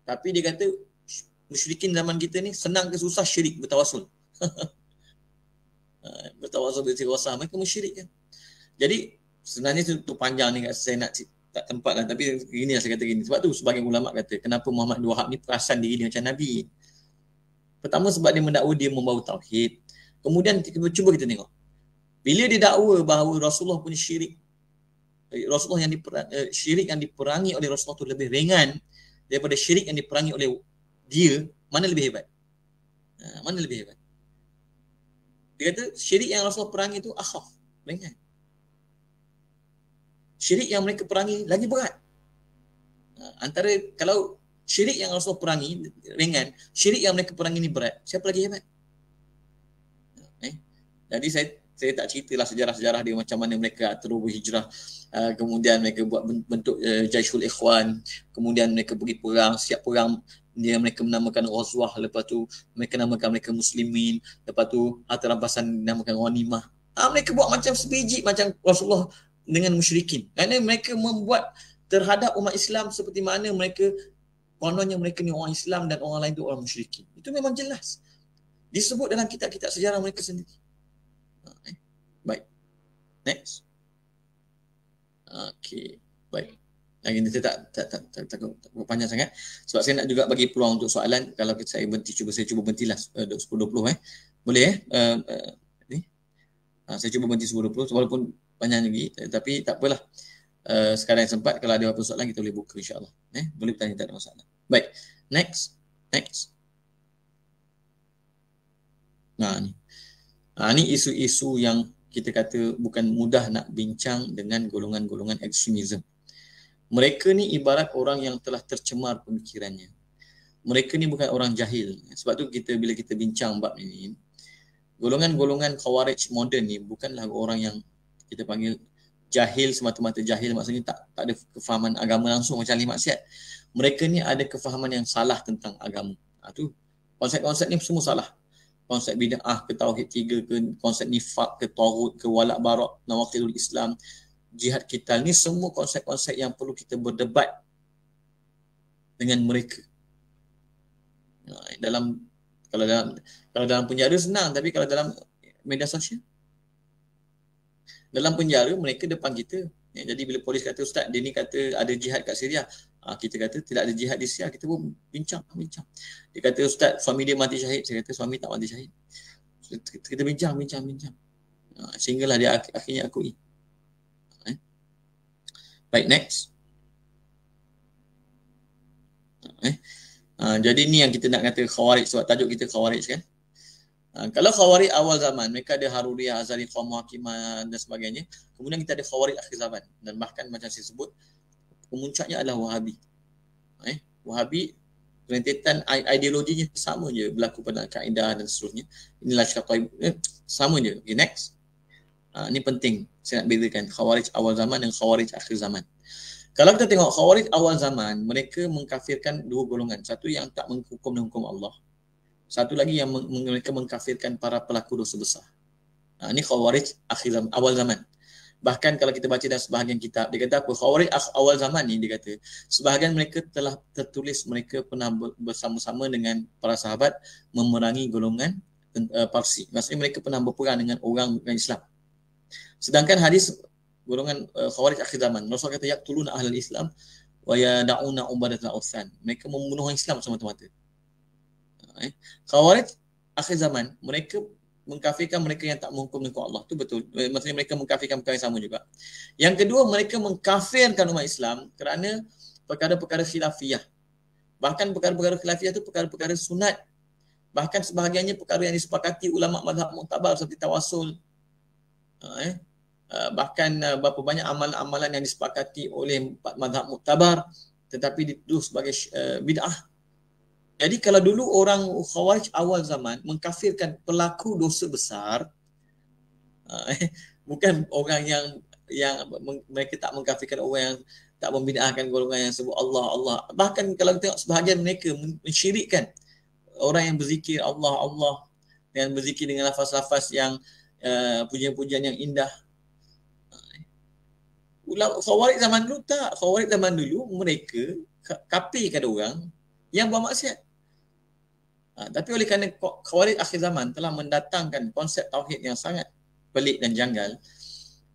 Tapi dia kata musyrikin zaman kita ni senang ke susah syirik bertawasul. Ha, bertawasul dengan siwasa mereka musyrik kan. Ya. Jadi sebenarnya tu panjang ni saya nak tak tempat lah tapi gini yang lah saya kata gini. Sebab tu sebagai ulama kata kenapa Muhammad dua hak ni perasan diri dia macam Nabi. Pertama sebab dia mendakwa dia membawa tauhid. Kemudian kita, cuba kita tengok. Bila dia dakwa bahawa Rasulullah punya syirik Eh, Rasulullah yang diperang, eh, syirik yang diperangi oleh Rasulullah tu lebih ringan daripada syirik yang diperangi oleh dia, mana lebih hebat? Ha, mana lebih hebat? Dia kata syirik yang Rasulullah perangi tu akhaf, ringan. Syirik yang mereka perangi lagi berat. Ha, antara kalau syirik yang Rasulullah perangi ringan, syirik yang mereka perangi ni berat, siapa lagi hebat? Ha, eh, jadi saya saya tak ceritalah sejarah-sejarah dia macam mana mereka terus berhijrah uh, kemudian mereka buat bentuk uh, eh, Jaisul Ikhwan kemudian mereka pergi perang siap perang dia mereka menamakan Ghazwah lepas tu mereka menamakan mereka Muslimin lepas tu harta rampasan dinamakan Ghanimah uh, mereka buat macam sebiji macam Rasulullah dengan musyrikin kerana mereka membuat terhadap umat Islam seperti mana mereka kononnya mereka ni orang Islam dan orang lain tu orang musyrikin itu memang jelas disebut dalam kitab-kitab sejarah mereka sendiri next okay, baik lagi nanti tak tak tak tak, tak, tak, tak panjang sangat sebab saya nak juga bagi peluang untuk soalan kalau saya berhenti cuba saya cuba berhentilah eh, uh, 10 20 eh boleh eh uh, uh, ni uh, saya cuba berhenti 10 20 walaupun banyak lagi tapi tak apalah uh, sekarang yang sempat kalau ada apa soalan kita boleh buka insyaallah eh boleh tanya tak ada masalah baik next next nah ni Ha, ah, ini isu-isu yang kita kata bukan mudah nak bincang dengan golongan-golongan ekstremism. Mereka ni ibarat orang yang telah tercemar pemikirannya. Mereka ni bukan orang jahil. Sebab tu kita bila kita bincang bab ini, golongan-golongan khawarij moden ni bukanlah orang yang kita panggil jahil semata-mata jahil maksudnya tak tak ada kefahaman agama langsung macam lima maksiat. Mereka ni ada kefahaman yang salah tentang agama. Ha, tu konsep-konsep ni semua salah konsep bid'ah ke tauhid tiga ke konsep nifak ke tawud ke walak barak nawaqidul islam jihad kita ni semua konsep-konsep yang perlu kita berdebat dengan mereka nah, ha, dalam kalau dalam kalau dalam penjara senang tapi kalau dalam media sosial dalam penjara mereka depan kita ya, jadi bila polis kata ustaz dia ni kata ada jihad kat Syria Ah, kita kata tidak ada jihad di Syria kita pun bincang bincang dia kata ustaz suami dia mati syahid saya kata suami tak mati syahid kita, kita bincang bincang bincang uh, sehinggalah dia ak- akhirnya akui ah, eh? baik next eh? Uh, jadi ni yang kita nak kata khawarij sebab tajuk kita khawarij kan Uh, kalau khawarij awal zaman, mereka ada haruriyah, azari, qawmu, hakimah dan sebagainya. Kemudian kita ada khawarij akhir zaman. Dan bahkan macam saya sebut, pemuncaknya adalah Wahabi. Eh, Wahabi rentetan ideologinya sama je berlaku pada kaedah dan seterusnya. Inilah cakap eh, sama je. Okay, next. Uh, ini penting saya nak bezakan khawarij awal zaman dan khawarij akhir zaman. Kalau kita tengok khawarij awal zaman, mereka mengkafirkan dua golongan. Satu yang tak menghukum dan hukum Allah. Satu lagi yang mereka mengkafirkan para pelaku dosa besar. Uh, ini khawarij akhir zaman, awal zaman. Bahkan kalau kita baca dalam sebahagian kitab, dia kata apa? Khawarij awal zaman ni, dia kata, sebahagian mereka telah tertulis, mereka pernah bersama-sama dengan para sahabat memerangi golongan uh, Parsi. Maksudnya mereka pernah berperang dengan orang bukan Islam. Sedangkan hadis golongan uh, khawarij akhir zaman, Rasul kata, yaktulun ahli Islam wa yada'una umbadat la'usan. Mereka membunuh Islam semata-mata. Eh? Khawarij akhir zaman, mereka mengkafirkan mereka yang tak menghukum dengan Allah. Itu betul. Eh, maksudnya mereka mengkafirkan perkara yang sama juga. Yang kedua, mereka mengkafirkan umat Islam kerana perkara-perkara khilafiyah. Bahkan perkara-perkara khilafiyah itu perkara-perkara sunat. Bahkan sebahagiannya perkara yang disepakati ulama' madhab muktabar seperti tawasul. Ah, eh? Ah, bahkan ah, berapa banyak amalan-amalan yang disepakati oleh madhab muktabar tetapi ditulis sebagai uh, bid'ah jadi kalau dulu orang Khawarij awal zaman mengkafirkan pelaku dosa besar ah, eh, bukan orang yang yang mereka tak mengkafirkan orang yang tak membinaahkan golongan yang sebut Allah Allah. Bahkan kalau tengok sebahagian mereka mensyirikkan orang yang berzikir Allah Allah dengan berzikir dengan lafaz-lafaz yang uh, pujian-pujian yang indah. Ulang Khawarij zaman dulu tak. Khawarij zaman dulu mereka kafirkan orang yang buat maksiat. Ha, tapi oleh kerana khawarij akhir zaman telah mendatangkan konsep tauhid yang sangat pelik dan janggal,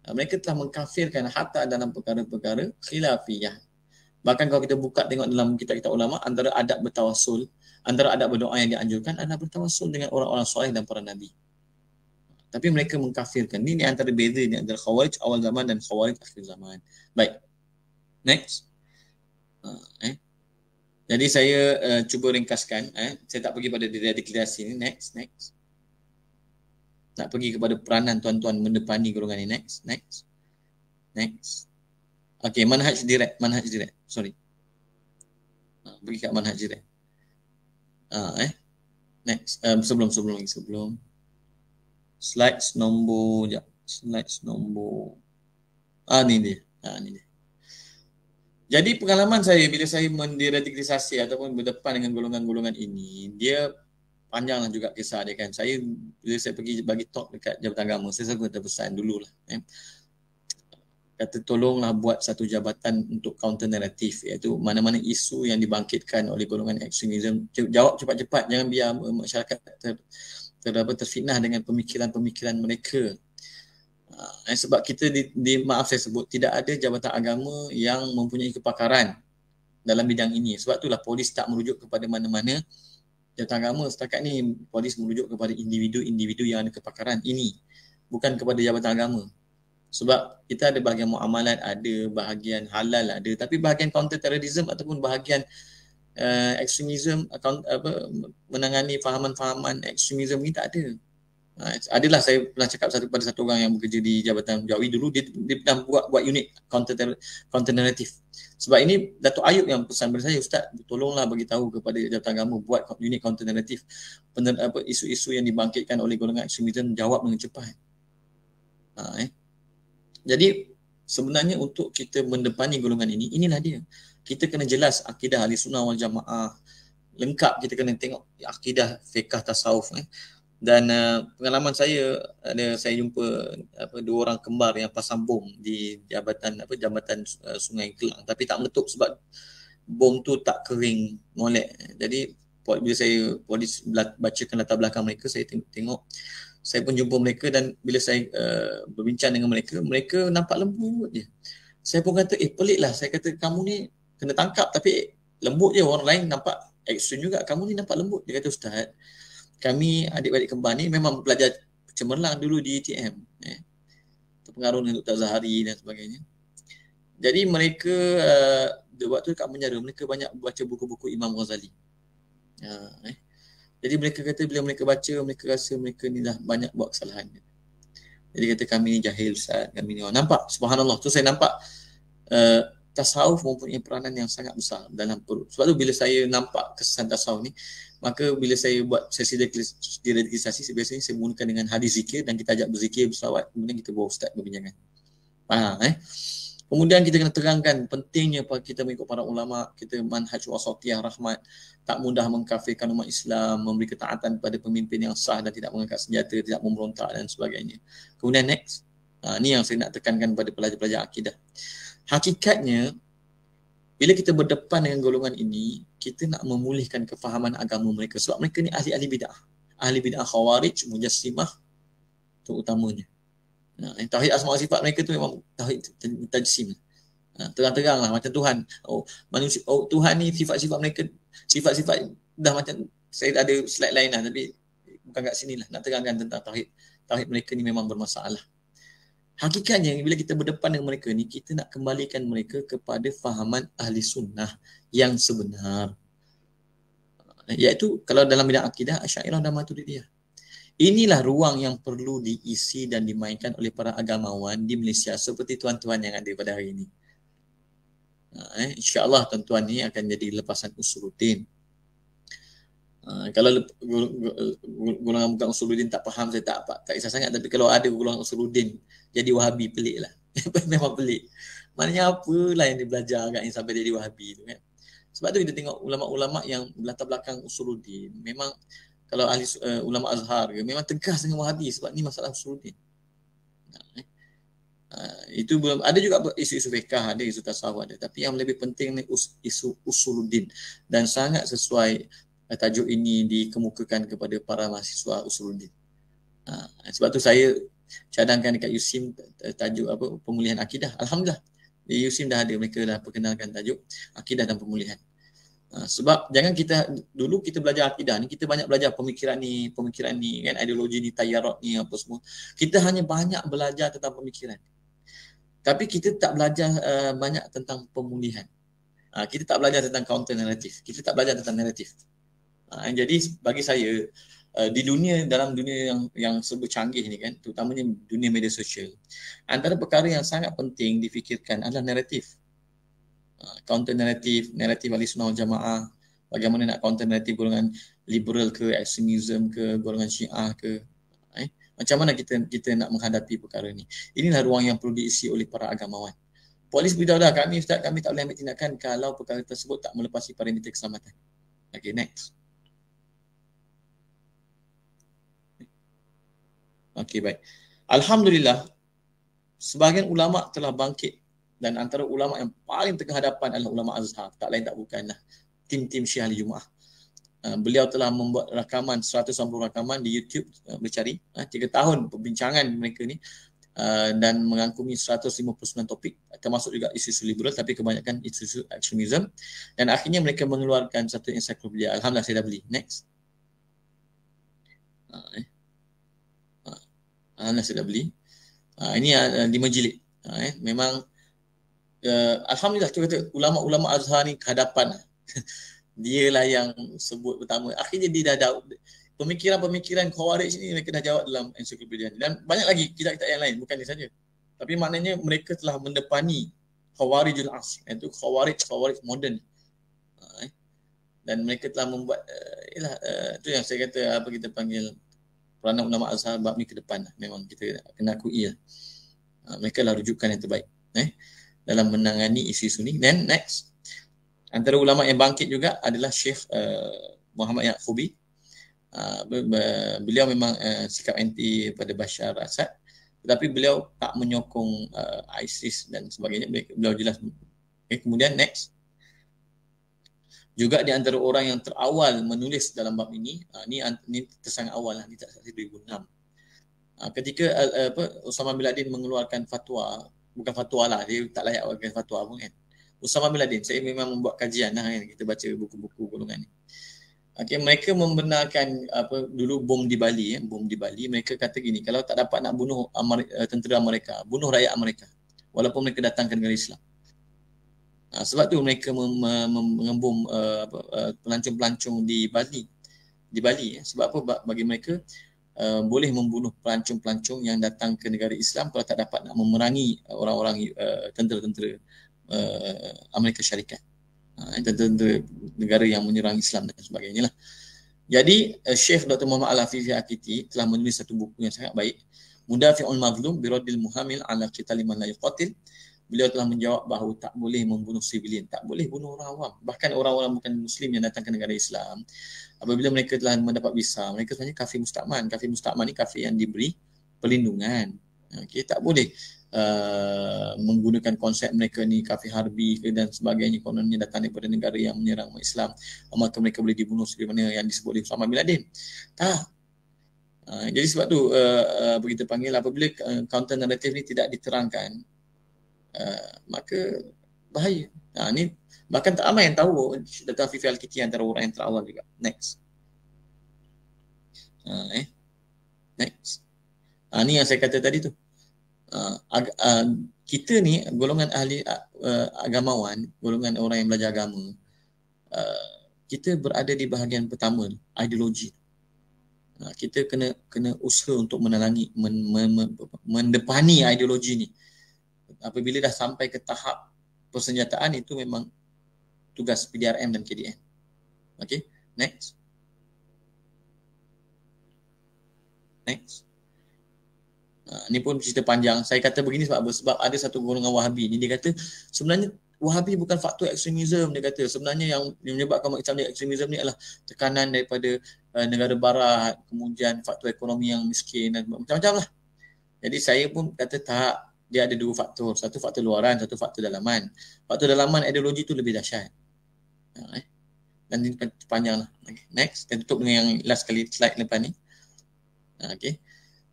ha, mereka telah mengkafirkan hatta dalam perkara-perkara khilafiyah. Bahkan kalau kita buka tengok dalam kitab kita ulama, antara adab bertawasul, antara adab berdoa yang dianjurkan adalah bertawasul dengan orang-orang soleh dan para nabi. Tapi mereka mengkafirkan. Ini antara beza ni antara khawarij awal zaman dan khawarij akhir zaman. Baik. Next. Uh, eh. Jadi saya uh, cuba ringkaskan. Eh. Saya tak pergi pada deklarasi ini. Next, next. Tak pergi kepada peranan tuan-tuan mendepani golongan ini. Next, next. Next. Okay, manhaj direct. Manhaj direct. Sorry. Ha, pergi kat manhaj direct. Ha, eh. Next. Um, sebelum, sebelum Sebelum. Slides nombor. Jap. Slides nombor. Ah ni dia. Ah ni dia. Jadi pengalaman saya bila saya mendiradikalisasi ataupun berdepan dengan golongan-golongan ini, dia panjanglah juga kisah dia kan. Saya bila saya pergi bagi talk dekat Jabatan Agama, saya selalu kata pesan dululah. Eh. Kata tolonglah buat satu jabatan untuk counter naratif iaitu mana-mana isu yang dibangkitkan oleh golongan ekstremism. Jawab cepat-cepat, jangan biar masyarakat ter, ter, ter, terfitnah dengan pemikiran-pemikiran mereka uh, sebab kita di, di maaf saya sebut tidak ada jabatan agama yang mempunyai kepakaran dalam bidang ini sebab itulah polis tak merujuk kepada mana-mana jabatan agama setakat ni polis merujuk kepada individu-individu yang ada kepakaran ini bukan kepada jabatan agama sebab kita ada bahagian muamalat ada bahagian halal ada tapi bahagian counter terrorism ataupun bahagian uh, eh, ekstremisme apa menangani fahaman-fahaman ekstremisme ni tak ada Ha, adalah saya pernah cakap satu pada satu orang yang bekerja di Jabatan Jawi dulu dia, dia pernah buat buat unit counter counter narrative. Sebab ini Datuk Ayub yang pesan kepada saya ustaz tolonglah bagi tahu kepada Jabatan Agama buat unit counter narrative Pener, apa isu-isu yang dibangkitkan oleh golongan ekstremism jawab dengan cepat. Ha, eh. Jadi sebenarnya untuk kita mendepani golongan ini inilah dia. Kita kena jelas akidah Ahli Sunnah wal Jamaah lengkap kita kena tengok akidah fiqh tasawuf eh dan uh, pengalaman saya ada saya jumpa apa dua orang kembar yang pasang bom di jabatan apa jabatan uh, eh, Sungai Kelang tapi tak meletup sebab bom tu tak kering molek jadi bila saya polis bacakan latar belakang mereka saya tengok saya pun jumpa mereka dan bila saya uh, berbincang dengan mereka mereka nampak lembut je saya pun kata eh peliklah saya kata kamu ni kena tangkap tapi lembut je orang lain nampak ekstrim juga kamu ni nampak lembut dia kata ustaz kami adik-adik kembar ni memang belajar cemerlang dulu di ITM, eh. terpengaruh dengan Dr. Zahari dan sebagainya jadi mereka uh, eh, waktu dekat penjara mereka banyak baca buku-buku Imam Ghazali uh, eh. jadi mereka kata bila mereka baca mereka rasa mereka ni dah banyak buat kesalahan jadi kata kami ni jahil saat kami ni nampak subhanallah tu saya nampak eh, tasawuf mempunyai peranan yang sangat besar dalam perut. Sebab tu bila saya nampak kesan tasawuf ni, maka bila saya buat sesi diradikalisasi, biasanya saya menggunakan dengan hadis zikir dan kita ajak berzikir, bersalawat, kemudian kita bawa ustaz berbincangan. Faham eh? Kemudian kita kena terangkan pentingnya kita mengikut para ulama, kita manhaj wasatiyah rahmat, tak mudah mengkafirkan umat Islam, memberi ketaatan kepada pemimpin yang sah dan tidak mengangkat senjata, tidak memberontak dan sebagainya. Kemudian next, ha, ni yang saya nak tekankan kepada pelajar-pelajar akidah hakikatnya bila kita berdepan dengan golongan ini kita nak memulihkan kefahaman agama mereka sebab mereka ni ahli-ahli bidah ahli bidah khawarij mujassimah terutamanya nah ha, yang tauhid asma sifat mereka tu memang tauhid tajsim ha, terang-terang lah macam Tuhan oh manusia oh Tuhan ni sifat-sifat mereka sifat-sifat dah macam saya ada slide lain lah tapi bukan kat sini lah nak terangkan tentang tauhid tauhid mereka ni memang bermasalah Hakikatnya bila kita berdepan dengan mereka ni kita nak kembalikan mereka kepada fahaman ahli sunnah yang sebenar. Iaitu kalau dalam bidang akidah Asy'ariyah dan dia. Inilah ruang yang perlu diisi dan dimainkan oleh para agamawan di Malaysia seperti tuan-tuan yang ada pada hari ini. Eh, InsyaAllah tuan-tuan ini akan jadi lepasan usul rutin. Uh, kalau golongan bukan usuluddin tak faham saya tak apa tak kisah sangat tapi kalau ada golongan usuluddin jadi wahabi pelik lah. Memang pelik. Maknanya apalah yang dia belajar agaknya sampai jadi wahabi tu kan. Sebab tu kita tengok ulama-ulama yang latar belakang usuluddin. Memang kalau ahli uh, ulama azhar ke memang tegas dengan wahabi sebab ni masalah usuluddin. Uh, itu belum ada juga isu-isu fiqh ada isu tasawuf ada tapi yang lebih penting ni us, isu usuluddin dan sangat sesuai uh, tajuk ini dikemukakan kepada para mahasiswa usuluddin uh, sebab tu saya cadangkan dekat USIM tajuk apa pemulihan akidah. Alhamdulillah. Di USIM dah ada mereka dah perkenalkan tajuk akidah dan pemulihan. Uh, sebab jangan kita dulu kita belajar akidah ni kita banyak belajar pemikiran ni pemikiran ni kan ideologi ni tayarot ni apa semua kita hanya banyak belajar tentang pemikiran tapi kita tak belajar uh, banyak tentang pemulihan uh, kita tak belajar tentang counter narrative kita tak belajar tentang narrative uh, jadi bagi saya Uh, di dunia dalam dunia yang yang serba canggih ni kan terutamanya dunia media sosial antara perkara yang sangat penting difikirkan adalah naratif uh, counter naratif naratif ahli sunnah jamaah bagaimana nak counter naratif golongan liberal ke extremism ke golongan syiah ke eh? macam mana kita kita nak menghadapi perkara ni inilah ruang yang perlu diisi oleh para agamawan polis beritahu dah kami ustaz kami tak boleh ambil tindakan kalau perkara tersebut tak melepasi parameter keselamatan okay next Okey baik. Alhamdulillah sebahagian ulama telah bangkit dan antara ulama yang paling tengah hadapan adalah ulama Azhar tak lain tak bukanlah tim-tim Syiah Ali Jumaah. Uh, beliau telah membuat rakaman 100 rakaman di YouTube uh, bercari uh, ah, 3 tahun perbincangan mereka ni uh, dan mengangkumi 159 topik termasuk juga isu-isu liberal tapi kebanyakan isu-isu extremism dan akhirnya mereka mengeluarkan satu ensiklopedia alhamdulillah saya dah beli next uh, eh. Anas ah, dah beli. Uh, ini ah, lima uh, jilid. Uh, eh. Memang uh, Alhamdulillah kita kata ulama-ulama Azhar ni kehadapan. dia lah yang sebut pertama. Akhirnya dia dah jawab. Pemikiran-pemikiran Khawarij ni mereka dah jawab dalam ensiklopedia ni. Dan banyak lagi kitab-kitab yang lain. Bukan ni saja. Tapi maknanya mereka telah mendepani khawarij al As. iaitu Khawarij-Khawarij modern. Uh, eh. Dan mereka telah membuat uh, ialah, uh, itu yang saya kata apa kita panggil peranan ulama azhar bab ni ke depan lah. memang kita kena akui lah. Ha, mereka lah rujukan yang terbaik eh, dalam menangani isu-isu ni. Then next, antara ulama yang bangkit juga adalah Syekh uh, Muhammad Yaqubi. Uh, ah, beliau memang uh, sikap anti pada Bashar Assad tetapi beliau tak menyokong uh, ISIS dan sebagainya. Beliau jelas. Okay, eh, kemudian next, juga di antara orang yang terawal menulis dalam bab ini uh, ni ni awal lah ni tak sampai 2006 uh, ketika uh, apa Osama bin Laden mengeluarkan fatwa bukan fatwa lah dia tak layak bagi fatwa pun kan Osama bin Laden saya memang membuat kajian lah kan kita baca buku-buku golongan ni Okay, mereka membenarkan apa dulu bom di Bali ya, bom di Bali. Mereka kata gini, kalau tak dapat nak bunuh Amer, eh, tentera mereka, bunuh rakyat mereka. Walaupun mereka datangkan negara Islam. Uh, sebab tu mereka mem, uh, mem, mengembum uh, uh, pelancong-pelancong di Bali. Di Bali ya. Sebab apa bagi mereka uh, boleh membunuh pelancong-pelancong yang datang ke negara Islam kalau tak dapat nak memerangi orang-orang uh, tentera-tentera uh, Amerika Syarikat. Uh, tentera-tentera negara yang menyerang Islam dan sebagainya lah. Jadi uh, Syekh Dr. Muhammad Al-Afifi Akiti telah menulis satu buku yang sangat baik. Mudafi'ul Mazlum Biradil Muhammil Ala Qitali Man La beliau telah menjawab bahawa tak boleh membunuh sivilian, tak boleh bunuh orang awam. Bahkan orang-orang bukan Muslim yang datang ke negara Islam, apabila mereka telah mendapat visa, mereka sebenarnya kafir mustakman. Kafir mustakman ni kafir yang diberi perlindungan. Okay, tak boleh uh, menggunakan konsep mereka ni kafir harbi dan sebagainya kononnya datang daripada negara yang menyerang Islam maka mereka boleh dibunuh sebagaimana yang disebut oleh Osama bin Laden. Tak. Uh, jadi sebab tu uh, uh, begitu panggil apabila uh, counter narrative ni tidak diterangkan Ah, maka bahaya. Ha, ni bahkan tak ramai yang tahu datang Fifi al antara orang yang terawal juga. Next. Ha, eh. Next. Ha, ni yang saya kata tadi tu. Uh, ag- kita ni golongan ahli uh, agamawan, golongan orang yang belajar agama, uh, kita berada di bahagian pertama ideologi. kita kena kena usaha untuk menalangi, men, men, men, mendepani ideologi ni. Uh, apabila dah sampai ke tahap persenjataan itu memang tugas PDRM dan KDN. Okay, next. Next. Uh, ni pun cerita panjang. Saya kata begini sebab sebab ada satu golongan Wahabi. Ini dia kata sebenarnya Wahabi bukan faktor ekstremisme dia kata. Sebenarnya yang menyebabkan macam ni ekstremisme ni adalah tekanan daripada uh, negara barat, kemudian faktor ekonomi yang miskin dan macam-macam lah. Jadi saya pun kata tak dia ada dua faktor. Satu faktor luaran, satu faktor dalaman. Faktor dalaman ideologi tu lebih dahsyat. Ha, eh? Dan ini panjang lah. Okay. Next, kita tutup dengan yang last kali slide depan ni. Ha, okay.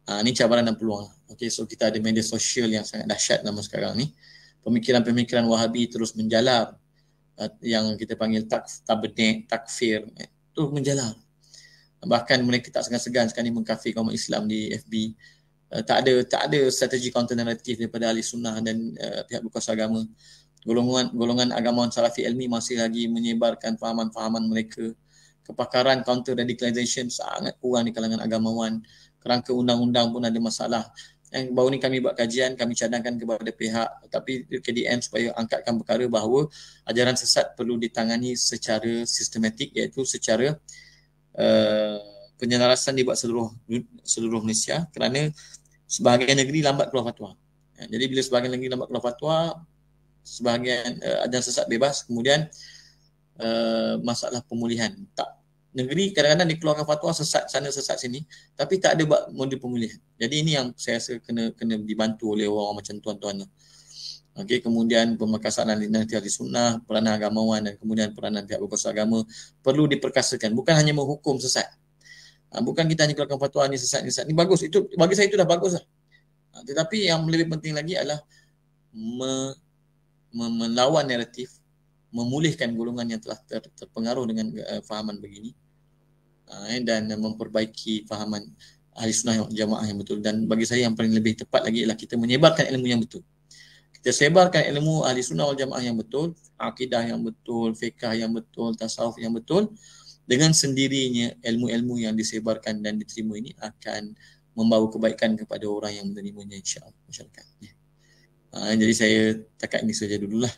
Ha, ni cabaran dan peluang. Lah. Okay, so kita ada media sosial yang sangat dahsyat nama sekarang ni. Pemikiran-pemikiran wahabi terus menjalar. Uh, yang kita panggil tak, tabedek, takfir. Eh, terus menjalar. Bahkan mereka tak segan-segan sekarang ni mengkafirkan umat Islam di FB. Eh, tak ada tak ada strategi counter narrative daripada ahli sunnah dan uh, pihak berkuasa agama golongan golongan agamawan salafi ilmi masih lagi menyebarkan fahaman-fahaman mereka kepakaran counter radicalization sangat kurang di kalangan agamawan kerangka undang-undang pun ada masalah yang baru ni kami buat kajian kami cadangkan kepada pihak tapi KDN supaya angkatkan perkara bahawa ajaran sesat perlu ditangani secara sistematik iaitu secara uh, penyelarasan dibuat seluruh seluruh Malaysia kerana sebahagian negeri lambat keluar fatwa. Ya, jadi bila sebahagian negeri lambat keluar fatwa, sebahagian uh, eh, ajaran sesat bebas, kemudian uh, masalah pemulihan. Tak negeri kadang-kadang dikeluarkan fatwa sesat sana sesat sini tapi tak ada buat model pemulihan. Jadi ini yang saya rasa kena kena dibantu oleh orang macam tuan-tuan. Okey, kemudian pemerkasaan dan dinasti ahli sunnah, peranan agamawan dan kemudian peranan pihak berkuasa agama perlu diperkasakan. Bukan hanya menghukum sesat, Ha, bukan kita hanya keluarkan fatwa ni sesat ni sesat. Ni bagus. Itu bagi saya itu dah bagus lah. Ha, tetapi yang lebih penting lagi adalah me, me, melawan naratif, memulihkan golongan yang telah ter, terpengaruh dengan uh, fahaman begini uh, dan memperbaiki fahaman ahli sunnah jamaah yang betul. Dan bagi saya yang paling lebih tepat lagi ialah kita menyebarkan ilmu yang betul. Kita sebarkan ilmu ahli sunnah wal jamaah yang betul, akidah yang betul, fiqah yang betul, tasawuf yang betul dengan sendirinya ilmu-ilmu yang disebarkan dan diterima ini akan membawa kebaikan kepada orang yang menerimanya insya-Allah masyarakat. Ya. Uh, ah, jadi saya takat ini saja dululah.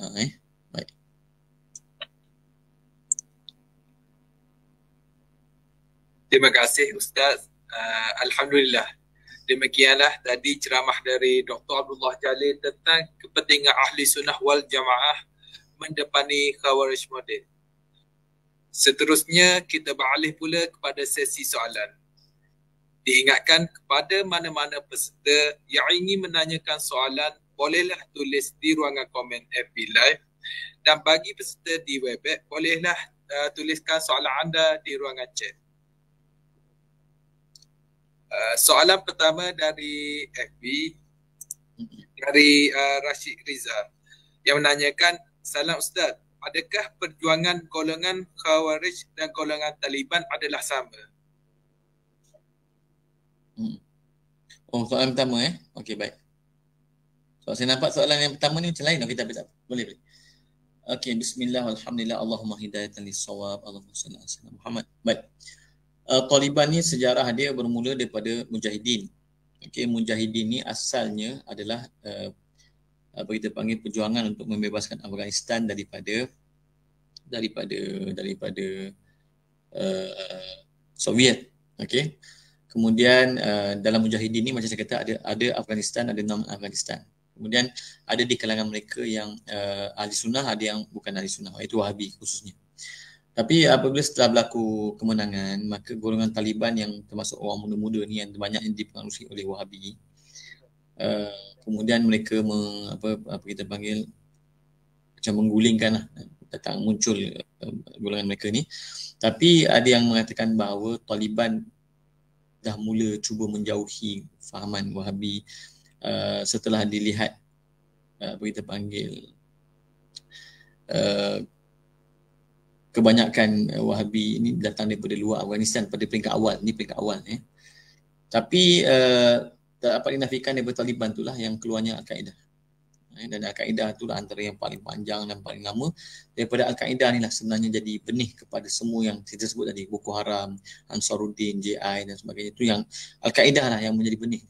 Uh, eh. Baik. Terima kasih Ustaz. Uh, Alhamdulillah. Demikianlah tadi ceramah dari Dr. Abdullah Jalil tentang kepentingan Ahli Sunnah wal Jamaah mendepani Khawarij model. Seterusnya kita beralih pula kepada sesi soalan. Diingatkan kepada mana-mana peserta yang ingin menanyakan soalan bolehlah tulis di ruangan komen FB Live dan bagi peserta di Webex eh, bolehlah uh, tuliskan soalan anda di ruangan chat. Uh, soalan pertama dari FB dari uh, Rashid Rizal yang menanyakan Salam Ustaz, adakah perjuangan golongan Khawarij dan golongan Taliban adalah sama? Hmm. Oh, soalan pertama eh. Okey, baik. So, saya nampak soalan yang pertama ni macam lain. Okey, tak tak Boleh, boleh. Okey, bismillah, alhamdulillah, Allahumma hidayatan li sawab, Allahumma salam, salam, Muhammad. Baik. Uh, Taliban ni sejarah dia bermula daripada Mujahidin. Okey, Mujahidin ni asalnya adalah uh, apa kita panggil perjuangan untuk membebaskan Afghanistan daripada daripada daripada uh, Soviet okey kemudian uh, dalam mujahidin ni macam saya kata ada ada Afghanistan ada nama Afghanistan kemudian ada di kalangan mereka yang uh, ahli sunnah ada yang bukan ahli sunnah iaitu wahabi khususnya tapi apabila setelah berlaku kemenangan maka golongan Taliban yang termasuk orang muda-muda ni yang banyak dipengaruhi oleh wahabi uh, kemudian mereka me, apa apa kita panggil macam menggulingkan lah datang muncul uh, golongan mereka ni tapi ada yang mengatakan bahawa Taliban dah mula cuba menjauhi fahaman Wahabi uh, setelah dilihat uh, apa kita panggil uh, kebanyakan Wahabi ini datang daripada luar Afghanistan pada peringkat awal ni peringkat awal eh. tapi uh, tak dapat dinafikan daripada Taliban itulah yang keluarnya Al-Qaeda. Eh, dan Al-Qaeda itulah antara yang paling panjang dan paling lama. Daripada Al-Qaeda inilah sebenarnya jadi benih kepada semua yang kita sebut tadi. buku Haram, Ansaruddin, JI dan sebagainya. Itu yang Al-Qaeda lah yang menjadi benih.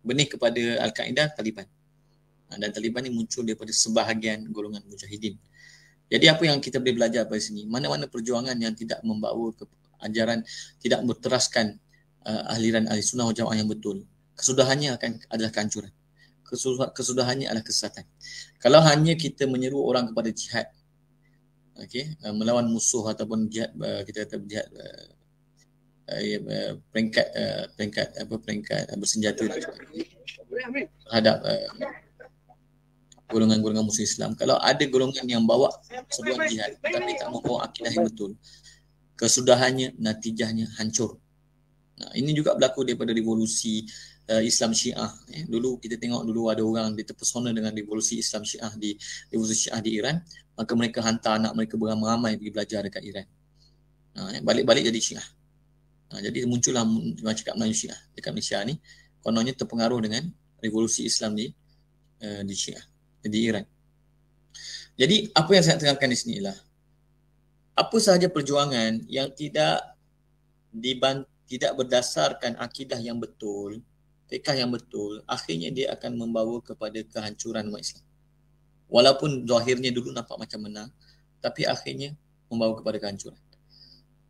Benih kepada Al-Qaeda, Taliban. Ha, dan Taliban ini muncul daripada sebahagian golongan Mujahidin. Jadi apa yang kita boleh belajar dari sini? Mana-mana perjuangan yang tidak membawa ke ajaran, tidak berteraskan uh, ahliran ahli sunnah jamaah yang betul kesudahannya akan adalah kehancuran. Kesudahannya adalah kesesatan. Kalau hanya kita menyeru orang kepada jihad, okay, eh, melawan musuh ataupun jihad, eh, kita kata jihad uh, peringkat, peringkat, apa, peringkat uh, bersenjata terhadap golongan-golongan musuh Islam. Kalau ada golongan yang bawa sebuah jihad tapi tak membawa akidah yang betul, kesudahannya, natijahnya hancur. Nah, ini juga berlaku daripada revolusi uh, Islam Syiah. Eh, dulu kita tengok dulu ada orang dia terpesona dengan revolusi Islam Syiah di revolusi Syiah di Iran, maka mereka hantar anak mereka beramai-ramai pergi belajar dekat Iran. Uh, balik-balik jadi Syiah. Uh, jadi muncullah macam cakap Melayu Syiah dekat Malaysia ni kononnya terpengaruh dengan revolusi Islam di uh, di Syiah di Iran. Jadi apa yang saya terangkan di sini ialah apa sahaja perjuangan yang tidak diban tidak berdasarkan akidah yang betul fiqah yang betul akhirnya dia akan membawa kepada kehancuran umat Islam. Walaupun zahirnya dulu nampak macam menang tapi akhirnya membawa kepada kehancuran.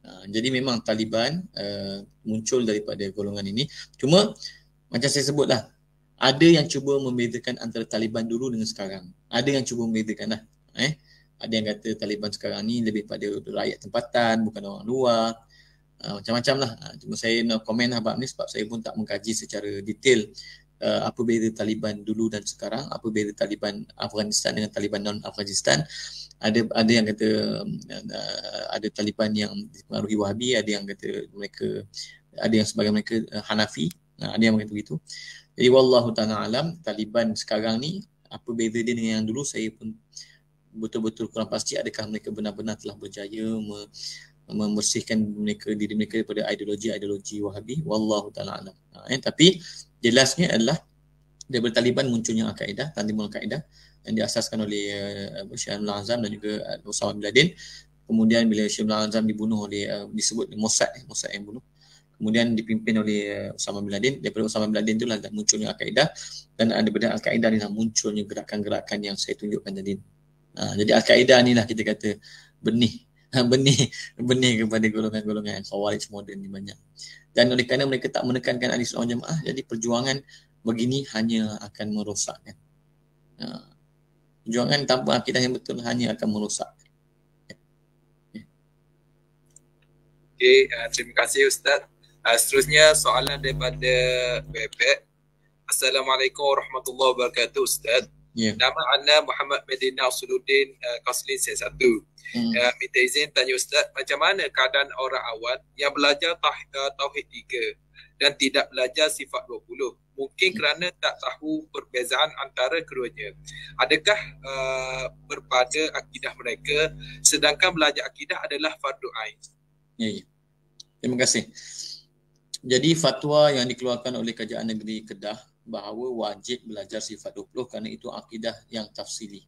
Ah, jadi memang Taliban uh, muncul daripada golongan ini. Cuma macam saya sebutlah ada yang cuba membezakan antara Taliban dulu dengan sekarang. Ada yang cuba lah. eh ada yang kata Taliban sekarang ni lebih pada rakyat tempatan bukan orang luar. Ah, macam-macam lah. Uh, cuma saya nak komen lah bab ni sebab saya pun tak mengkaji secara detail uh, apa beza Taliban dulu dan sekarang, apa beza Taliban Afghanistan dengan Taliban non-Afghanistan. Ada ada yang kata uh, ada Taliban yang dipengaruhi Wahabi, ada yang kata mereka ada yang sebagai mereka uh, Hanafi, uh, ada yang begitu begitu. Jadi wallahu ta'ala alam Taliban sekarang ni apa beza dia dengan yang dulu saya pun betul-betul kurang pasti adakah mereka benar-benar telah berjaya me, membersihkan mereka diri mereka daripada ideologi-ideologi Wahabi wallahu taala alam. Ha, eh tapi jelasnya adalah daripada Taliban munculnya al-Qaeda, Tanzimul Qaeda yang diasaskan oleh uh, Syekh Abdul Azam dan juga uh, Osama bin Laden. Kemudian bila Syekh Abdul Azam dibunuh oleh uh, disebut Mossad, eh, Mossad yang bunuh. Kemudian dipimpin oleh uh, Osama bin Laden, daripada Osama bin Laden itulah munculnya al-Qaeda dan ada daripada al-Qaeda ni lah munculnya gerakan-gerakan yang saya tunjukkan tadi. Ha, jadi al-Qaeda ni lah kita kata benih benih benih kepada golongan-golongan khawarij moden ni banyak. Dan oleh kerana mereka tak menekankan ahli sunnah jemaah, jadi perjuangan begini hanya akan merosakkan. Ha. Perjuangan tanpa akidah yang betul hanya akan merosak. Okay, uh, ha, terima kasih Ustaz. Uh, seterusnya soalan daripada Bebek. Assalamualaikum warahmatullahi wabarakatuh Ustaz. Yeah. Nama anda Muhammad Medina Usuluddin uh, Kauselin set satu. Hmm. Uh, minta izin tanya Ustaz, macam mana keadaan orang awam yang belajar tauhid, uh, tauhid tiga dan tidak belajar sifat dua puluh Mungkin hmm. kerana tak tahu perbezaan antara keduanya. Adakah uh, berpada akidah mereka sedangkan belajar akidah adalah fardu ain? Ya, ya. Terima kasih. Jadi fatwa yang dikeluarkan oleh Kajian Negeri Kedah bahawa wajib belajar sifat 20 kerana itu akidah yang tafsili.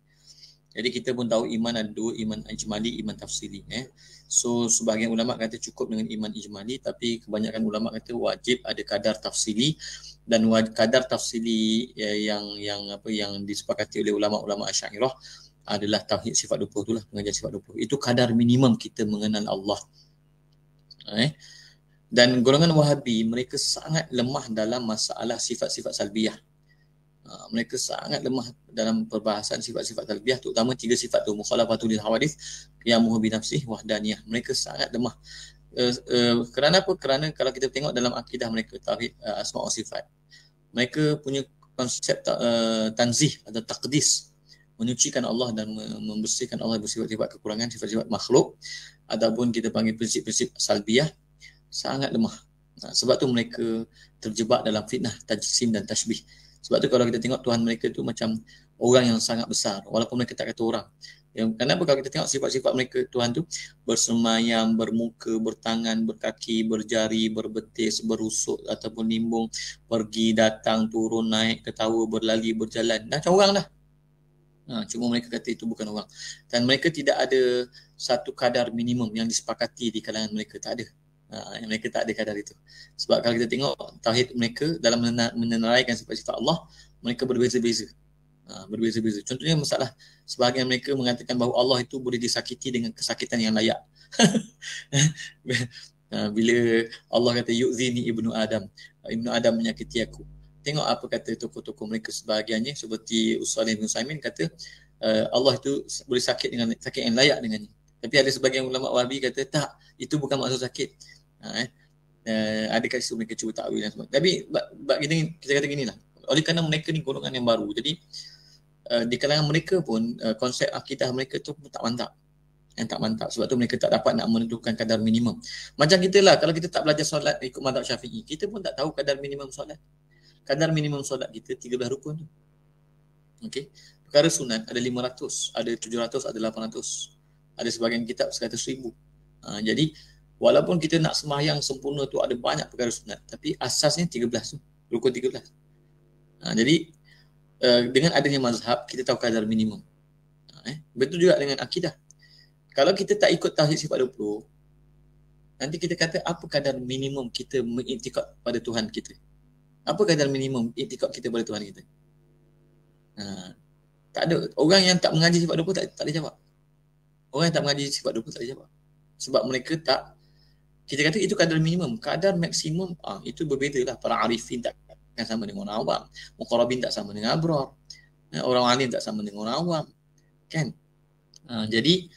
Jadi kita pun tahu iman ada dua, iman ijmali, iman tafsili. Eh. So sebahagian ulama kata cukup dengan iman ijmali tapi kebanyakan ulama kata wajib ada kadar tafsili dan kadar tafsili ya, yang yang apa yang disepakati oleh ulama-ulama Asy'ariyah adalah tauhid sifat 20 itulah mengajar sifat 20. Itu kadar minimum kita mengenal Allah. Eh dan golongan wahabi mereka sangat lemah dalam masalah sifat-sifat salbiah ha, mereka sangat lemah dalam perbahasan sifat-sifat salbiah terutama tiga sifat tu mukhalafatul lil hawadith yang muhabbi nafsih wahdaniyah mereka sangat lemah uh, kerana apa kerana kalau kita tengok dalam akidah mereka tauhid uh, asma sifat mereka punya konsep tanzih atau takdis menyucikan Allah dan membersihkan Allah bersifat sifat-sifat kekurangan, sifat-sifat makhluk ataupun kita panggil prinsip-prinsip salbiah sangat lemah. Sebab tu mereka terjebak dalam fitnah tajsim dan tashbih. Sebab tu kalau kita tengok Tuhan mereka tu macam orang yang sangat besar walaupun mereka tak kata orang. Yang kenapa kalau kita tengok sifat-sifat mereka Tuhan tu bersemayam, bermuka, bertangan, berkaki, berjari, berbetis, berusuk ataupun nimbung, pergi, datang, turun, naik, ketawa, berlari, berjalan. Dah macam orang dah. Ha, cuma mereka kata itu bukan orang. Dan mereka tidak ada satu kadar minimum yang disepakati di kalangan mereka. Tak ada. Uh, mereka tak ada kadar itu. Sebab kalau kita tengok tauhid mereka dalam meneraikan sifat cipta Allah, mereka berbeza-beza. Ha, berbeza-beza. Contohnya masalah sebahagian mereka mengatakan bahawa Allah itu boleh disakiti dengan kesakitan yang layak. Ha, bila Allah kata yu'zini ibnu Adam, ibnu Adam menyakiti aku. Tengok apa kata tokoh-tokoh mereka sebahagiannya seperti Ustaz bin Saimin kata Allah itu boleh sakit dengan sakit yang layak dengannya. Tapi ada sebagian ulama wahabi kata tak, itu bukan maksud sakit. Ha, eh. Uh, eh, ada kasus mereka cuba takwil dan semua. Tapi bab kita kita kata gini lah. Oleh kerana mereka ni golongan yang baru. Jadi uh, di kalangan mereka pun uh, konsep akidah mereka tu pun tak mantap. Yang tak mantap. Sebab tu mereka tak dapat nak menentukan kadar minimum. Macam kita lah kalau kita tak belajar solat ikut mazhab syafi'i. Kita pun tak tahu kadar minimum solat. Kadar minimum solat kita 13 rukun tu. Okay. Perkara sunat ada 500, ada 700, ada 800. Ada sebagian kitab sekitar 1000. Uh, jadi Walaupun kita nak semayang sempurna tu ada banyak perkara sunat. Tapi asasnya 13 tu. Rukun 13. Ha, jadi uh, dengan adanya mazhab kita tahu kadar minimum. Ha, eh. Betul juga dengan akidah. Kalau kita tak ikut tahid sifat 20, nanti kita kata apa kadar minimum kita mengiktikad pada Tuhan kita. Apa kadar minimum iktikad kita pada Tuhan kita. Ha, tak ada. Orang yang tak mengaji sifat 20 tak, tak ada jawab. Orang yang tak mengaji sifat 20 tak ada jawab. Sebab mereka tak kita kata itu kadar minimum kadar maksimum ah itu berbeza lah para arifin tak sama dengan orang awam muqarrabin tak sama dengan abrar eh, orang alim tak sama dengan orang awam kan ha, jadi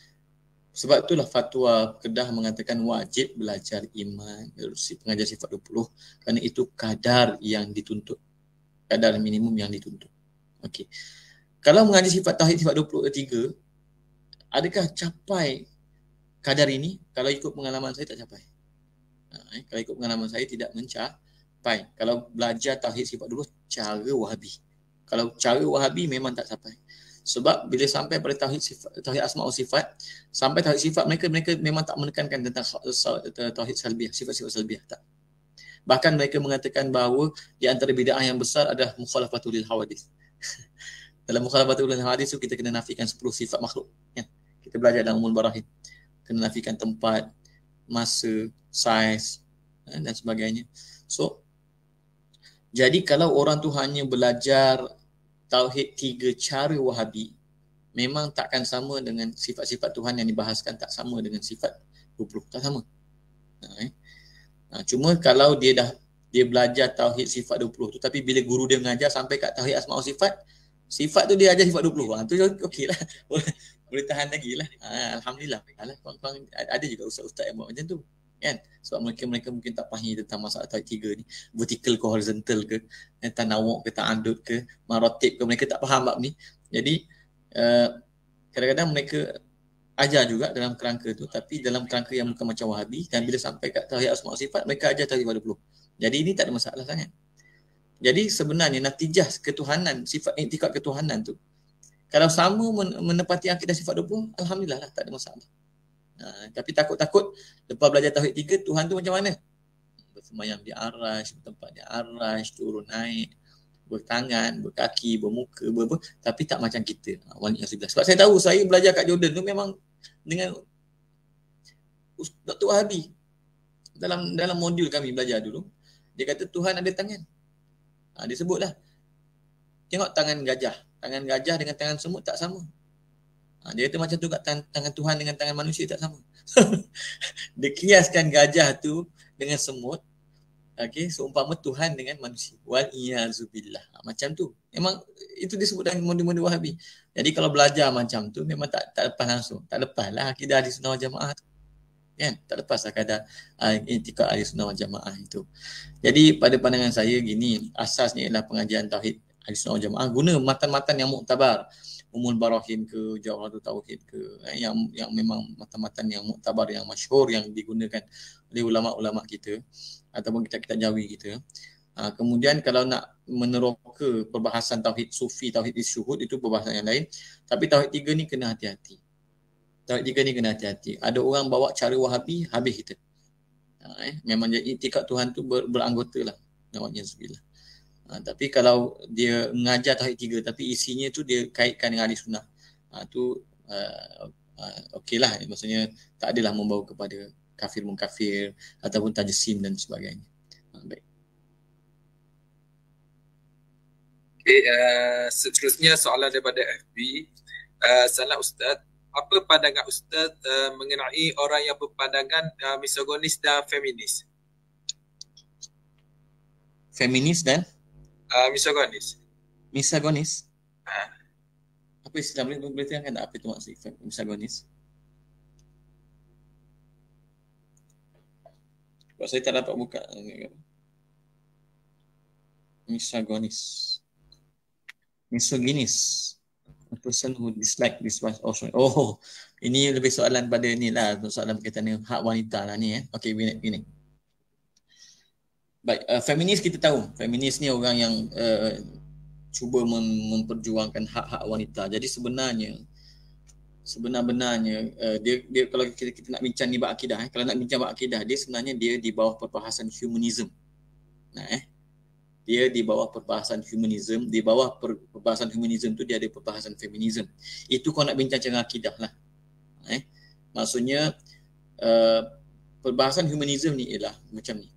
sebab itulah fatwa Kedah mengatakan wajib belajar iman si pengajar sifat 20 kerana itu kadar yang dituntut kadar minimum yang dituntut okey kalau mengaji sifat tauhid sifat 23 adakah capai kadar ini kalau ikut pengalaman saya tak capai Eh, kalau ikut pengalaman saya tidak mencah. Fine. Kalau belajar tahir sifat dulu cara wahabi. Kalau cara wahabi memang tak sampai. Sebab bila sampai pada tahir sifat, tahir asma sifat, sampai tahir sifat mereka mereka memang tak menekankan tentang ha, tahir salbiah, sifat-sifat salbiah tak. Bahkan mereka mengatakan bahawa di antara bid'ah yang besar adalah mukhalafatul hawadis. dalam mukhalafatul hawadis tu kita kena nafikan 10 sifat makhluk. Ya. Kita belajar dalam umul barahin. Kena nafikan tempat, masa, saiz eh, dan sebagainya. So jadi kalau orang tu hanya belajar tauhid tiga cara Wahabi, memang takkan sama dengan sifat-sifat Tuhan yang dibahaskan tak sama dengan sifat 20 tak sama. Eh. Nah, cuma kalau dia dah dia belajar tauhid sifat 20 tu tapi bila guru dia mengajar sampai kat tauhid asmau sifat sifat tu dia ajar sifat 20 ha, ah, tu okey lah boleh tahan lagi lah. Ah, Alhamdulillah. Alah, kawan-kawan ada juga ustaz-ustaz yang buat macam tu. Kan? Sebab mereka mereka mungkin tak pahami tentang masalah tarik tiga ni. Vertical ke horizontal ke. Eh, tanawak ke, ta'andut ke, marotip ke. Mereka tak faham bab ni. Jadi uh, kadang-kadang mereka ajar juga dalam kerangka tu. Tapi dalam kerangka yang bukan macam wahabi. Dan bila sampai kat tahiyat asma sifat, mereka ajar pada puluh. Jadi ini tak ada masalah sangat. Jadi sebenarnya natijah ketuhanan, sifat intikat ketuhanan tu kalau sama menepati akidah sifat 20, Alhamdulillah lah, tak ada masalah. Ha, tapi takut-takut lepas belajar tauhid tiga, Tuhan tu macam mana? Bersemayam di arash, tempat di arash, turun naik, bertangan, berkaki, bermuka, ber -ber. tapi tak macam kita. Ha, wali yang sebelah. Sebab saya tahu saya belajar kat Jordan tu memang dengan Dr. Wahabi. Dalam dalam modul kami belajar dulu, dia kata Tuhan ada tangan. Ha, dia sebutlah. Tengok tangan gajah tangan gajah dengan tangan semut tak sama. Ha, dia kata macam tu kat tangan, tangan Tuhan dengan tangan manusia tak sama. dia kiaskan gajah tu dengan semut. okay. seumpama Tuhan dengan manusia. Wal iyazubillah. Ha, macam tu. Memang itu disebut dalam mondi-mondi Wahabi. Jadi kalau belajar macam tu memang tak tak lepas langsung. Tak lepas lah akidah di sunnah jamaah tu. Kan? Tak lepas akadah lah ah, intikad ahli sunnah jamaah itu. Jadi pada pandangan saya gini, asasnya ialah pengajian tauhid ahli sunnah jamaah guna matan-matan yang muktabar umul barahin ke jawahatul tauhid ke eh, yang yang memang matan-matan yang muktabar yang masyhur yang digunakan oleh ulama-ulama kita ataupun kitab kita jawi kita ha, kemudian kalau nak meneroka perbahasan tauhid sufi tauhid isyuhud itu perbahasan yang lain tapi tauhid tiga ni kena hati-hati tauhid tiga ni kena hati-hati ada orang bawa cara wahabi habis kita ha, eh. memang jadi itikad Tuhan tu ber, beranggota lah namanya sebilah Ha, tapi kalau dia mengajar tahid tiga tapi isinya tu dia kaitkan dengan ahli sunnah. Ha, tu uh, ha, uh, ha, okeylah maksudnya tak adalah membawa kepada kafir mengkafir ataupun tajsim dan sebagainya. Ha, baik. Okay, uh, eh, seterusnya soalan daripada FB. Uh, eh, salam Ustaz. Apa pandangan Ustaz uh, mengenai orang yang berpandangan uh, misogonis dan feminis? Feminis dan? Uh, ah, Miss Agonis. Miss Agonis? Ah. Apa Islam ni? Boleh terangkan tak apa itu maksudnya Miss Agonis? Sebab saya tak dapat buka. Miss Agonis. Miss A person who dislike this was also. Oh, oh, oh, ini lebih soalan pada ni lah. Soalan berkaitan dengan hak wanita lah ni eh. Okay, we need, we baik uh, feminis kita tahu feminis ni orang yang uh, cuba mem- memperjuangkan hak-hak wanita jadi sebenarnya sebenar-benarnya uh, dia dia kalau kita, kita nak bincang ni bab akidah eh kalau nak bincang bab akidah dia sebenarnya dia di bawah perbahasan humanism nah eh dia di bawah perbahasan humanism di bawah per- perbahasan humanism tu dia ada perbahasan feminism itu kau nak bincang tentang akidah lah eh maksudnya uh, perbahasan humanism ni ialah macam ni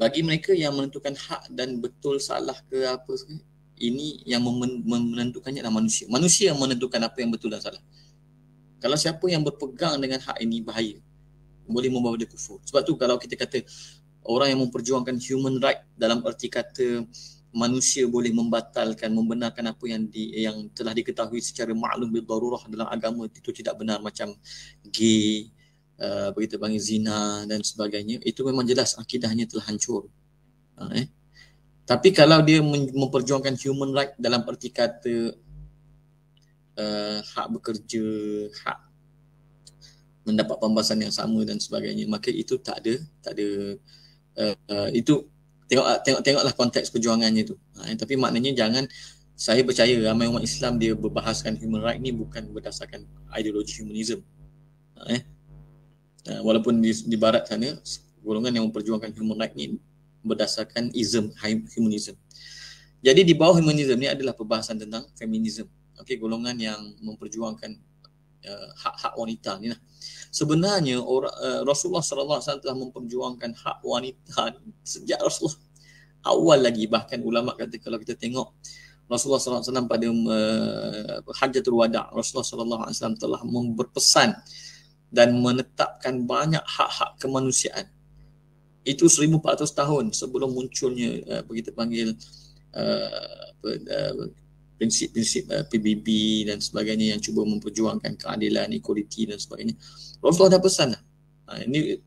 bagi mereka yang menentukan hak dan betul salah ke apa ke, ini yang memen- menentukannya adalah manusia. Manusia yang menentukan apa yang betul dan salah. Kalau siapa yang berpegang dengan hak ini bahaya. Boleh membawa dia kufur. Sebab tu kalau kita kata orang yang memperjuangkan human right dalam erti kata manusia boleh membatalkan, membenarkan apa yang di, yang telah diketahui secara maklum bil darurah dalam agama itu tidak benar macam gay, apa eh, kita panggil zina dan sebagainya itu memang jelas akidahnya telah hancur ha, eh tapi kalau dia memperjuangkan human right dalam erti kata uh, hak bekerja hak mendapat pembahasan yang sama dan sebagainya maka itu tak ada tak ada uh, uh, itu tengok tengok tengoklah konteks perjuangannya tu ha, eh? tapi maknanya jangan saya percaya ramai umat Islam dia berbahaskan human right ni bukan berdasarkan ideologi humanism ha, eh Eh, walaupun di, di barat sana golongan yang memperjuangkan human right ni berdasarkan ism humanism. Jadi di bawah humanism ni adalah perbahasan tentang feminism. Okey golongan yang memperjuangkan uh, hak-hak wanita ni lah. Sebenarnya orang, uh, Rasulullah sallallahu alaihi wasallam telah memperjuangkan hak wanita sejak Rasulullah awal lagi bahkan ulama kata kalau kita tengok Rasulullah sallallahu alaihi wasallam pada uh, hajatul wada' Rasulullah sallallahu alaihi wasallam telah berpesan dan menetapkan banyak hak-hak kemanusiaan. Itu 1400 tahun sebelum munculnya uh, begitu panggil eh, eh, prinsip-prinsip uh, PBB dan sebagainya yang cuba memperjuangkan keadilan, equality dan sebagainya. Rasulullah dah pesan. Uh, ini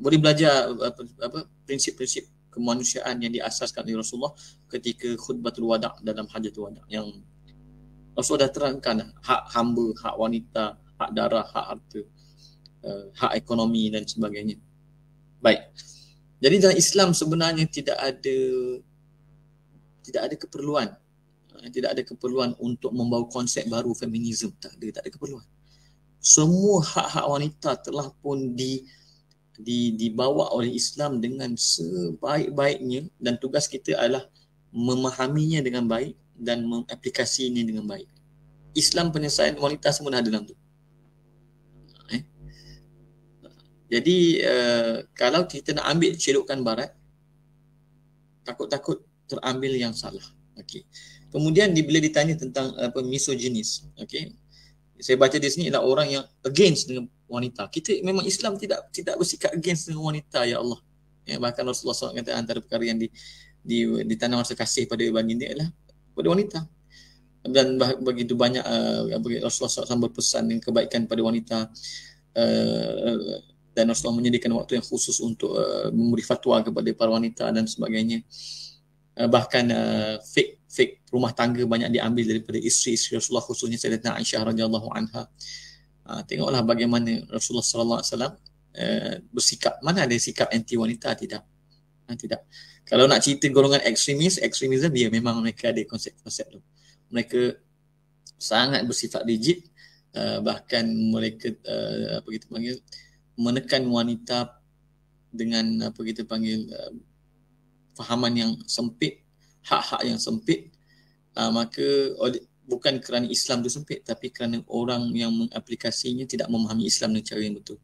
boleh belajar apa prinsip-prinsip kemanusiaan yang diasaskan oleh Rasulullah ketika khutbatul wada' dalam hajatul wada' yang Rasulullah dah terangkan lah. hak hamba, hak wanita, hak darah, hak harta uh, hak ekonomi dan sebagainya. Baik. Jadi dalam Islam sebenarnya tidak ada tidak ada keperluan uh, tidak ada keperluan untuk membawa konsep baru feminisme tak ada tak ada keperluan. Semua hak-hak wanita telah pun di di dibawa oleh Islam dengan sebaik-baiknya dan tugas kita adalah memahaminya dengan baik dan mengaplikasinya dengan baik. Islam penyelesaian wanita semua ada dalam tu. Jadi uh, kalau kita nak ambil celukan barat takut-takut terambil yang salah. Okey. Kemudian bila ditanya tentang apa misoginis, okey. Saya baca di sini ada orang yang against dengan wanita. Kita memang Islam tidak tidak bersikap against dengan wanita ya Allah. Ya, bahkan Rasulullah SAW kata antara perkara yang di di ditanam rasa kasih pada baginda ialah pada wanita. Dan begitu banyak uh, Rasulullah SAW pesan dengan kebaikan pada wanita. Uh, dan Rasulullah menyediakan waktu yang khusus untuk uh, memberi fatwa kepada para wanita dan sebagainya uh, bahkan uh, fik fake rumah tangga banyak diambil daripada isteri-isteri Rasulullah khususnya Sayyidatina Aisyah radhiyallahu anha uh, tengoklah bagaimana Rasulullah sallallahu alaihi wasallam uh, bersikap mana ada sikap anti wanita tidak ha, tidak kalau nak cerita golongan ekstremis ekstremisme dia ya, memang mereka ada konsep-konsep tu mereka sangat bersifat rigid uh, bahkan mereka uh, apa kita panggil uh, menekan wanita dengan apa kita panggil uh, fahaman yang sempit, hak-hak yang sempit, uh, maka oleh, bukan kerana Islam tu sempit tapi kerana orang yang mengaplikasinya tidak memahami Islam dengan cara yang betul.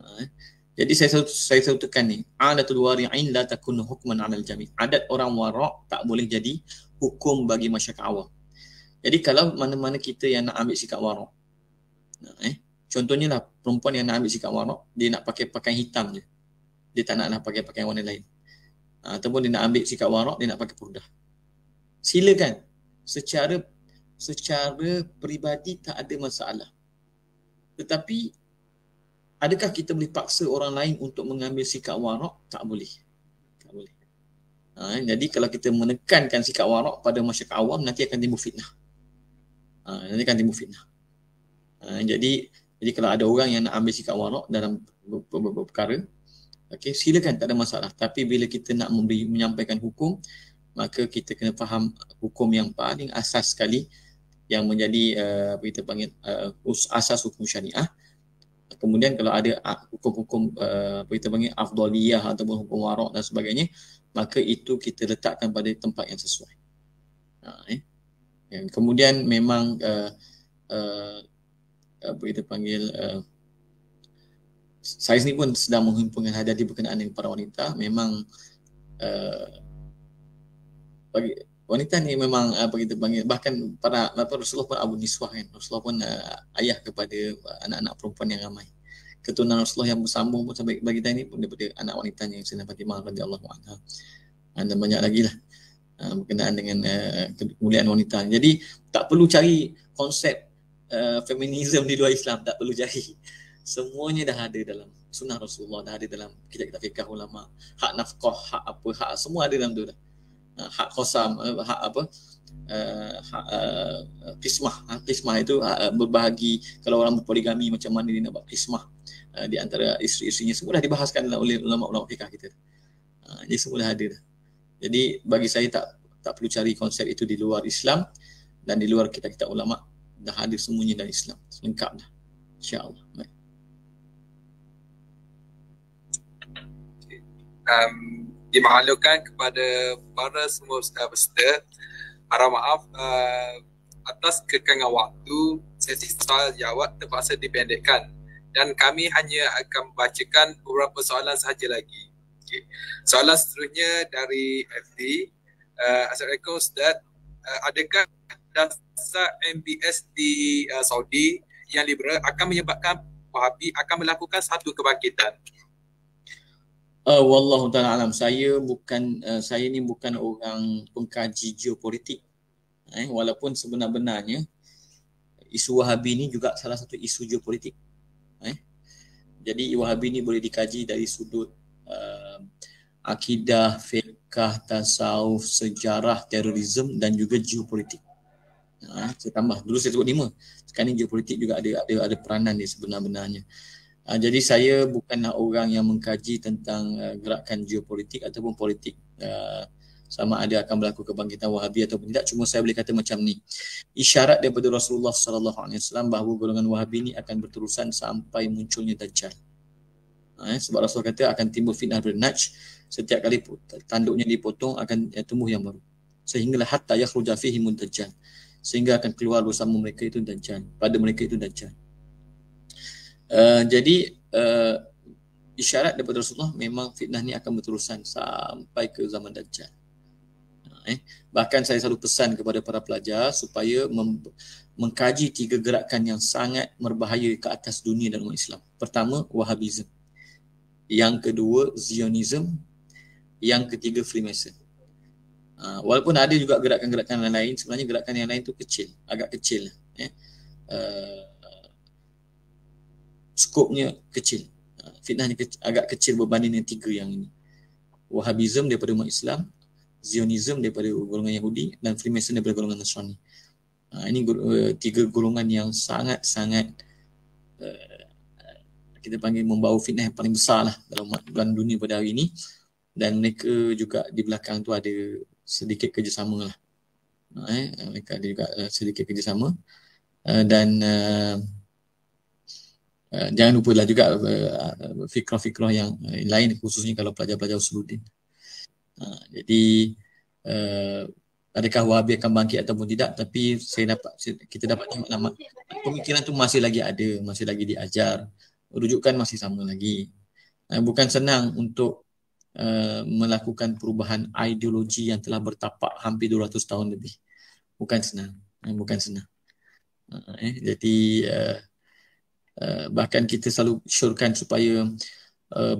Uh, eh. Jadi saya satu saya satu tekan ni, adatul wari'in la takun hukman al jami'. Adat orang wara' tak boleh jadi hukum bagi masyarakat awam. Jadi kalau mana-mana kita yang nak ambil sikap wara' uh, eh, Contohnya lah perempuan yang nak ambil sikap warna dia nak pakai pakaian hitam je. Dia tak nak nak lah pakai pakaian warna lain. Ha, ataupun dia nak ambil sikap warna dia nak pakai purdah. Silakan. Secara secara peribadi tak ada masalah. Tetapi adakah kita boleh paksa orang lain untuk mengambil sikap warak? Tak boleh. Tak boleh. Ha, jadi kalau kita menekankan sikap warak pada masyarakat awam nanti akan timbul fitnah. Ha, nanti akan timbul fitnah. Ha, jadi jadi kalau ada orang yang nak ambil sikap warak dalam beberapa perkara, okay silakan tak ada masalah. Tapi bila kita nak memberi, menyampaikan hukum, maka kita kena faham hukum yang paling asas sekali yang menjadi uh, apa kita panggil uh, asas hukum syariah. Kemudian kalau ada ah, hukum-hukum uh, apa kita panggil afdaliyah ataupun hukum warak dan sebagainya, maka itu kita letakkan pada tempat yang sesuai. Ha, eh. Kemudian memang uh, uh, apa kita panggil uh, eh, saya ni pun sedang menghimpun yang hadiah di berkenaan dengan para wanita memang uh, bagi wanita ni memang eh, apa kita panggil bahkan para apa Rasulullah pun Abu Niswah kan Rasulullah pun uh, ayah kepada anak-anak perempuan yang ramai keturunan Rasulullah yang bersambung pun sampai bagi tadi pun daripada anak wanita yang Sayyidina Fatimah radhiyallahu anha ah, dan banyak lagi lah uh, berkenaan dengan uh, kemuliaan wanita jadi tak perlu cari konsep uh, eh, feminisme di luar Islam tak perlu jahil. Semuanya dah ada dalam sunnah Rasulullah, dah ada dalam kitab kita fikah ulama. Hak nafkah, hak apa, hak semua ada dalam tu dah. Uh, hak khosam, uh, hak apa? Uh, hak uh, kismah, hak kismah itu uh, berbahagi kalau orang berpoligami macam mana dia nak buat kismah uh, di antara isteri-isterinya semua dah dibahaskan lah oleh ulama-ulama fikah kita. Uh, ini semua dah ada dah. Jadi bagi saya tak tak perlu cari konsep itu di luar Islam dan di luar kita-kita ulama dah ada semuanya dalam Islam lengkap dah insyaallah baik um, dimaklumkan kepada para semua ustaz eh, peserta harap maaf uh, atas kekangan waktu sesi soal jawab terpaksa dipendekkan dan kami hanya akan bacakan beberapa soalan sahaja lagi. Okay. Soalan seterusnya dari FD. Uh, eh, Assalamualaikum Ustaz. Uh, adakah dan pasal MBS di uh, Saudi yang liberal akan menyebabkan Wahabi akan melakukan satu kebangkitan. Uh, wallahu taala alam saya bukan uh, saya ni bukan orang pengkaji geopolitik. Eh walaupun sebenar-benarnya isu Wahabi ni juga salah satu isu geopolitik. Eh. Jadi Wahabi ni boleh dikaji dari sudut uh, akidah, fiqh, tasawuf, sejarah, terorisme dan juga geopolitik. Ha, saya tambah dulu saya sebut lima sekarang ni geopolitik juga ada ada ada peranan dia sebenar-benarnya uh, jadi saya bukanlah orang yang mengkaji tentang uh, gerakan geopolitik ataupun politik uh, sama ada akan berlaku kebangkitan Wahabi atau tidak cuma saya boleh kata macam ni isyarat daripada Rasulullah sallallahu alaihi wasallam bahawa golongan Wahabi ni akan berterusan sampai munculnya Dajjal eh, sebab Rasul kata akan timbul fitnah daripada Naj setiap kali tanduknya dipotong akan eh, tumbuh yang baru sehinggalah hatta yakhruja fihi muntajjal sehingga akan keluar bersama mereka itu dan jan pada mereka itu dan jan. uh, eh, jadi uh, isyarat daripada Rasulullah memang fitnah ni akan berterusan sampai ke zaman Dajjal eh bahkan saya selalu pesan kepada para pelajar supaya mengkaji tiga gerakan yang sangat berbahaya ke atas dunia dan umat Islam. Pertama Wahhabism. Yang kedua Zionism. Yang ketiga Freemason. Uh, walaupun ada juga gerakan-gerakan yang lain, sebenarnya gerakan yang lain tu kecil, agak kecil. Eh. Uh, skopnya kecil. Uh, fitnahnya ke- agak kecil berbanding yang tiga yang ini. Wahabism daripada umat Islam, Zionism daripada golongan Yahudi dan Freemason daripada golongan Nasrani. Ha, ini uh, tiga golongan yang sangat-sangat uh, kita panggil membawa fitnah yang paling besar lah dalam dunia pada hari ini dan mereka juga di belakang tu ada sedikit kerjasama lah. Ah, eh, mereka ada juga ah, sedikit kerjasama uh, dan uh, uh, jangan lupalah juga uh, fikrah-fikrah yang lain khususnya kalau pelajar-pelajar usuluddin. Uh, jadi uh, adakah Wahabi akan bangkit ataupun tidak tapi saya dapat kita dapat tengok lama pemikiran tu masih lagi ada, masih lagi diajar, rujukan masih sama lagi. bukan senang untuk Eh, melakukan perubahan ideologi yang telah bertapak hampir 200 tahun lebih. Bukan senang, eh, bukan senang. Eh, jadi bahkan kita selalu syorkan supaya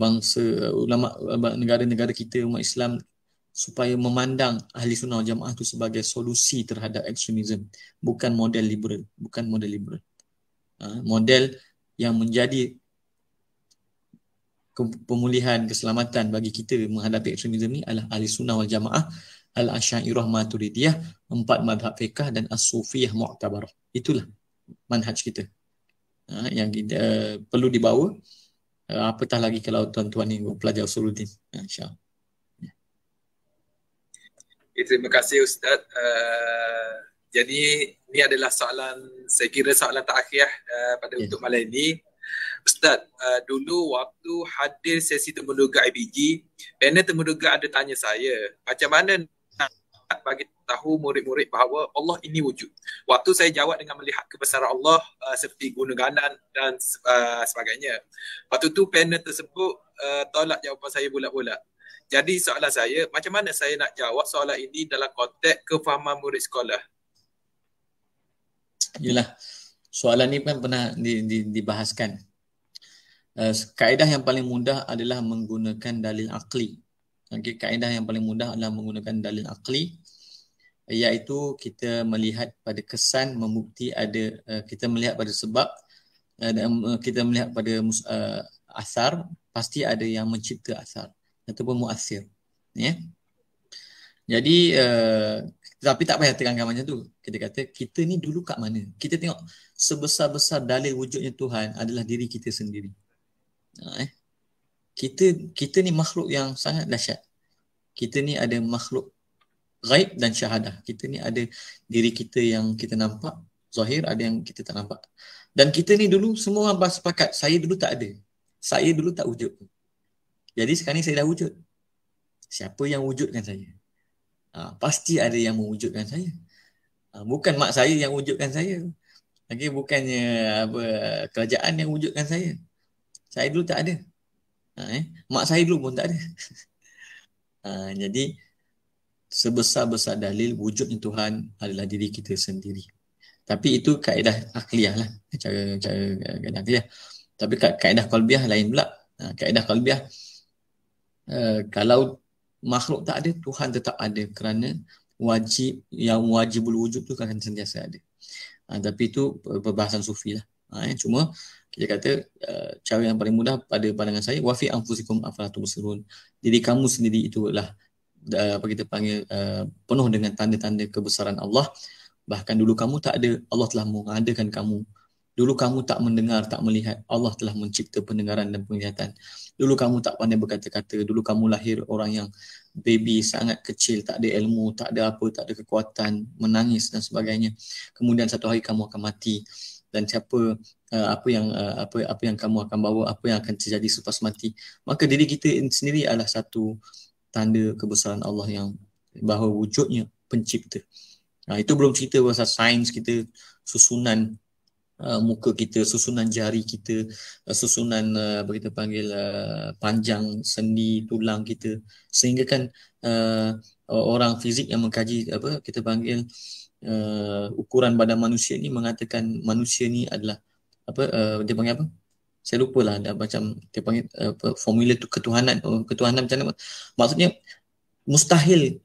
bangsa ulama negara-negara kita umat Islam supaya memandang ahli sunnah wal jamaah itu sebagai solusi terhadap ekstremisme bukan model liberal bukan model liberal model yang menjadi pemulihan keselamatan bagi kita menghadapi ekstremisme ini adalah ahli sunnah wal jamaah al-asyairah maturidiyah empat madhab fiqah dan as-sufiyah mu'tabar itulah manhaj kita ha, yang kita, uh, perlu dibawa uh, apatah lagi kalau tuan-tuan ni pelajar usuluddin ha, insyaAllah Ya, terima kasih Ustaz. Uh, jadi ini adalah soalan, saya kira soalan terakhir uh, pada yeah. untuk malam ini. Ustaz, uh, dulu waktu hadir sesi temuduga IBG, panel temuduga ada tanya saya, macam mana nak bagi tahu murid-murid bahawa Allah ini wujud. Waktu saya jawab dengan melihat kebesaran Allah uh, seperti gunung ganan dan uh, sebagainya. Waktu tu panel tersebut uh, tolak jawapan saya bulat-bulat. Jadi soalan saya, macam mana saya nak jawab soalan ini dalam konteks kefahaman murid sekolah? Yalah, soalan ini pun pernah dibahaskan. Eh, kaedah yang paling mudah adalah menggunakan dalil akli. Okey, kaedah yang paling mudah adalah menggunakan dalil akli iaitu kita melihat pada kesan membukti ada uh, kita melihat pada sebab eh, dan uh, kita melihat pada mus, uh, asar pasti ada yang mencipta asar ataupun muasir ya yeah. jadi uh, tapi tak payah terangkan macam tu kita kata kita ni dulu kat mana kita tengok sebesar-besar dalil wujudnya Tuhan adalah diri kita sendiri Ha, eh kita kita ni makhluk yang sangat dahsyat kita ni ada makhluk ghaib dan syahadah kita ni ada diri kita yang kita nampak zahir ada yang kita tak nampak dan kita ni dulu semua orang bersepakat saya dulu tak ada saya dulu tak wujud jadi sekarang ni saya dah wujud siapa yang wujudkan saya ha, pasti ada yang mewujudkan saya ha, bukan mak saya yang wujudkan saya lagi okay, bukannya apa kerajaan yang wujudkan saya saya dulu tak ada. Ha, eh? Mak saya dulu pun tak ada. ha, jadi, sebesar-besar dalil wujudnya Tuhan adalah diri kita sendiri. Tapi itu kaedah akliah lah. Cara, cara kaedah akliah. Tapi kaedah kolbiah lain pula. Ha, kaedah kolbiah, uh, ha, kalau makhluk tak ada, Tuhan tetap ada kerana wajib yang wajib wujud tu kan sentiasa ada. Ha, tapi itu perbahasan sufi lah. Ha, eh? cuma dia kata uh, cara yang paling mudah pada pandangan saya wafi anfusikum afalatu musirun jadi kamu sendiri itulah eh, apa kita panggil uh, penuh dengan tanda-tanda kebesaran Allah bahkan dulu kamu tak ada Allah telah mengadakan kamu dulu kamu tak mendengar tak melihat Allah telah mencipta pendengaran dan penglihatan dulu kamu tak pandai berkata-kata dulu kamu lahir orang yang baby sangat kecil tak ada ilmu tak ada apa tak ada kekuatan menangis dan sebagainya kemudian satu hari kamu akan mati dan siapa uh, apa yang uh, apa apa yang kamu akan bawa apa yang akan terjadi selepas mati maka diri kita sendiri adalah satu tanda kebesaran Allah yang bahawa wujudnya pencipta nah, itu belum cerita pasal sains kita susunan Uh, muka kita susunan jari kita uh, susunan uh, apa kita panggil uh, panjang sendi tulang kita sehingga kan uh, orang fizik yang mengkaji apa kita panggil uh, ukuran badan manusia ni mengatakan manusia ni adalah apa uh, dia panggil apa saya lupa lah ada macam dia panggil apa formula tu ketuhanan uh, ketuhanan macam mana maksudnya mustahil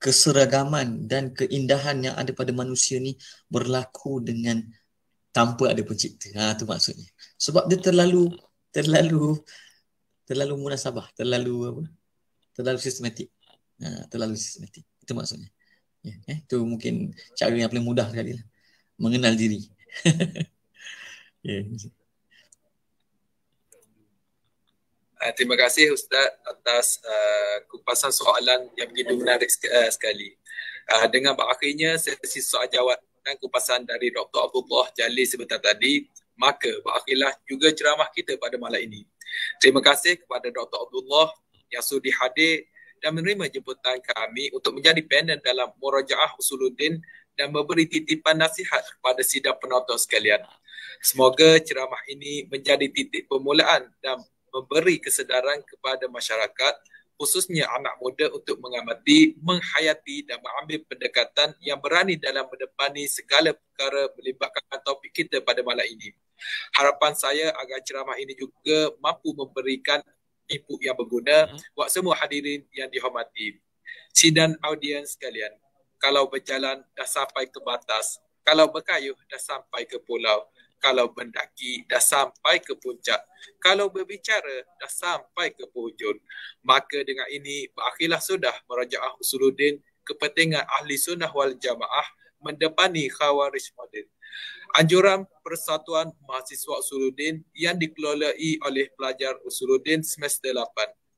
keseragaman dan keindahan yang ada pada manusia ni berlaku dengan tanpa ada pencipta. Ha tu maksudnya. Sebab dia terlalu terlalu terlalu munasabah, terlalu apa? terlalu sistematik ha, terlalu sistematik itu maksudnya ya, eh, itu mungkin cara yang paling mudah sekali lah. mengenal diri ya. Uh, terima kasih Ustaz atas uh, kupasan soalan yang begitu menarik uh, sekali. Uh, dengan berakhirnya sesi soal jawab dan kupasan dari Dr. Abdullah Jalil sebentar tadi, maka berakhirlah juga ceramah kita pada malam ini. Terima kasih kepada Dr. Abdullah yang sudi hadir dan menerima jemputan kami untuk menjadi panel dalam Muraja'ah Usuluddin dan memberi titipan nasihat kepada sidang penonton sekalian. Semoga ceramah ini menjadi titik permulaan dan memberi kesedaran kepada masyarakat khususnya anak muda untuk mengamati, menghayati dan mengambil pendekatan yang berani dalam mendepani segala perkara melibatkan topik kita pada malam ini. Harapan saya agar ceramah ini juga mampu memberikan ibu yang berguna uh buat semua hadirin yang dihormati. Sidang audiens sekalian, kalau berjalan dah sampai ke batas, kalau berkayuh dah sampai ke pulau, kalau mendaki dah sampai ke puncak, kalau berbicara dah sampai ke penghujung. Maka dengan ini berakhirlah sudah merajaah usuluddin kepentingan ahli sunnah wal jamaah mendepani khawarij moden. Anjuran Persatuan Mahasiswa Usuluddin yang dikelolai oleh pelajar Usuluddin semester 8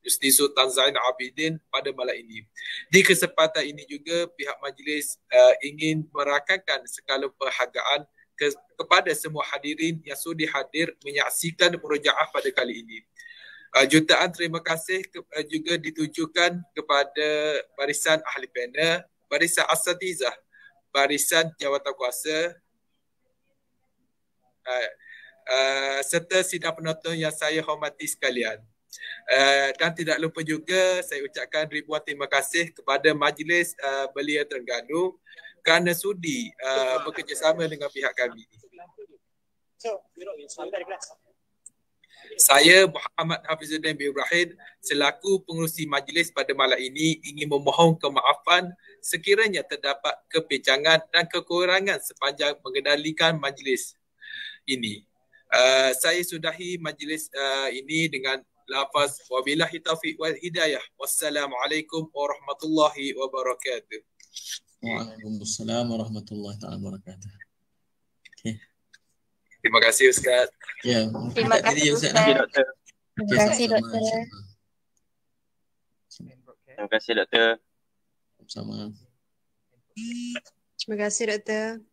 Justisu Tan Zain Abidin pada malam ini. Di kesempatan ini juga pihak majlis uh, ingin merakamkan segala perhargaan ke- kepada semua hadirin yang sudah hadir menyaksikan murojaah pada kali ini. Uh, jutaan terima kasih ke- uh, juga ditujukan kepada barisan ahli panel, barisan asatizah, barisan jawatankuasa, uh, uh, serta sidang penonton yang saya hormati sekalian. Uh, dan tidak lupa juga saya ucapkan ribuan terima kasih kepada Majlis uh, Belia Terengganu kerana sudi uh, bekerjasama dengan pihak kami. Saya Muhammad Hafizuddin bin Ibrahim selaku pengurusi majlis pada malam ini ingin memohon kemaafan sekiranya terdapat kepecangan dan kekurangan sepanjang mengendalikan majlis ini. Uh, saya sudahi majlis uh, ini dengan lafaz wabillahi taufiq wal hidayah. Wassalamualaikum warahmatullahi wabarakatuh. Waalaikumsalam warahmatullahi wabarakatuh. Terima kasih Ustaz. Ya, terima kasih Ustaz. Ustaz. Terima kasih Doktor. Terima kasih Doktor. Terima kasih Doktor.